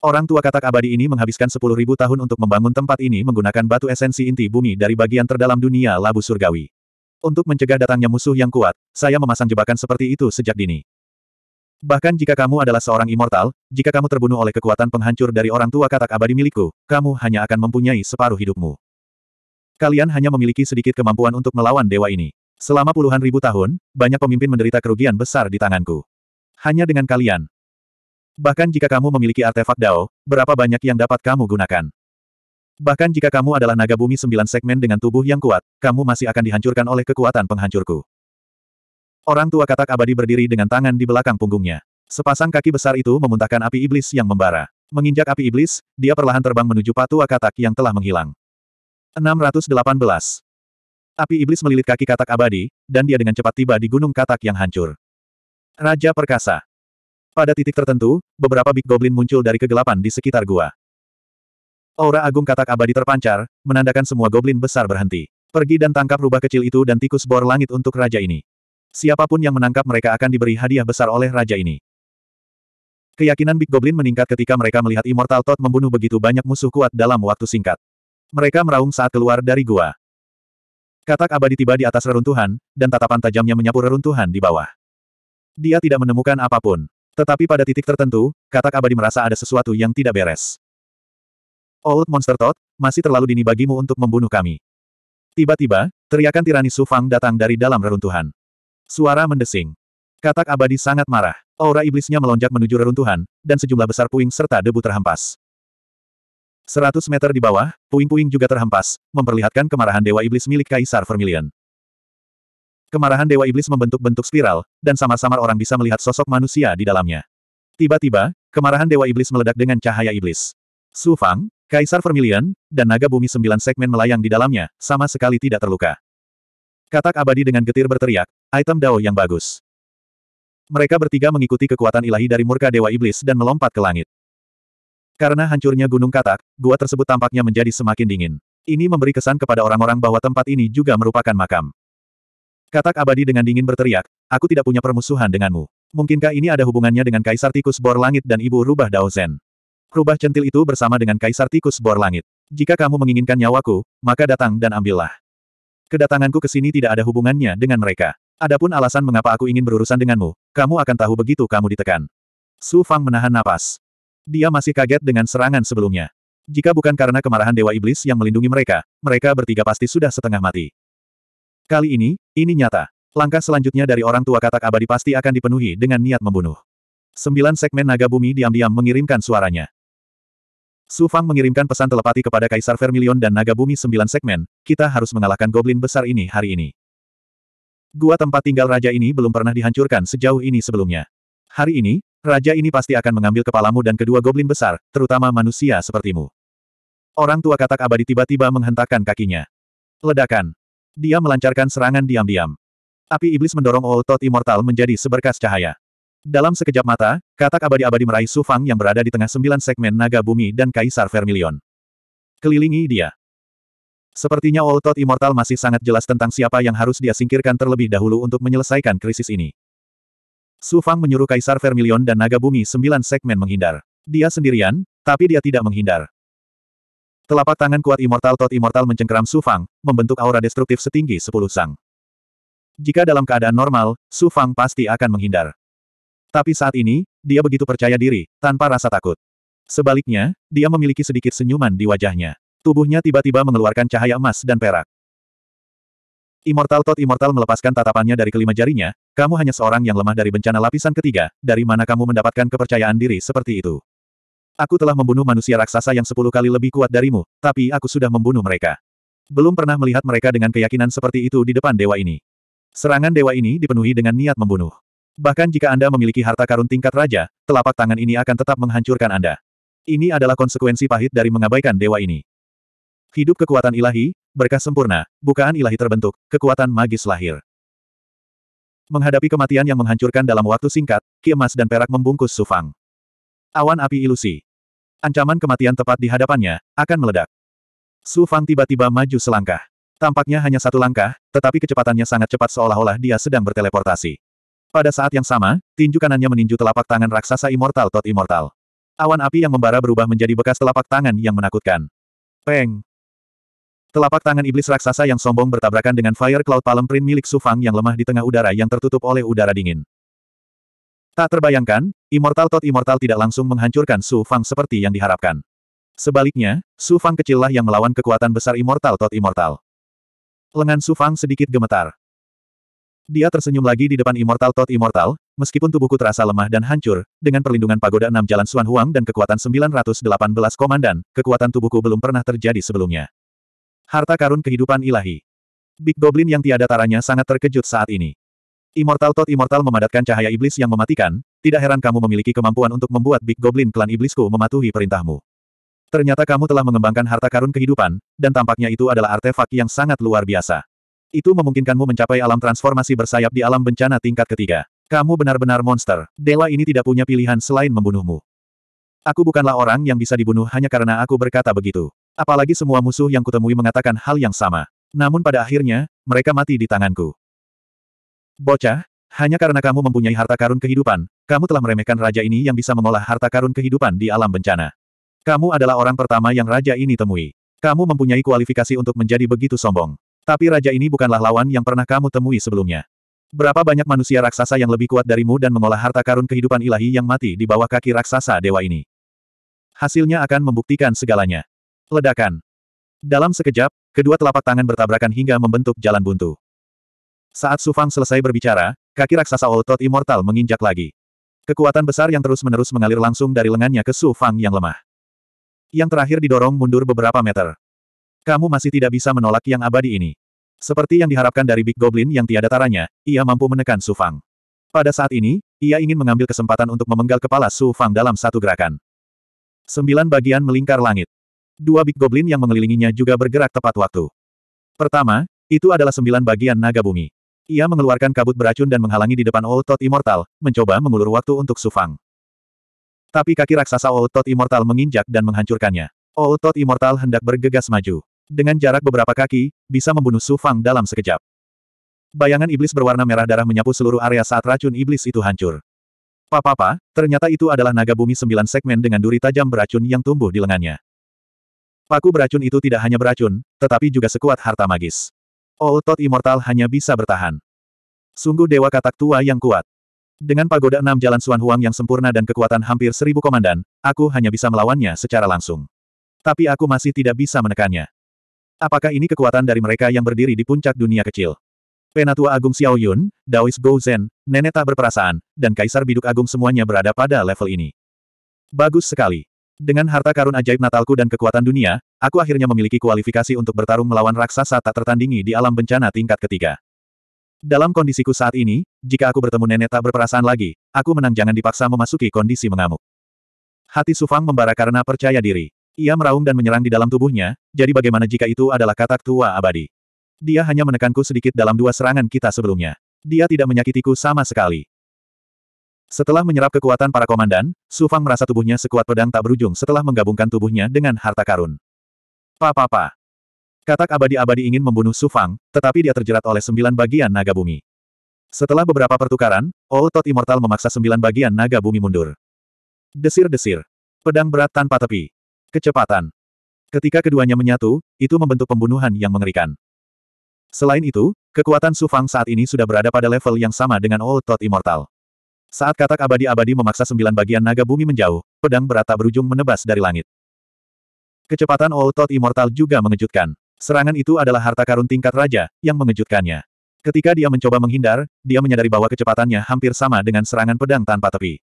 Orang tua katak abadi ini menghabiskan 10.000 tahun untuk membangun tempat ini menggunakan batu esensi inti bumi dari bagian terdalam dunia labu surgawi. Untuk mencegah datangnya musuh yang kuat, saya memasang jebakan seperti itu sejak dini. Bahkan jika kamu adalah seorang immortal, jika kamu terbunuh oleh kekuatan penghancur dari orang tua katak abadi milikku, kamu hanya akan mempunyai separuh hidupmu. Kalian hanya memiliki sedikit kemampuan untuk melawan dewa ini. Selama puluhan ribu tahun, banyak pemimpin menderita kerugian besar di tanganku. Hanya dengan kalian. Bahkan jika kamu memiliki artefak Dao, berapa banyak yang dapat kamu gunakan? Bahkan jika kamu adalah naga bumi sembilan segmen dengan tubuh yang kuat, kamu masih akan dihancurkan oleh kekuatan penghancurku. Orang tua katak abadi berdiri dengan tangan di belakang punggungnya. Sepasang kaki besar itu memuntahkan api iblis yang membara. Menginjak api iblis, dia perlahan terbang menuju patua katak yang telah menghilang. 618. Api iblis melilit kaki katak abadi, dan dia dengan cepat tiba di gunung katak yang hancur. Raja Perkasa Pada titik tertentu, beberapa Big Goblin muncul dari kegelapan di sekitar gua. Aura agung katak abadi terpancar, menandakan semua goblin besar berhenti. Pergi dan tangkap rubah kecil itu dan tikus bor langit untuk raja ini. Siapapun yang menangkap mereka akan diberi hadiah besar oleh raja ini. Keyakinan Big Goblin meningkat ketika mereka melihat Immortal tot membunuh begitu banyak musuh kuat dalam waktu singkat. Mereka meraung saat keluar dari gua. Katak abadi tiba di atas reruntuhan, dan tatapan tajamnya menyapu reruntuhan di bawah. Dia tidak menemukan apapun. Tetapi pada titik tertentu, katak abadi merasa ada sesuatu yang tidak beres. Old Monster tot, masih terlalu dini bagimu untuk membunuh kami. Tiba-tiba, teriakan tirani Sufang datang dari dalam reruntuhan. Suara mendesing. Katak abadi sangat marah. Aura iblisnya melonjak menuju reruntuhan, dan sejumlah besar puing serta debu terhempas. Seratus meter di bawah, puing-puing juga terhempas, memperlihatkan kemarahan Dewa Iblis milik Kaisar Vermilion. Kemarahan Dewa Iblis membentuk bentuk spiral, dan samar-samar orang bisa melihat sosok manusia di dalamnya. Tiba-tiba, kemarahan Dewa Iblis meledak dengan cahaya iblis. Su Fang, Kaisar Vermilion, dan naga bumi sembilan segmen melayang di dalamnya, sama sekali tidak terluka. Katak abadi dengan getir berteriak, item Dao yang bagus. Mereka bertiga mengikuti kekuatan ilahi dari murka Dewa Iblis dan melompat ke langit. Karena hancurnya gunung katak, gua tersebut tampaknya menjadi semakin dingin. Ini memberi kesan kepada orang-orang bahwa tempat ini juga merupakan makam. Katak abadi dengan dingin berteriak, aku tidak punya permusuhan denganmu. Mungkinkah ini ada hubungannya dengan Kaisar Tikus Bor Langit dan Ibu Rubah Dao Zen? Rubah centil itu bersama dengan Kaisar Tikus Bor Langit. Jika kamu menginginkan nyawaku, maka datang dan ambillah. Kedatanganku ke sini tidak ada hubungannya dengan mereka. Adapun alasan mengapa aku ingin berurusan denganmu, kamu akan tahu begitu kamu ditekan. Su Fang menahan napas. Dia masih kaget dengan serangan sebelumnya. Jika bukan karena kemarahan Dewa Iblis yang melindungi mereka, mereka bertiga pasti sudah setengah mati. Kali ini, ini nyata. Langkah selanjutnya dari orang tua katak abadi pasti akan dipenuhi dengan niat membunuh. Sembilan segmen naga bumi diam-diam mengirimkan suaranya. Su Fang mengirimkan pesan telepati kepada Kaisar Vermilion dan Naga Bumi sembilan segmen, kita harus mengalahkan goblin besar ini hari ini. Gua tempat tinggal raja ini belum pernah dihancurkan sejauh ini sebelumnya. Hari ini, raja ini pasti akan mengambil kepalamu dan kedua goblin besar, terutama manusia sepertimu. Orang tua katak abadi tiba-tiba menghentakkan kakinya. Ledakan. Dia melancarkan serangan diam-diam. Api iblis mendorong Old Tot Immortal menjadi seberkas cahaya. Dalam sekejap mata, katak abadi-abadi meraih Su Fang yang berada di tengah sembilan segmen naga bumi dan kaisar vermilion. Kelilingi dia. Sepertinya Old Thought Immortal masih sangat jelas tentang siapa yang harus dia singkirkan terlebih dahulu untuk menyelesaikan krisis ini. Su Fang menyuruh kaisar vermilion dan naga bumi sembilan segmen menghindar. Dia sendirian, tapi dia tidak menghindar. Telapak tangan kuat Immortal Thought Immortal mencengkeram Su Fang, membentuk aura destruktif setinggi sepuluh sang. Jika dalam keadaan normal, Su Fang pasti akan menghindar. Tapi saat ini, dia begitu percaya diri, tanpa rasa takut. Sebaliknya, dia memiliki sedikit senyuman di wajahnya. Tubuhnya tiba-tiba mengeluarkan cahaya emas dan perak. Immortal Todd Immortal melepaskan tatapannya dari kelima jarinya, kamu hanya seorang yang lemah dari bencana lapisan ketiga, dari mana kamu mendapatkan kepercayaan diri seperti itu. Aku telah membunuh manusia raksasa yang sepuluh kali lebih kuat darimu, tapi aku sudah membunuh mereka. Belum pernah melihat mereka dengan keyakinan seperti itu di depan dewa ini. Serangan dewa ini dipenuhi dengan niat membunuh. Bahkan jika Anda memiliki harta karun tingkat raja, telapak tangan ini akan tetap menghancurkan Anda. Ini adalah konsekuensi pahit dari mengabaikan dewa ini. Hidup kekuatan ilahi, berkah sempurna, bukaan ilahi terbentuk, kekuatan magis lahir. Menghadapi kematian yang menghancurkan dalam waktu singkat, ki dan perak membungkus Sufang. Awan api ilusi. Ancaman kematian tepat di hadapannya, akan meledak. Sufang tiba-tiba maju selangkah. Tampaknya hanya satu langkah, tetapi kecepatannya sangat cepat seolah-olah dia sedang berteleportasi. Pada saat yang sama, tinju kanannya meninju telapak tangan raksasa Immortal Tot Immortal. Awan api yang membara berubah menjadi bekas telapak tangan yang menakutkan. Peng! Telapak tangan iblis raksasa yang sombong bertabrakan dengan Fire Cloud Palm Print milik Sufang yang lemah di tengah udara yang tertutup oleh udara dingin. Tak terbayangkan, Immortal Tot Immortal tidak langsung menghancurkan Su Fang seperti yang diharapkan. Sebaliknya, Su Fang kecillah yang melawan kekuatan besar Immortal Tot Immortal. Lengan Su Fang sedikit gemetar. Dia tersenyum lagi di depan Immortal Tot Immortal, meskipun tubuhku terasa lemah dan hancur, dengan perlindungan pagoda Enam jalan Suan Huang dan kekuatan 918 komandan, kekuatan tubuhku belum pernah terjadi sebelumnya. Harta karun kehidupan ilahi. Big Goblin yang tiada taranya sangat terkejut saat ini. Immortal Tot Immortal memadatkan cahaya iblis yang mematikan, tidak heran kamu memiliki kemampuan untuk membuat Big Goblin klan iblisku mematuhi perintahmu. Ternyata kamu telah mengembangkan harta karun kehidupan, dan tampaknya itu adalah artefak yang sangat luar biasa. Itu memungkinkanmu mencapai alam transformasi bersayap di alam bencana tingkat ketiga. Kamu benar-benar monster. Dewa ini tidak punya pilihan selain membunuhmu. Aku bukanlah orang yang bisa dibunuh hanya karena aku berkata begitu. Apalagi semua musuh yang kutemui mengatakan hal yang sama. Namun pada akhirnya, mereka mati di tanganku. Bocah, hanya karena kamu mempunyai harta karun kehidupan, kamu telah meremehkan raja ini yang bisa mengolah harta karun kehidupan di alam bencana. Kamu adalah orang pertama yang raja ini temui. Kamu mempunyai kualifikasi untuk menjadi begitu sombong. Tapi raja ini bukanlah lawan yang pernah kamu temui sebelumnya. Berapa banyak manusia raksasa yang lebih kuat darimu dan mengolah harta karun kehidupan ilahi yang mati di bawah kaki raksasa dewa ini? Hasilnya akan membuktikan segalanya. Ledakan. Dalam sekejap, kedua telapak tangan bertabrakan hingga membentuk jalan buntu. Saat Sufang selesai berbicara, kaki raksasa Oltot Immortal menginjak lagi. Kekuatan besar yang terus-menerus mengalir langsung dari lengannya ke Sufang yang lemah. Yang terakhir didorong mundur beberapa meter. Kamu masih tidak bisa menolak yang abadi ini. Seperti yang diharapkan dari Big Goblin yang tiada taranya, ia mampu menekan Su Fang. Pada saat ini, ia ingin mengambil kesempatan untuk memenggal kepala Su Fang dalam satu gerakan. Sembilan bagian melingkar langit. Dua Big Goblin yang mengelilinginya juga bergerak tepat waktu. Pertama, itu adalah sembilan bagian naga bumi. Ia mengeluarkan kabut beracun dan menghalangi di depan Old Tot Immortal, mencoba mengulur waktu untuk Su Fang. Tapi kaki raksasa Old Tot Immortal menginjak dan menghancurkannya. Old Tot Immortal hendak bergegas maju. Dengan jarak beberapa kaki, bisa membunuh Su Fang dalam sekejap. Bayangan iblis berwarna merah darah menyapu seluruh area saat racun iblis itu hancur. Papa, ternyata itu adalah naga bumi sembilan segmen dengan duri tajam beracun yang tumbuh di lengannya. Paku beracun itu tidak hanya beracun, tetapi juga sekuat harta magis. All Tot Immortal hanya bisa bertahan. Sungguh dewa katak tua yang kuat. Dengan pagoda enam jalan Suan Huang yang sempurna dan kekuatan hampir seribu komandan, aku hanya bisa melawannya secara langsung. Tapi aku masih tidak bisa menekannya. Apakah ini kekuatan dari mereka yang berdiri di puncak dunia kecil? Penatua Agung Xiao Yun, Daois Go Zen, Nenek Tak Berperasaan, dan Kaisar Biduk Agung semuanya berada pada level ini. Bagus sekali. Dengan harta karun ajaib Natalku dan kekuatan dunia, aku akhirnya memiliki kualifikasi untuk bertarung melawan raksasa tak tertandingi di alam bencana tingkat ketiga. Dalam kondisiku saat ini, jika aku bertemu nenek tak berperasaan lagi, aku menang jangan dipaksa memasuki kondisi mengamuk. Hati Sufang membara karena percaya diri. Ia meraung dan menyerang di dalam tubuhnya, jadi bagaimana jika itu adalah katak tua abadi? Dia hanya menekanku sedikit dalam dua serangan kita sebelumnya. Dia tidak menyakitiku sama sekali. Setelah menyerap kekuatan para komandan, Su Fang merasa tubuhnya sekuat pedang tak berujung setelah menggabungkan tubuhnya dengan harta karun. Pa-pa-pa. Katak abadi-abadi ingin membunuh Su Fang, tetapi dia terjerat oleh sembilan bagian naga bumi. Setelah beberapa pertukaran, Old Tot Immortal memaksa sembilan bagian naga bumi mundur. Desir-desir. Pedang berat tanpa tepi. Kecepatan. Ketika keduanya menyatu, itu membentuk pembunuhan yang mengerikan. Selain itu, kekuatan Su Fang saat ini sudah berada pada level yang sama dengan Old Thought Immortal. Saat katak abadi-abadi memaksa sembilan bagian naga bumi menjauh, pedang berat tak berujung menebas dari langit. Kecepatan Old Thought Immortal juga mengejutkan. Serangan itu adalah harta karun tingkat raja, yang mengejutkannya. Ketika dia mencoba menghindar, dia menyadari bahwa kecepatannya hampir sama dengan serangan pedang tanpa tepi.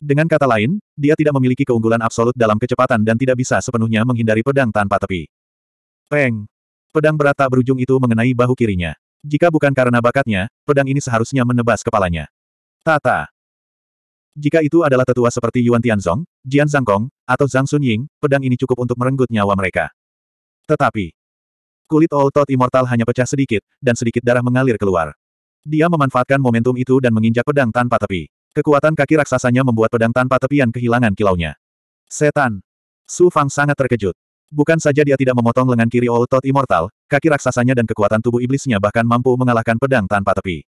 Dengan kata lain, dia tidak memiliki keunggulan absolut dalam kecepatan dan tidak bisa sepenuhnya menghindari pedang tanpa tepi. Peng! Pedang berat tak berujung itu mengenai bahu kirinya. Jika bukan karena bakatnya, pedang ini seharusnya menebas kepalanya. Tata! Jika itu adalah tetua seperti Yuan Tianzong, Jian Zhangkong, atau Zhang Sunying, pedang ini cukup untuk merenggut nyawa mereka. Tetapi, kulit All Tot Immortal hanya pecah sedikit, dan sedikit darah mengalir keluar. Dia memanfaatkan momentum itu dan menginjak pedang tanpa tepi. Kekuatan kaki raksasanya membuat pedang tanpa tepian kehilangan kilaunya. Setan! Su Fang sangat terkejut. Bukan saja dia tidak memotong lengan kiri Old Tot Immortal, kaki raksasanya dan kekuatan tubuh iblisnya bahkan mampu mengalahkan pedang tanpa tepi.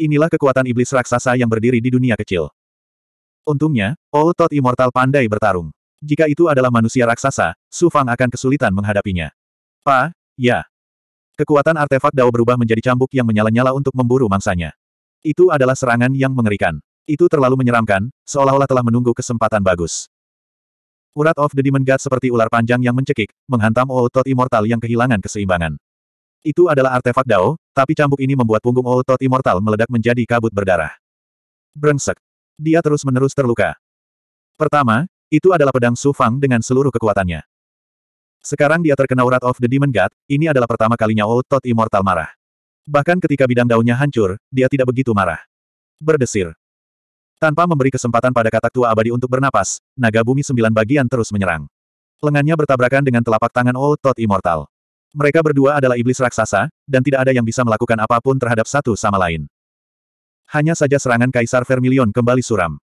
Inilah kekuatan iblis raksasa yang berdiri di dunia kecil. Untungnya, Old Tot Immortal pandai bertarung. Jika itu adalah manusia raksasa, Su Fang akan kesulitan menghadapinya. Pa, ya. Kekuatan artefak Dao berubah menjadi cambuk yang menyala-nyala untuk memburu mangsanya. Itu adalah serangan yang mengerikan. Itu terlalu menyeramkan, seolah-olah telah menunggu kesempatan bagus. Urat of the Demon God seperti ular panjang yang mencekik, menghantam Old Tot Immortal yang kehilangan keseimbangan. Itu adalah artefak Dao, tapi cambuk ini membuat punggung Old Tot Immortal meledak menjadi kabut berdarah. Brengsek. Dia terus-menerus terluka. Pertama, itu adalah pedang Su Fang dengan seluruh kekuatannya. Sekarang dia terkena urat of the Demon God, ini adalah pertama kalinya Old Tot Immortal marah. Bahkan ketika bidang daunnya hancur, dia tidak begitu marah. Berdesir. Tanpa memberi kesempatan pada katak tua abadi untuk bernapas, naga bumi sembilan bagian terus menyerang. Lengannya bertabrakan dengan telapak tangan Old Tot Immortal. Mereka berdua adalah iblis raksasa, dan tidak ada yang bisa melakukan apapun terhadap satu sama lain. Hanya saja serangan Kaisar Vermilion kembali suram.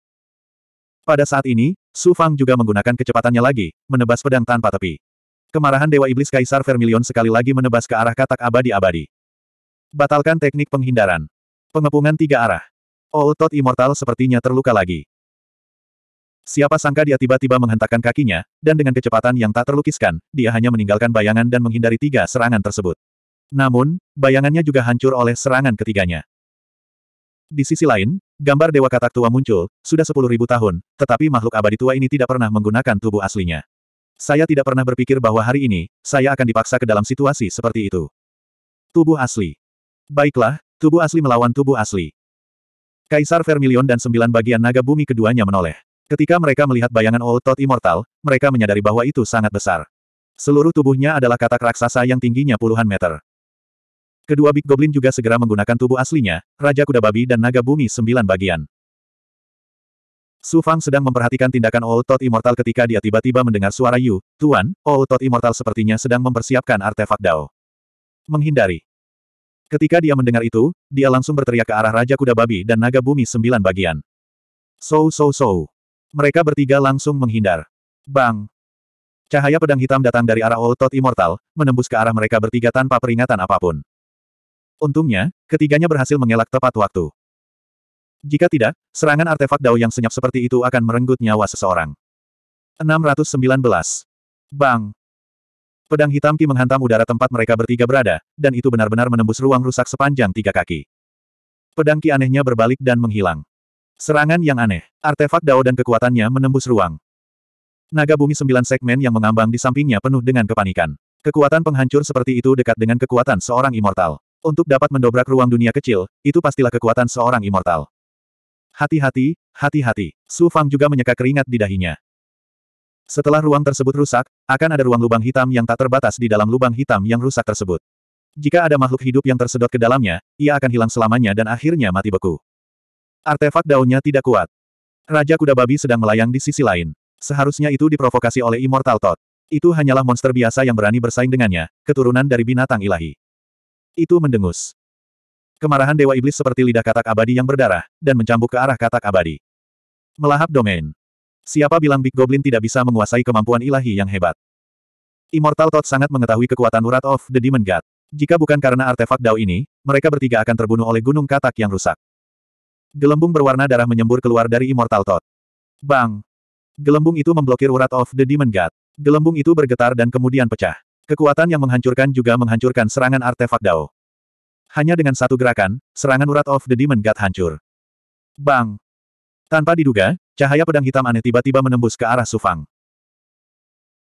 Pada saat ini, Su Fang juga menggunakan kecepatannya lagi, menebas pedang tanpa tepi. Kemarahan Dewa Iblis Kaisar Vermilion sekali lagi menebas ke arah katak abadi-abadi. Batalkan teknik penghindaran. Pengepungan tiga arah. Old oh, Todd Immortal sepertinya terluka lagi. Siapa sangka dia tiba-tiba menghentakkan kakinya, dan dengan kecepatan yang tak terlukiskan, dia hanya meninggalkan bayangan dan menghindari tiga serangan tersebut. Namun, bayangannya juga hancur oleh serangan ketiganya. Di sisi lain, gambar Dewa Katak Tua muncul, sudah sepuluh ribu tahun, tetapi makhluk abadi tua ini tidak pernah menggunakan tubuh aslinya. Saya tidak pernah berpikir bahwa hari ini, saya akan dipaksa ke dalam situasi seperti itu. Tubuh asli. Baiklah, tubuh asli melawan tubuh asli. Kaisar Vermilion dan sembilan bagian naga bumi keduanya menoleh. Ketika mereka melihat bayangan Old Todd Immortal, mereka menyadari bahwa itu sangat besar. Seluruh tubuhnya adalah katak raksasa yang tingginya puluhan meter. Kedua Big Goblin juga segera menggunakan tubuh aslinya, Raja Kuda Babi dan Naga Bumi sembilan bagian. Su Fang sedang memperhatikan tindakan Old Todd Immortal ketika dia tiba-tiba mendengar suara Yu, Tuan, Old Todd Immortal sepertinya sedang mempersiapkan artefak Dao. Menghindari. Ketika dia mendengar itu, dia langsung berteriak ke arah Raja Kuda Babi dan Naga Bumi Sembilan Bagian. So so so. Mereka bertiga langsung menghindar. Bang! Cahaya pedang hitam datang dari arah Old Todd Immortal, menembus ke arah mereka bertiga tanpa peringatan apapun. Untungnya, ketiganya berhasil mengelak tepat waktu. Jika tidak, serangan artefak Dao yang senyap seperti itu akan merenggut nyawa seseorang. 619. Bang! Pedang hitam Ki menghantam udara tempat mereka bertiga berada, dan itu benar-benar menembus ruang rusak sepanjang tiga kaki. Pedang Ki anehnya berbalik dan menghilang. Serangan yang aneh, artefak Dao dan kekuatannya menembus ruang. Naga bumi sembilan segmen yang mengambang di sampingnya penuh dengan kepanikan. Kekuatan penghancur seperti itu dekat dengan kekuatan seorang immortal. Untuk dapat mendobrak ruang dunia kecil, itu pastilah kekuatan seorang immortal. Hati-hati, hati-hati. Su Fang juga menyeka keringat di dahinya. Setelah ruang tersebut rusak, akan ada ruang lubang hitam yang tak terbatas di dalam lubang hitam yang rusak tersebut. Jika ada makhluk hidup yang tersedot ke dalamnya, ia akan hilang selamanya dan akhirnya mati beku. Artefak daunnya tidak kuat. Raja kuda babi sedang melayang di sisi lain. Seharusnya itu diprovokasi oleh Immortal Todd. Itu hanyalah monster biasa yang berani bersaing dengannya, keturunan dari binatang ilahi. Itu mendengus. Kemarahan Dewa Iblis seperti lidah katak abadi yang berdarah, dan mencambuk ke arah katak abadi. Melahap domain. Siapa bilang Big Goblin tidak bisa menguasai kemampuan ilahi yang hebat? Immortal Todd sangat mengetahui kekuatan urat of the Demon God. Jika bukan karena artefak Dao ini, mereka bertiga akan terbunuh oleh gunung katak yang rusak. Gelembung berwarna darah menyembur keluar dari Immortal Todd. Bang! Gelembung itu memblokir urat of the Demon God. Gelembung itu bergetar dan kemudian pecah. Kekuatan yang menghancurkan juga menghancurkan serangan artefak Dao. Hanya dengan satu gerakan, serangan urat of the Demon God hancur. Bang! Tanpa diduga, Cahaya pedang hitam aneh tiba-tiba menembus ke arah Sufang.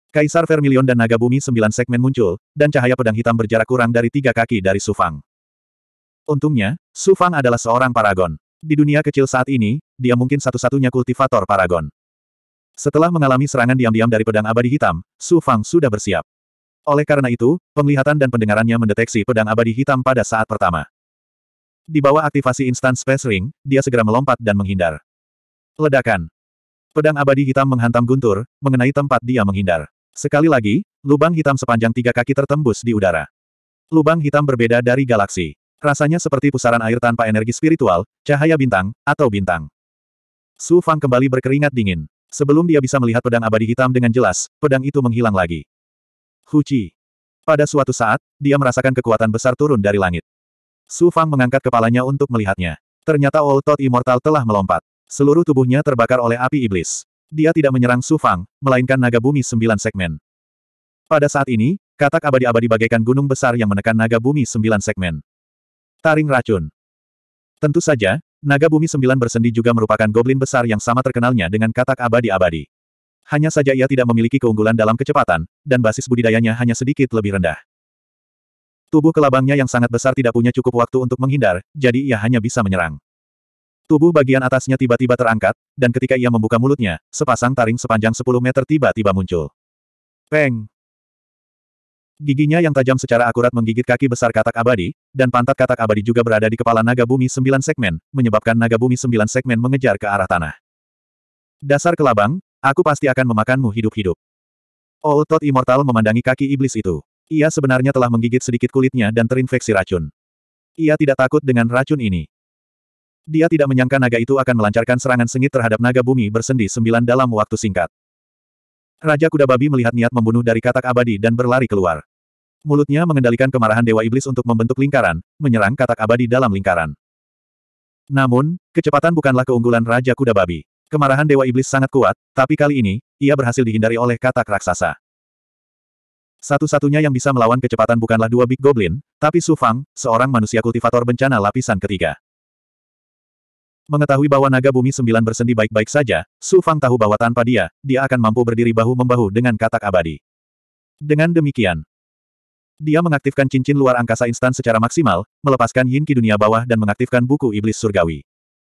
Kaisar Vermilion dan Naga Bumi sembilan segmen muncul, dan cahaya pedang hitam berjarak kurang dari tiga kaki dari Sufang. Untungnya, Sufang adalah seorang paragon. Di dunia kecil saat ini, dia mungkin satu-satunya kultivator paragon. Setelah mengalami serangan diam-diam dari pedang abadi hitam, Sufang sudah bersiap. Oleh karena itu, penglihatan dan pendengarannya mendeteksi pedang abadi hitam pada saat pertama. Di bawah aktivasi instan Space Ring, dia segera melompat dan menghindar. Ledakan. Pedang abadi hitam menghantam guntur, mengenai tempat dia menghindar. Sekali lagi, lubang hitam sepanjang tiga kaki tertembus di udara. Lubang hitam berbeda dari galaksi. Rasanya seperti pusaran air tanpa energi spiritual, cahaya bintang, atau bintang. Su Fang kembali berkeringat dingin. Sebelum dia bisa melihat pedang abadi hitam dengan jelas, pedang itu menghilang lagi. Hu Qi. Pada suatu saat, dia merasakan kekuatan besar turun dari langit. Su Fang mengangkat kepalanya untuk melihatnya. Ternyata Old Tot Immortal telah melompat. Seluruh tubuhnya terbakar oleh api iblis. Dia tidak menyerang Su Fang, melainkan naga bumi sembilan segmen. Pada saat ini, katak abadi-abadi bagaikan gunung besar yang menekan naga bumi sembilan segmen. Taring racun. Tentu saja, naga bumi sembilan bersendi juga merupakan goblin besar yang sama terkenalnya dengan katak abadi-abadi. Hanya saja ia tidak memiliki keunggulan dalam kecepatan, dan basis budidayanya hanya sedikit lebih rendah. Tubuh kelabangnya yang sangat besar tidak punya cukup waktu untuk menghindar, jadi ia hanya bisa menyerang. Tubuh bagian atasnya tiba-tiba terangkat, dan ketika ia membuka mulutnya, sepasang taring sepanjang 10 meter tiba-tiba muncul. Peng! Giginya yang tajam secara akurat menggigit kaki besar katak abadi, dan pantat katak abadi juga berada di kepala naga bumi sembilan segmen, menyebabkan naga bumi sembilan segmen mengejar ke arah tanah. Dasar kelabang, aku pasti akan memakanmu hidup-hidup. Old oh, Todd Immortal memandangi kaki iblis itu. Ia sebenarnya telah menggigit sedikit kulitnya dan terinfeksi racun. Ia tidak takut dengan racun ini. Dia tidak menyangka naga itu akan melancarkan serangan sengit terhadap naga bumi bersendi sembilan dalam waktu singkat. Raja kuda babi melihat niat membunuh dari katak abadi dan berlari keluar. Mulutnya mengendalikan kemarahan Dewa Iblis untuk membentuk lingkaran, menyerang katak abadi dalam lingkaran. Namun, kecepatan bukanlah keunggulan Raja Kuda Babi. Kemarahan Dewa Iblis sangat kuat, tapi kali ini, ia berhasil dihindari oleh katak raksasa. Satu-satunya yang bisa melawan kecepatan bukanlah dua Big Goblin, tapi Su Fang, seorang manusia kultivator bencana lapisan ketiga. Mengetahui bahwa naga bumi sembilan bersendi baik-baik saja, Su Fang tahu bahwa tanpa dia, dia akan mampu berdiri bahu-membahu dengan katak abadi. Dengan demikian, dia mengaktifkan cincin luar angkasa instan secara maksimal, melepaskan yin ki dunia bawah dan mengaktifkan buku iblis surgawi.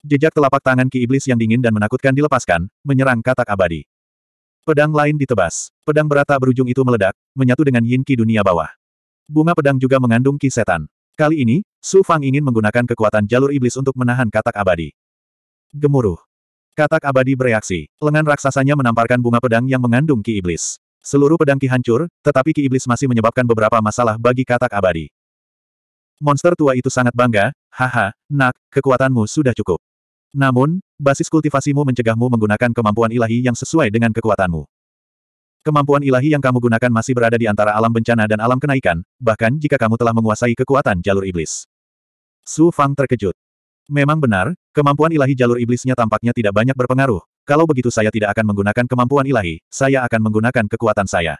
Jejak telapak tangan ki iblis yang dingin dan menakutkan dilepaskan, menyerang katak abadi. Pedang lain ditebas. Pedang berata berujung itu meledak, menyatu dengan yin ki dunia bawah. Bunga pedang juga mengandung ki setan. Kali ini, Su Fang ingin menggunakan kekuatan jalur iblis untuk menahan katak abadi. Gemuruh. Katak abadi bereaksi. Lengan raksasanya menamparkan bunga pedang yang mengandung ki iblis. Seluruh pedang ki hancur, tetapi ki iblis masih menyebabkan beberapa masalah bagi katak abadi. Monster tua itu sangat bangga, haha, nak, kekuatanmu sudah cukup. Namun, basis kultivasimu mencegahmu menggunakan kemampuan ilahi yang sesuai dengan kekuatanmu. Kemampuan ilahi yang kamu gunakan masih berada di antara alam bencana dan alam kenaikan, bahkan jika kamu telah menguasai kekuatan jalur iblis. Su Fang terkejut. Memang benar, kemampuan ilahi jalur iblisnya tampaknya tidak banyak berpengaruh. Kalau begitu saya tidak akan menggunakan kemampuan ilahi, saya akan menggunakan kekuatan saya.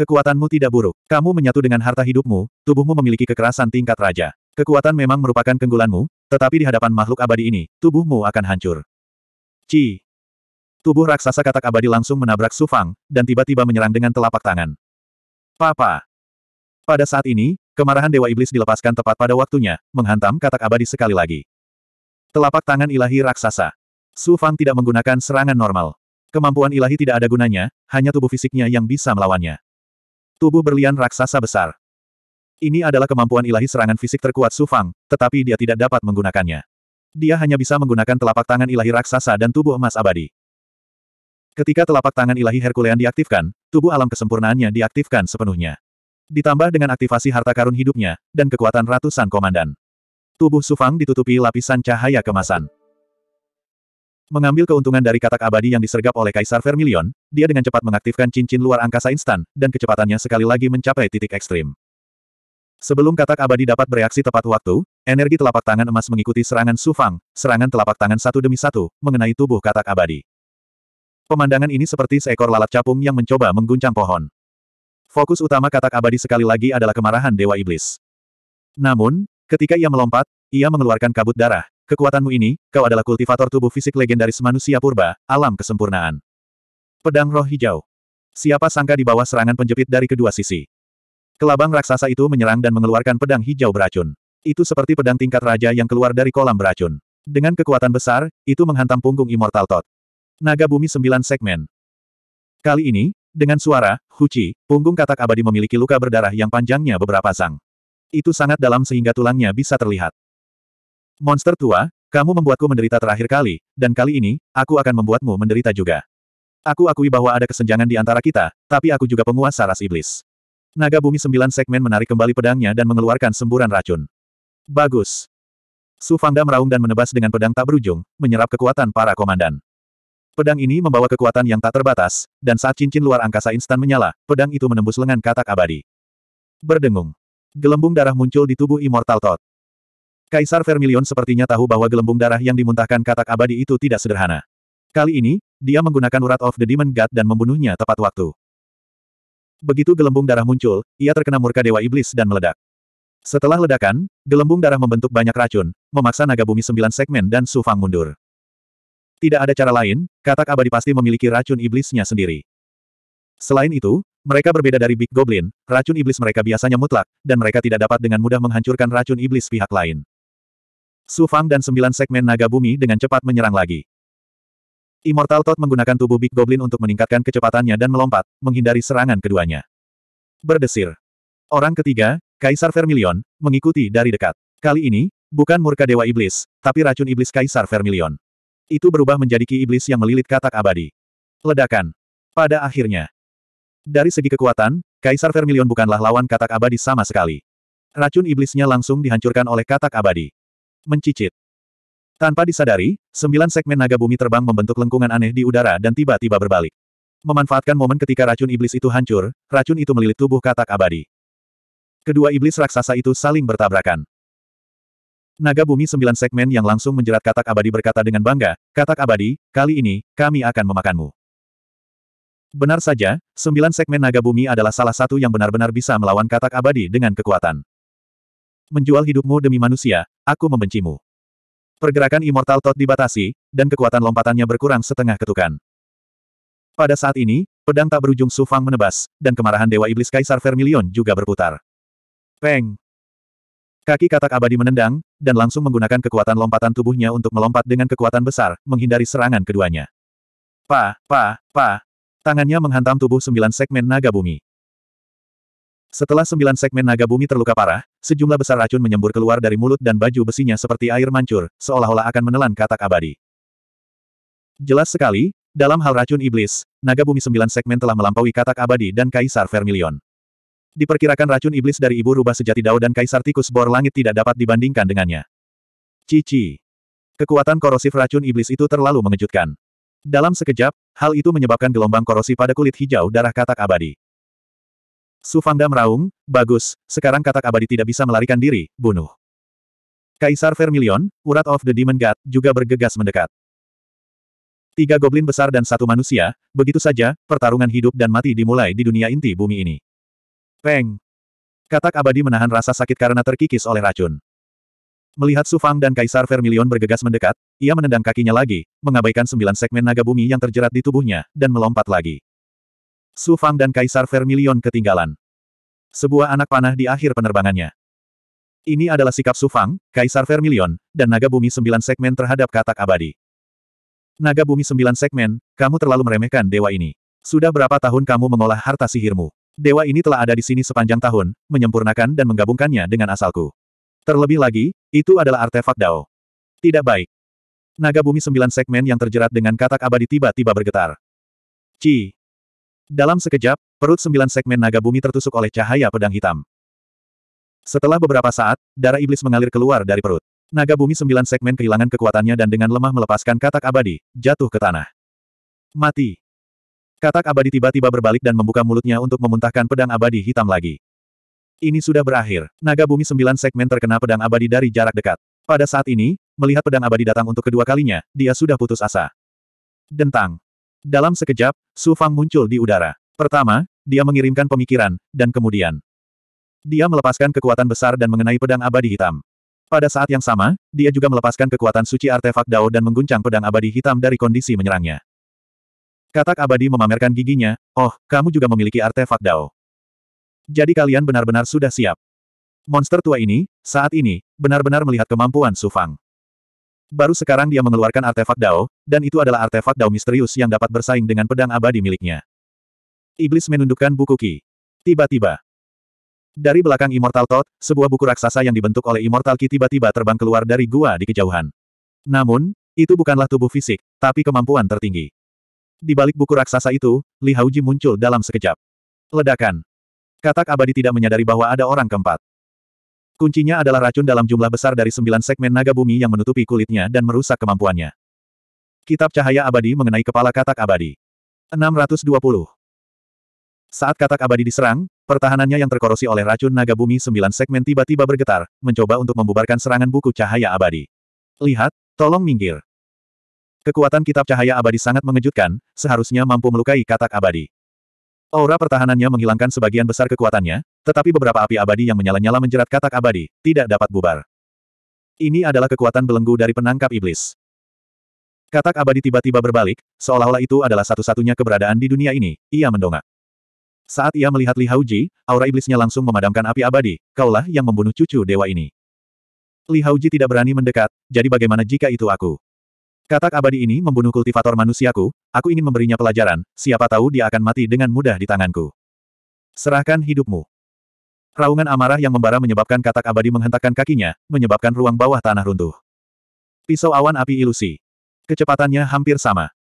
Kekuatanmu tidak buruk. Kamu menyatu dengan harta hidupmu, tubuhmu memiliki kekerasan tingkat raja. Kekuatan memang merupakan kenggulanmu, tetapi di hadapan makhluk abadi ini, tubuhmu akan hancur. Ci, Tubuh raksasa katak abadi langsung menabrak Sufang, dan tiba-tiba menyerang dengan telapak tangan. Papa! Pada saat ini, kemarahan Dewa Iblis dilepaskan tepat pada waktunya, menghantam katak abadi sekali lagi. Telapak tangan ilahi raksasa. Sufang tidak menggunakan serangan normal. Kemampuan ilahi tidak ada gunanya, hanya tubuh fisiknya yang bisa melawannya. Tubuh berlian raksasa besar. Ini adalah kemampuan ilahi serangan fisik terkuat Sufang, tetapi dia tidak dapat menggunakannya. Dia hanya bisa menggunakan telapak tangan ilahi raksasa dan tubuh emas abadi. Ketika telapak tangan ilahi Herculean diaktifkan, tubuh alam kesempurnaannya diaktifkan sepenuhnya. Ditambah dengan aktivasi harta karun hidupnya, dan kekuatan ratusan komandan. Tubuh Sufang ditutupi lapisan cahaya kemasan. Mengambil keuntungan dari katak abadi yang disergap oleh Kaisar Vermilion, dia dengan cepat mengaktifkan cincin luar angkasa instan, dan kecepatannya sekali lagi mencapai titik ekstrim. Sebelum katak abadi dapat bereaksi tepat waktu, energi telapak tangan emas mengikuti serangan Sufang, serangan telapak tangan satu demi satu, mengenai tubuh katak abadi. Pemandangan ini seperti seekor lalat capung yang mencoba mengguncang pohon. Fokus utama katak abadi sekali lagi adalah kemarahan Dewa Iblis. Namun, ketika ia melompat, ia mengeluarkan kabut darah. Kekuatanmu ini, kau adalah kultivator tubuh fisik legendaris manusia purba, alam kesempurnaan. Pedang roh hijau. Siapa sangka di bawah serangan penjepit dari kedua sisi. Kelabang raksasa itu menyerang dan mengeluarkan pedang hijau beracun. Itu seperti pedang tingkat raja yang keluar dari kolam beracun. Dengan kekuatan besar, itu menghantam punggung Immortal Todd. Naga bumi sembilan segmen. Kali ini, dengan suara, huci, punggung katak abadi memiliki luka berdarah yang panjangnya beberapa sang. Itu sangat dalam sehingga tulangnya bisa terlihat. Monster tua, kamu membuatku menderita terakhir kali, dan kali ini, aku akan membuatmu menderita juga. Aku akui bahwa ada kesenjangan di antara kita, tapi aku juga penguasa ras iblis. Naga bumi sembilan segmen menarik kembali pedangnya dan mengeluarkan semburan racun. Bagus. Sufangda meraung dan menebas dengan pedang tak berujung, menyerap kekuatan para komandan. Pedang ini membawa kekuatan yang tak terbatas, dan saat cincin luar angkasa instan menyala, pedang itu menembus lengan katak abadi. Berdengung. Gelembung darah muncul di tubuh Immortal Todd. Kaisar Vermilion sepertinya tahu bahwa gelembung darah yang dimuntahkan katak abadi itu tidak sederhana. Kali ini, dia menggunakan Urat of the Demon God dan membunuhnya tepat waktu. Begitu gelembung darah muncul, ia terkena murka Dewa Iblis dan meledak. Setelah ledakan, gelembung darah membentuk banyak racun, memaksa naga bumi sembilan segmen dan Sufang mundur. Tidak ada cara lain, katak abadi pasti memiliki racun iblisnya sendiri. Selain itu, mereka berbeda dari Big Goblin, racun iblis mereka biasanya mutlak, dan mereka tidak dapat dengan mudah menghancurkan racun iblis pihak lain. Su Fang dan sembilan segmen naga bumi dengan cepat menyerang lagi. Immortal Tot menggunakan tubuh Big Goblin untuk meningkatkan kecepatannya dan melompat, menghindari serangan keduanya. Berdesir. Orang ketiga, Kaisar Vermilion, mengikuti dari dekat. Kali ini, bukan murka Dewa Iblis, tapi racun Iblis Kaisar Vermilion. Itu berubah menjadi ki iblis yang melilit katak abadi. Ledakan. Pada akhirnya. Dari segi kekuatan, Kaisar Vermilion bukanlah lawan katak abadi sama sekali. Racun iblisnya langsung dihancurkan oleh katak abadi. Mencicit. Tanpa disadari, sembilan segmen naga bumi terbang membentuk lengkungan aneh di udara dan tiba-tiba berbalik. Memanfaatkan momen ketika racun iblis itu hancur, racun itu melilit tubuh katak abadi. Kedua iblis raksasa itu saling bertabrakan. Naga bumi sembilan segmen yang langsung menjerat katak abadi berkata dengan bangga, katak abadi, kali ini, kami akan memakanmu. Benar saja, sembilan segmen naga bumi adalah salah satu yang benar-benar bisa melawan katak abadi dengan kekuatan. Menjual hidupmu demi manusia, aku membencimu. Pergerakan Immortal Tot dibatasi, dan kekuatan lompatannya berkurang setengah ketukan. Pada saat ini, pedang tak berujung Sufang menebas, dan kemarahan Dewa Iblis Kaisar Vermilion juga berputar. Peng! Kaki katak abadi menendang, dan langsung menggunakan kekuatan lompatan tubuhnya untuk melompat dengan kekuatan besar, menghindari serangan keduanya. Pa, pa, pa. Tangannya menghantam tubuh sembilan segmen naga bumi. Setelah sembilan segmen naga bumi terluka parah, sejumlah besar racun menyembur keluar dari mulut dan baju besinya seperti air mancur, seolah-olah akan menelan katak abadi. Jelas sekali, dalam hal racun iblis, naga bumi sembilan segmen telah melampaui katak abadi dan kaisar vermilion. Diperkirakan racun iblis dari ibu rubah sejati Dao dan Kaisar Tikus Bor Langit tidak dapat dibandingkan dengannya. Cici. Kekuatan korosif racun iblis itu terlalu mengejutkan. Dalam sekejap, hal itu menyebabkan gelombang korosi pada kulit hijau darah katak abadi. Sufangda meraung, bagus, sekarang katak abadi tidak bisa melarikan diri, bunuh. Kaisar Vermilion, urat of the Demon God, juga bergegas mendekat. Tiga goblin besar dan satu manusia, begitu saja, pertarungan hidup dan mati dimulai di dunia inti bumi ini. Peng! Katak abadi menahan rasa sakit karena terkikis oleh racun. Melihat Sufang dan Kaisar Vermilion bergegas mendekat, ia menendang kakinya lagi, mengabaikan sembilan segmen naga bumi yang terjerat di tubuhnya, dan melompat lagi. Sufang dan Kaisar Vermilion ketinggalan. Sebuah anak panah di akhir penerbangannya. Ini adalah sikap Sufang, Kaisar Vermilion, dan naga bumi sembilan segmen terhadap katak abadi. Naga bumi sembilan segmen, kamu terlalu meremehkan dewa ini. Sudah berapa tahun kamu mengolah harta sihirmu? Dewa ini telah ada di sini sepanjang tahun, menyempurnakan dan menggabungkannya dengan asalku. Terlebih lagi, itu adalah artefak Dao. Tidak baik. Naga bumi sembilan segmen yang terjerat dengan katak abadi tiba-tiba bergetar. Ci. Dalam sekejap, perut sembilan segmen naga bumi tertusuk oleh cahaya pedang hitam. Setelah beberapa saat, darah iblis mengalir keluar dari perut. Naga bumi sembilan segmen kehilangan kekuatannya dan dengan lemah melepaskan katak abadi, jatuh ke tanah. Mati. Katak abadi tiba-tiba berbalik dan membuka mulutnya untuk memuntahkan pedang abadi hitam lagi. Ini sudah berakhir. Naga bumi sembilan segmen terkena pedang abadi dari jarak dekat. Pada saat ini, melihat pedang abadi datang untuk kedua kalinya, dia sudah putus asa. Dentang. Dalam sekejap, Su Fang muncul di udara. Pertama, dia mengirimkan pemikiran, dan kemudian. Dia melepaskan kekuatan besar dan mengenai pedang abadi hitam. Pada saat yang sama, dia juga melepaskan kekuatan suci artefak Dao dan mengguncang pedang abadi hitam dari kondisi menyerangnya. Katak abadi memamerkan giginya, oh, kamu juga memiliki artefak Dao. Jadi kalian benar-benar sudah siap. Monster tua ini, saat ini, benar-benar melihat kemampuan Sufang. Baru sekarang dia mengeluarkan artefak Dao, dan itu adalah artefak Dao misterius yang dapat bersaing dengan pedang abadi miliknya. Iblis menundukkan buku Ki. Tiba-tiba. Dari belakang Immortal Tot, sebuah buku raksasa yang dibentuk oleh Immortal Ki tiba-tiba terbang keluar dari gua di kejauhan. Namun, itu bukanlah tubuh fisik, tapi kemampuan tertinggi. Di balik buku raksasa itu, Li Haoji muncul dalam sekejap. Ledakan. Katak abadi tidak menyadari bahwa ada orang keempat. Kuncinya adalah racun dalam jumlah besar dari sembilan segmen naga bumi yang menutupi kulitnya dan merusak kemampuannya. Kitab Cahaya Abadi mengenai kepala katak abadi. 620. Saat katak abadi diserang, pertahanannya yang terkorosi oleh racun naga bumi sembilan segmen tiba-tiba bergetar, mencoba untuk membubarkan serangan buku Cahaya Abadi. Lihat, tolong minggir. Kekuatan kitab cahaya abadi sangat mengejutkan, seharusnya mampu melukai katak abadi. Aura pertahanannya menghilangkan sebagian besar kekuatannya, tetapi beberapa api abadi yang menyala-nyala menjerat katak abadi, tidak dapat bubar. Ini adalah kekuatan belenggu dari penangkap iblis. Katak abadi tiba-tiba berbalik, seolah-olah itu adalah satu-satunya keberadaan di dunia ini, ia mendongak. Saat ia melihat Li Hauji, aura iblisnya langsung memadamkan api abadi, kaulah yang membunuh cucu dewa ini. Li Hauji tidak berani mendekat, jadi bagaimana jika itu aku? Katak abadi ini membunuh kultivator manusiaku, aku ingin memberinya pelajaran, siapa tahu dia akan mati dengan mudah di tanganku. Serahkan hidupmu. Raungan amarah yang membara menyebabkan katak abadi menghentakkan kakinya, menyebabkan ruang bawah tanah runtuh. Pisau awan api ilusi. Kecepatannya hampir sama.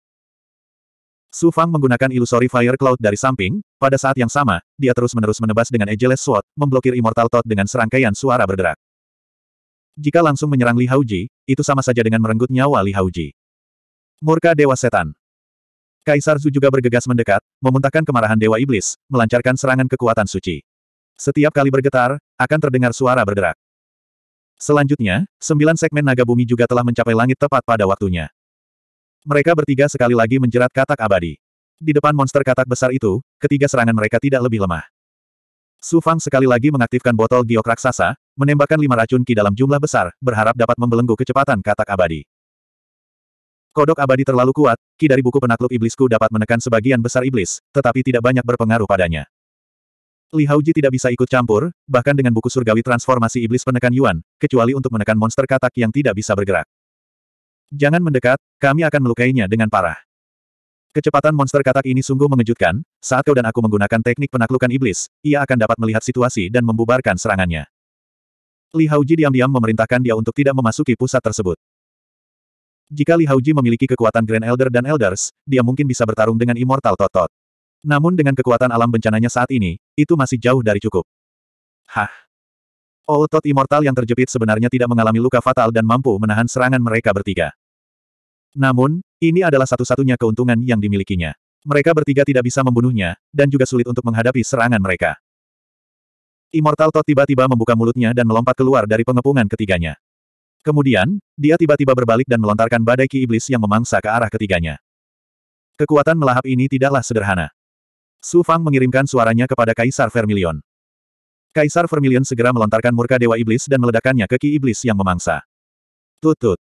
Su Fang menggunakan ilusori fire cloud dari samping, pada saat yang sama, dia terus-menerus menebas dengan Ageless Sword, memblokir Immortal Tot dengan serangkaian suara berderak. Jika langsung menyerang Li Hauji, itu sama saja dengan merenggut nyawa Li Hauji. Murka Dewa Setan Kaisar Zu juga bergegas mendekat, memuntahkan kemarahan Dewa Iblis, melancarkan serangan kekuatan suci. Setiap kali bergetar, akan terdengar suara berderak. Selanjutnya, sembilan segmen naga bumi juga telah mencapai langit tepat pada waktunya. Mereka bertiga sekali lagi menjerat katak abadi. Di depan monster katak besar itu, ketiga serangan mereka tidak lebih lemah. Su Fang sekali lagi mengaktifkan botol giok raksasa, menembakkan lima racun ki dalam jumlah besar, berharap dapat membelenggu kecepatan katak abadi. Kodok abadi terlalu kuat, ki dari buku penakluk iblisku dapat menekan sebagian besar iblis, tetapi tidak banyak berpengaruh padanya. Li Hauji tidak bisa ikut campur, bahkan dengan buku surgawi transformasi iblis penekan Yuan, kecuali untuk menekan monster katak yang tidak bisa bergerak. Jangan mendekat, kami akan melukainya dengan parah. Kecepatan monster katak ini sungguh mengejutkan, saat kau dan aku menggunakan teknik penaklukan iblis, ia akan dapat melihat situasi dan membubarkan serangannya. Li Hauji diam-diam memerintahkan dia untuk tidak memasuki pusat tersebut. Jika Li Hauji memiliki kekuatan Grand Elder dan Elders, dia mungkin bisa bertarung dengan Immortal Totot. Namun dengan kekuatan alam bencananya saat ini, itu masih jauh dari cukup. Hah. All oh, Tot Immortal yang terjepit sebenarnya tidak mengalami luka fatal dan mampu menahan serangan mereka bertiga. Namun, ini adalah satu-satunya keuntungan yang dimilikinya. Mereka bertiga tidak bisa membunuhnya, dan juga sulit untuk menghadapi serangan mereka. Immortal Todd tiba-tiba membuka mulutnya dan melompat keluar dari pengepungan ketiganya. Kemudian, dia tiba-tiba berbalik dan melontarkan badai ki iblis yang memangsa ke arah ketiganya. Kekuatan melahap ini tidaklah sederhana. Su Fang mengirimkan suaranya kepada Kaisar Vermilion. Kaisar Vermilion segera melontarkan murka Dewa Iblis dan meledakkannya ke Ki Iblis yang memangsa. Tutut.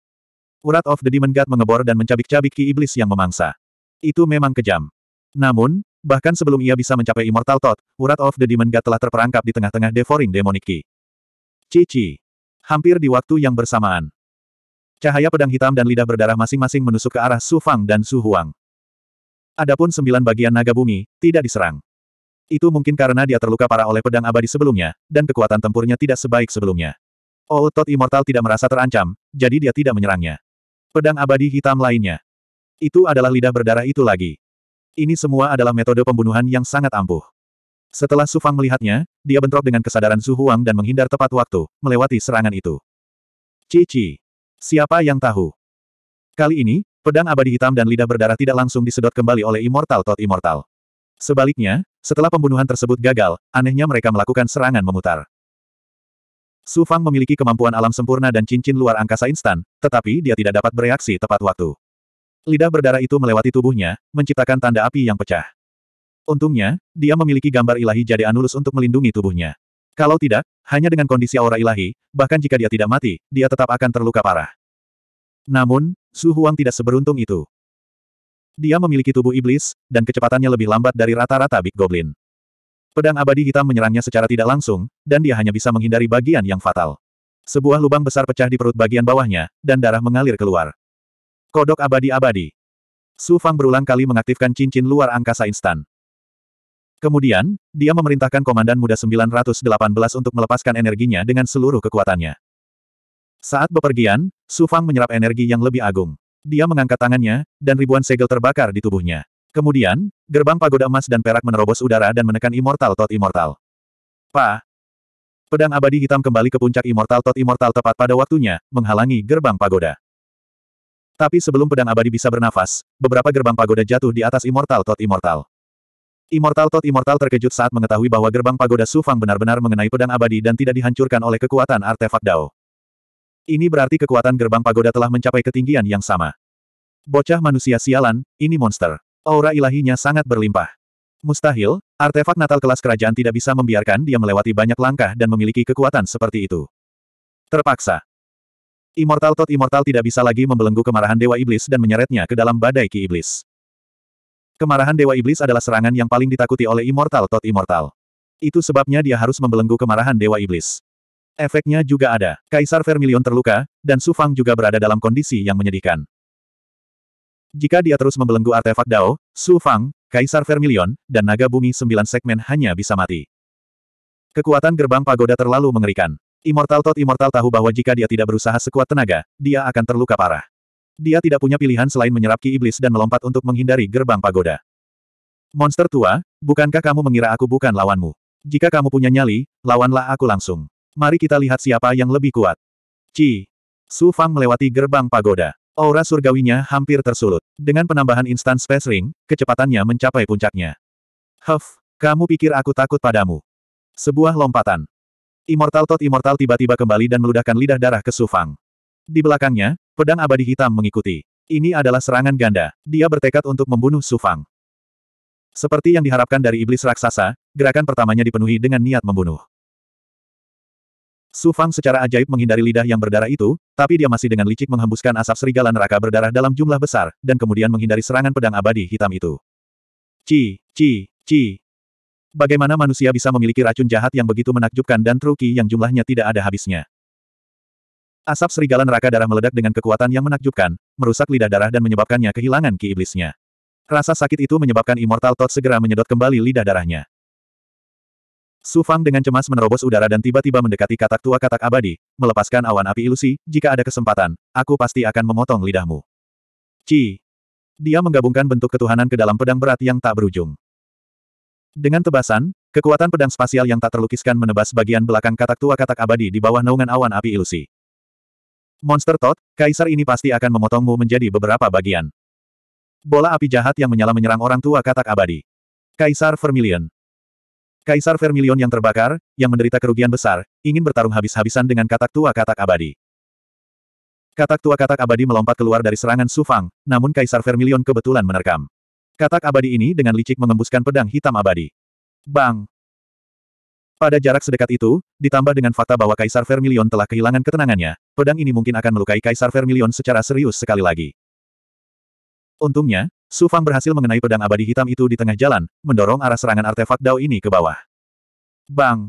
Urat of the Demon God mengebor dan mencabik-cabik ki iblis yang memangsa. Itu memang kejam. Namun, bahkan sebelum ia bisa mencapai Immortal Tot, urat of the Demon God telah terperangkap di tengah-tengah devouring demonic ki. Cici. Hampir di waktu yang bersamaan. Cahaya pedang hitam dan lidah berdarah masing-masing menusuk ke arah Su Fang dan Su Huang. Adapun sembilan bagian naga bumi, tidak diserang. Itu mungkin karena dia terluka parah oleh pedang abadi sebelumnya, dan kekuatan tempurnya tidak sebaik sebelumnya. Oh, Tot Immortal tidak merasa terancam, jadi dia tidak menyerangnya. Pedang abadi hitam lainnya. Itu adalah lidah berdarah itu lagi. Ini semua adalah metode pembunuhan yang sangat ampuh. Setelah Su Fang melihatnya, dia bentrok dengan kesadaran Su Huang dan menghindar tepat waktu, melewati serangan itu. Cici. Siapa yang tahu? Kali ini, pedang abadi hitam dan lidah berdarah tidak langsung disedot kembali oleh Immortal Tot Immortal. Sebaliknya, setelah pembunuhan tersebut gagal, anehnya mereka melakukan serangan memutar. Su Fang memiliki kemampuan alam sempurna dan cincin luar angkasa instan, tetapi dia tidak dapat bereaksi tepat waktu. Lidah berdarah itu melewati tubuhnya, menciptakan tanda api yang pecah. Untungnya, dia memiliki gambar ilahi jade Anulus untuk melindungi tubuhnya. Kalau tidak, hanya dengan kondisi aura ilahi, bahkan jika dia tidak mati, dia tetap akan terluka parah. Namun, Su Huang tidak seberuntung itu. Dia memiliki tubuh iblis, dan kecepatannya lebih lambat dari rata-rata Big Goblin. Pedang abadi hitam menyerangnya secara tidak langsung, dan dia hanya bisa menghindari bagian yang fatal. Sebuah lubang besar pecah di perut bagian bawahnya, dan darah mengalir keluar. Kodok abadi-abadi. Su Fang berulang kali mengaktifkan cincin luar angkasa instan. Kemudian, dia memerintahkan Komandan Muda 918 untuk melepaskan energinya dengan seluruh kekuatannya. Saat bepergian, Su Fang menyerap energi yang lebih agung. Dia mengangkat tangannya, dan ribuan segel terbakar di tubuhnya. Kemudian, gerbang pagoda emas dan perak menerobos udara dan menekan Immortal Tot Immortal. Pa! Pedang abadi hitam kembali ke puncak Immortal Tot Immortal tepat pada waktunya, menghalangi gerbang pagoda. Tapi sebelum pedang abadi bisa bernafas, beberapa gerbang pagoda jatuh di atas Immortal Tot Immortal. Immortal Tot Immortal terkejut saat mengetahui bahwa gerbang pagoda Sufang benar-benar mengenai pedang abadi dan tidak dihancurkan oleh kekuatan artefak Dao. Ini berarti kekuatan gerbang pagoda telah mencapai ketinggian yang sama. Bocah manusia sialan, ini monster. Aura ilahinya sangat berlimpah. Mustahil, artefak natal kelas kerajaan tidak bisa membiarkan dia melewati banyak langkah dan memiliki kekuatan seperti itu. Terpaksa. Immortal Tot Immortal tidak bisa lagi membelenggu kemarahan Dewa Iblis dan menyeretnya ke dalam badai Ki Iblis. Kemarahan Dewa Iblis adalah serangan yang paling ditakuti oleh Immortal Tot Immortal. Itu sebabnya dia harus membelenggu kemarahan Dewa Iblis. Efeknya juga ada. Kaisar Vermilion terluka, dan Sufang juga berada dalam kondisi yang menyedihkan. Jika dia terus membelenggu artefak Dao, Su Fang, Kaisar Vermilion, dan Naga Bumi sembilan segmen hanya bisa mati. Kekuatan gerbang pagoda terlalu mengerikan. Immortal Tot Immortal tahu bahwa jika dia tidak berusaha sekuat tenaga, dia akan terluka parah. Dia tidak punya pilihan selain menyerap ki iblis dan melompat untuk menghindari gerbang pagoda. Monster tua, bukankah kamu mengira aku bukan lawanmu? Jika kamu punya nyali, lawanlah aku langsung. Mari kita lihat siapa yang lebih kuat. Ci. Su Fang melewati gerbang pagoda. Aura surgawinya hampir tersulut. Dengan penambahan instan space ring, kecepatannya mencapai puncaknya. Huff, kamu pikir aku takut padamu? Sebuah lompatan. Immortal Tot Immortal tiba-tiba kembali dan meludahkan lidah darah ke Sufang. Di belakangnya, pedang abadi hitam mengikuti. Ini adalah serangan ganda. Dia bertekad untuk membunuh Sufang. Seperti yang diharapkan dari iblis raksasa, gerakan pertamanya dipenuhi dengan niat membunuh. Su Fang secara ajaib menghindari lidah yang berdarah itu, tapi dia masih dengan licik menghembuskan asap serigala neraka berdarah dalam jumlah besar, dan kemudian menghindari serangan pedang abadi hitam itu. Ci, ci, ci. Bagaimana manusia bisa memiliki racun jahat yang begitu menakjubkan dan truki yang jumlahnya tidak ada habisnya? Asap serigala neraka darah meledak dengan kekuatan yang menakjubkan, merusak lidah darah dan menyebabkannya kehilangan ki iblisnya. Rasa sakit itu menyebabkan Immortal Tot segera menyedot kembali lidah darahnya. Su Fang dengan cemas menerobos udara dan tiba-tiba mendekati katak tua katak abadi, melepaskan awan api ilusi, jika ada kesempatan, aku pasti akan memotong lidahmu. Ci. Dia menggabungkan bentuk ketuhanan ke dalam pedang berat yang tak berujung. Dengan tebasan, kekuatan pedang spasial yang tak terlukiskan menebas bagian belakang katak tua katak abadi di bawah naungan awan api ilusi. Monster Tot, kaisar ini pasti akan memotongmu menjadi beberapa bagian. Bola api jahat yang menyala menyerang orang tua katak abadi. Kaisar Vermilion. Kaisar Vermilion yang terbakar, yang menderita kerugian besar, ingin bertarung habis-habisan dengan katak tua katak abadi. Katak tua katak abadi melompat keluar dari serangan Sufang, namun Kaisar Vermilion kebetulan menerkam. Katak abadi ini dengan licik mengembuskan pedang hitam abadi. Bang! Pada jarak sedekat itu, ditambah dengan fakta bahwa Kaisar Vermilion telah kehilangan ketenangannya, pedang ini mungkin akan melukai Kaisar Vermilion secara serius sekali lagi. Untungnya, Su Fang berhasil mengenai pedang abadi hitam itu di tengah jalan, mendorong arah serangan artefak Dao ini ke bawah. Bang!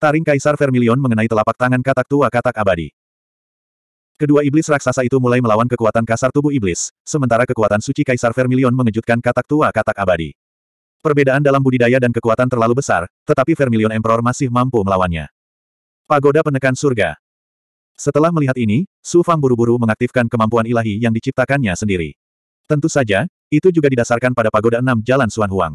Taring Kaisar Vermilion mengenai telapak tangan katak tua katak abadi. Kedua iblis raksasa itu mulai melawan kekuatan kasar tubuh iblis, sementara kekuatan suci Kaisar Vermilion mengejutkan katak tua katak abadi. Perbedaan dalam budidaya dan kekuatan terlalu besar, tetapi Vermilion Emperor masih mampu melawannya. Pagoda Penekan Surga Setelah melihat ini, Su Fang buru-buru mengaktifkan kemampuan ilahi yang diciptakannya sendiri. Tentu saja, itu juga didasarkan pada Pagoda Enam Jalan Suan Huang.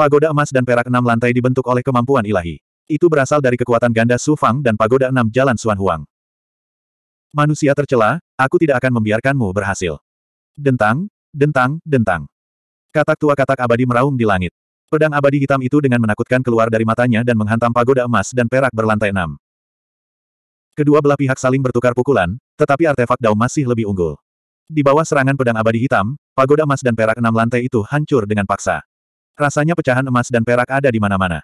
Pagoda emas dan perak enam lantai dibentuk oleh kemampuan ilahi. Itu berasal dari kekuatan ganda Su Fang dan Pagoda Enam Jalan Suan Huang. Manusia tercela, aku tidak akan membiarkanmu berhasil. Dentang, dentang, dentang. Katak tua katak abadi meraung di langit. Pedang abadi hitam itu dengan menakutkan keluar dari matanya dan menghantam pagoda emas dan perak berlantai enam. Kedua belah pihak saling bertukar pukulan, tetapi artefak Dao masih lebih unggul. Di bawah serangan pedang abadi hitam, pagoda emas dan perak enam lantai itu hancur dengan paksa. Rasanya pecahan emas dan perak ada di mana-mana.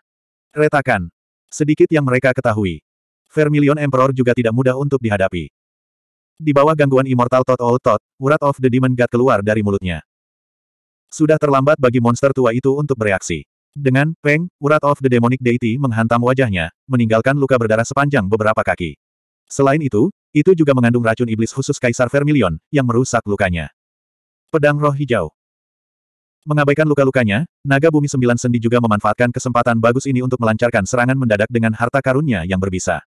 Retakan. Sedikit yang mereka ketahui. Vermilion Emperor juga tidak mudah untuk dihadapi. Di bawah gangguan Immortal Tot Old Tot, urat of the Demon God keluar dari mulutnya. Sudah terlambat bagi monster tua itu untuk bereaksi. Dengan, peng, urat of the Demonic Deity menghantam wajahnya, meninggalkan luka berdarah sepanjang beberapa kaki. Selain itu, itu juga mengandung racun iblis khusus Kaisar Vermilion, yang merusak lukanya. Pedang Roh Hijau Mengabaikan luka-lukanya, Naga Bumi Sembilan Sendi juga memanfaatkan kesempatan bagus ini untuk melancarkan serangan mendadak dengan harta karunnya yang berbisa.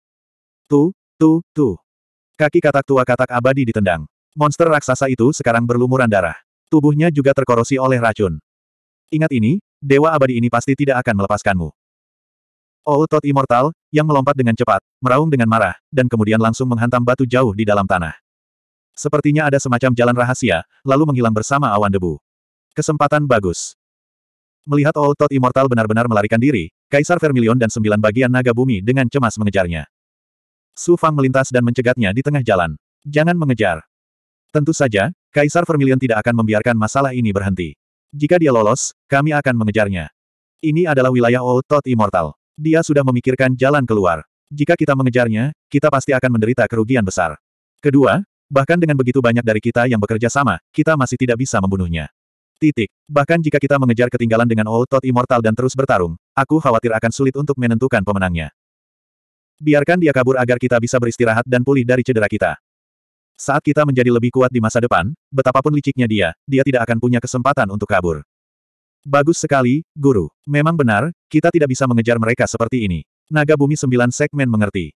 Tu, tu, tu. Kaki katak tua katak abadi ditendang. Monster raksasa itu sekarang berlumuran darah. Tubuhnya juga terkorosi oleh racun. Ingat ini, Dewa abadi ini pasti tidak akan melepaskanmu. Outot oh, Immortal, yang melompat dengan cepat, meraung dengan marah, dan kemudian langsung menghantam batu jauh di dalam tanah. Sepertinya ada semacam jalan rahasia, lalu menghilang bersama awan debu. Kesempatan bagus. Melihat Outot oh, Immortal benar-benar melarikan diri, Kaisar Vermilion dan sembilan bagian naga bumi dengan cemas mengejarnya. Su Fang melintas dan mencegatnya di tengah jalan. Jangan mengejar. Tentu saja, Kaisar Vermilion tidak akan membiarkan masalah ini berhenti. Jika dia lolos, kami akan mengejarnya. Ini adalah wilayah oh, Tot Immortal. Dia sudah memikirkan jalan keluar. Jika kita mengejarnya, kita pasti akan menderita kerugian besar. Kedua, bahkan dengan begitu banyak dari kita yang bekerja sama, kita masih tidak bisa membunuhnya. Titik. Bahkan jika kita mengejar ketinggalan dengan Old Todd Immortal dan terus bertarung, aku khawatir akan sulit untuk menentukan pemenangnya. Biarkan dia kabur agar kita bisa beristirahat dan pulih dari cedera kita. Saat kita menjadi lebih kuat di masa depan, betapapun liciknya dia, dia tidak akan punya kesempatan untuk kabur. Bagus sekali, Guru. Memang benar, kita tidak bisa mengejar mereka seperti ini. Naga Bumi Sembilan Segmen mengerti.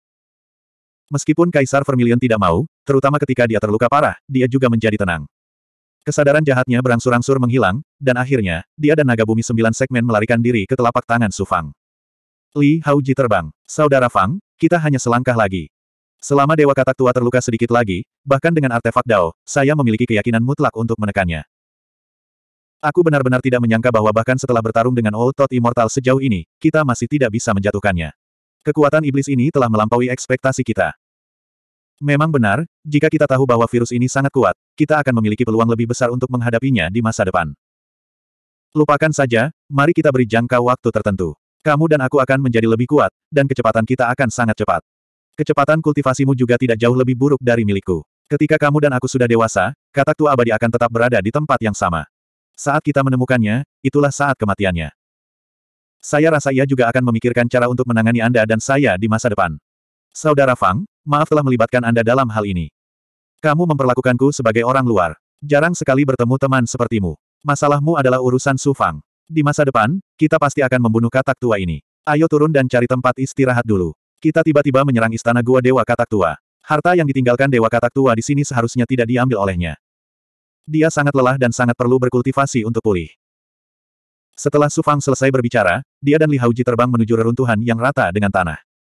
Meskipun Kaisar Vermilion tidak mau, terutama ketika dia terluka parah, dia juga menjadi tenang. Kesadaran jahatnya berangsur-angsur menghilang, dan akhirnya, dia dan Naga Bumi Sembilan Segmen melarikan diri ke telapak tangan Su Fang. Li Hauji terbang. Saudara Fang, kita hanya selangkah lagi. Selama Dewa Katak Tua terluka sedikit lagi, bahkan dengan artefak Dao, saya memiliki keyakinan mutlak untuk menekannya. Aku benar-benar tidak menyangka bahwa bahkan setelah bertarung dengan Old Tot Immortal sejauh ini, kita masih tidak bisa menjatuhkannya. Kekuatan iblis ini telah melampaui ekspektasi kita. Memang benar, jika kita tahu bahwa virus ini sangat kuat, kita akan memiliki peluang lebih besar untuk menghadapinya di masa depan. Lupakan saja, mari kita beri jangka waktu tertentu. Kamu dan aku akan menjadi lebih kuat, dan kecepatan kita akan sangat cepat. Kecepatan kultivasimu juga tidak jauh lebih buruk dari milikku. Ketika kamu dan aku sudah dewasa, katak tua abadi akan tetap berada di tempat yang sama. Saat kita menemukannya, itulah saat kematiannya. Saya rasa ia juga akan memikirkan cara untuk menangani Anda dan saya di masa depan. Saudara Fang, maaf telah melibatkan Anda dalam hal ini. Kamu memperlakukanku sebagai orang luar. Jarang sekali bertemu teman sepertimu. Masalahmu adalah urusan Su Fang. Di masa depan, kita pasti akan membunuh katak tua ini. Ayo turun dan cari tempat istirahat dulu. Kita tiba-tiba menyerang istana gua Dewa Katak Tua. Harta yang ditinggalkan Dewa Katak Tua di sini seharusnya tidak diambil olehnya. Dia sangat lelah dan sangat perlu berkultivasi untuk pulih. Setelah Sufang selesai berbicara, dia dan Li Hauji terbang menuju reruntuhan yang rata dengan tanah.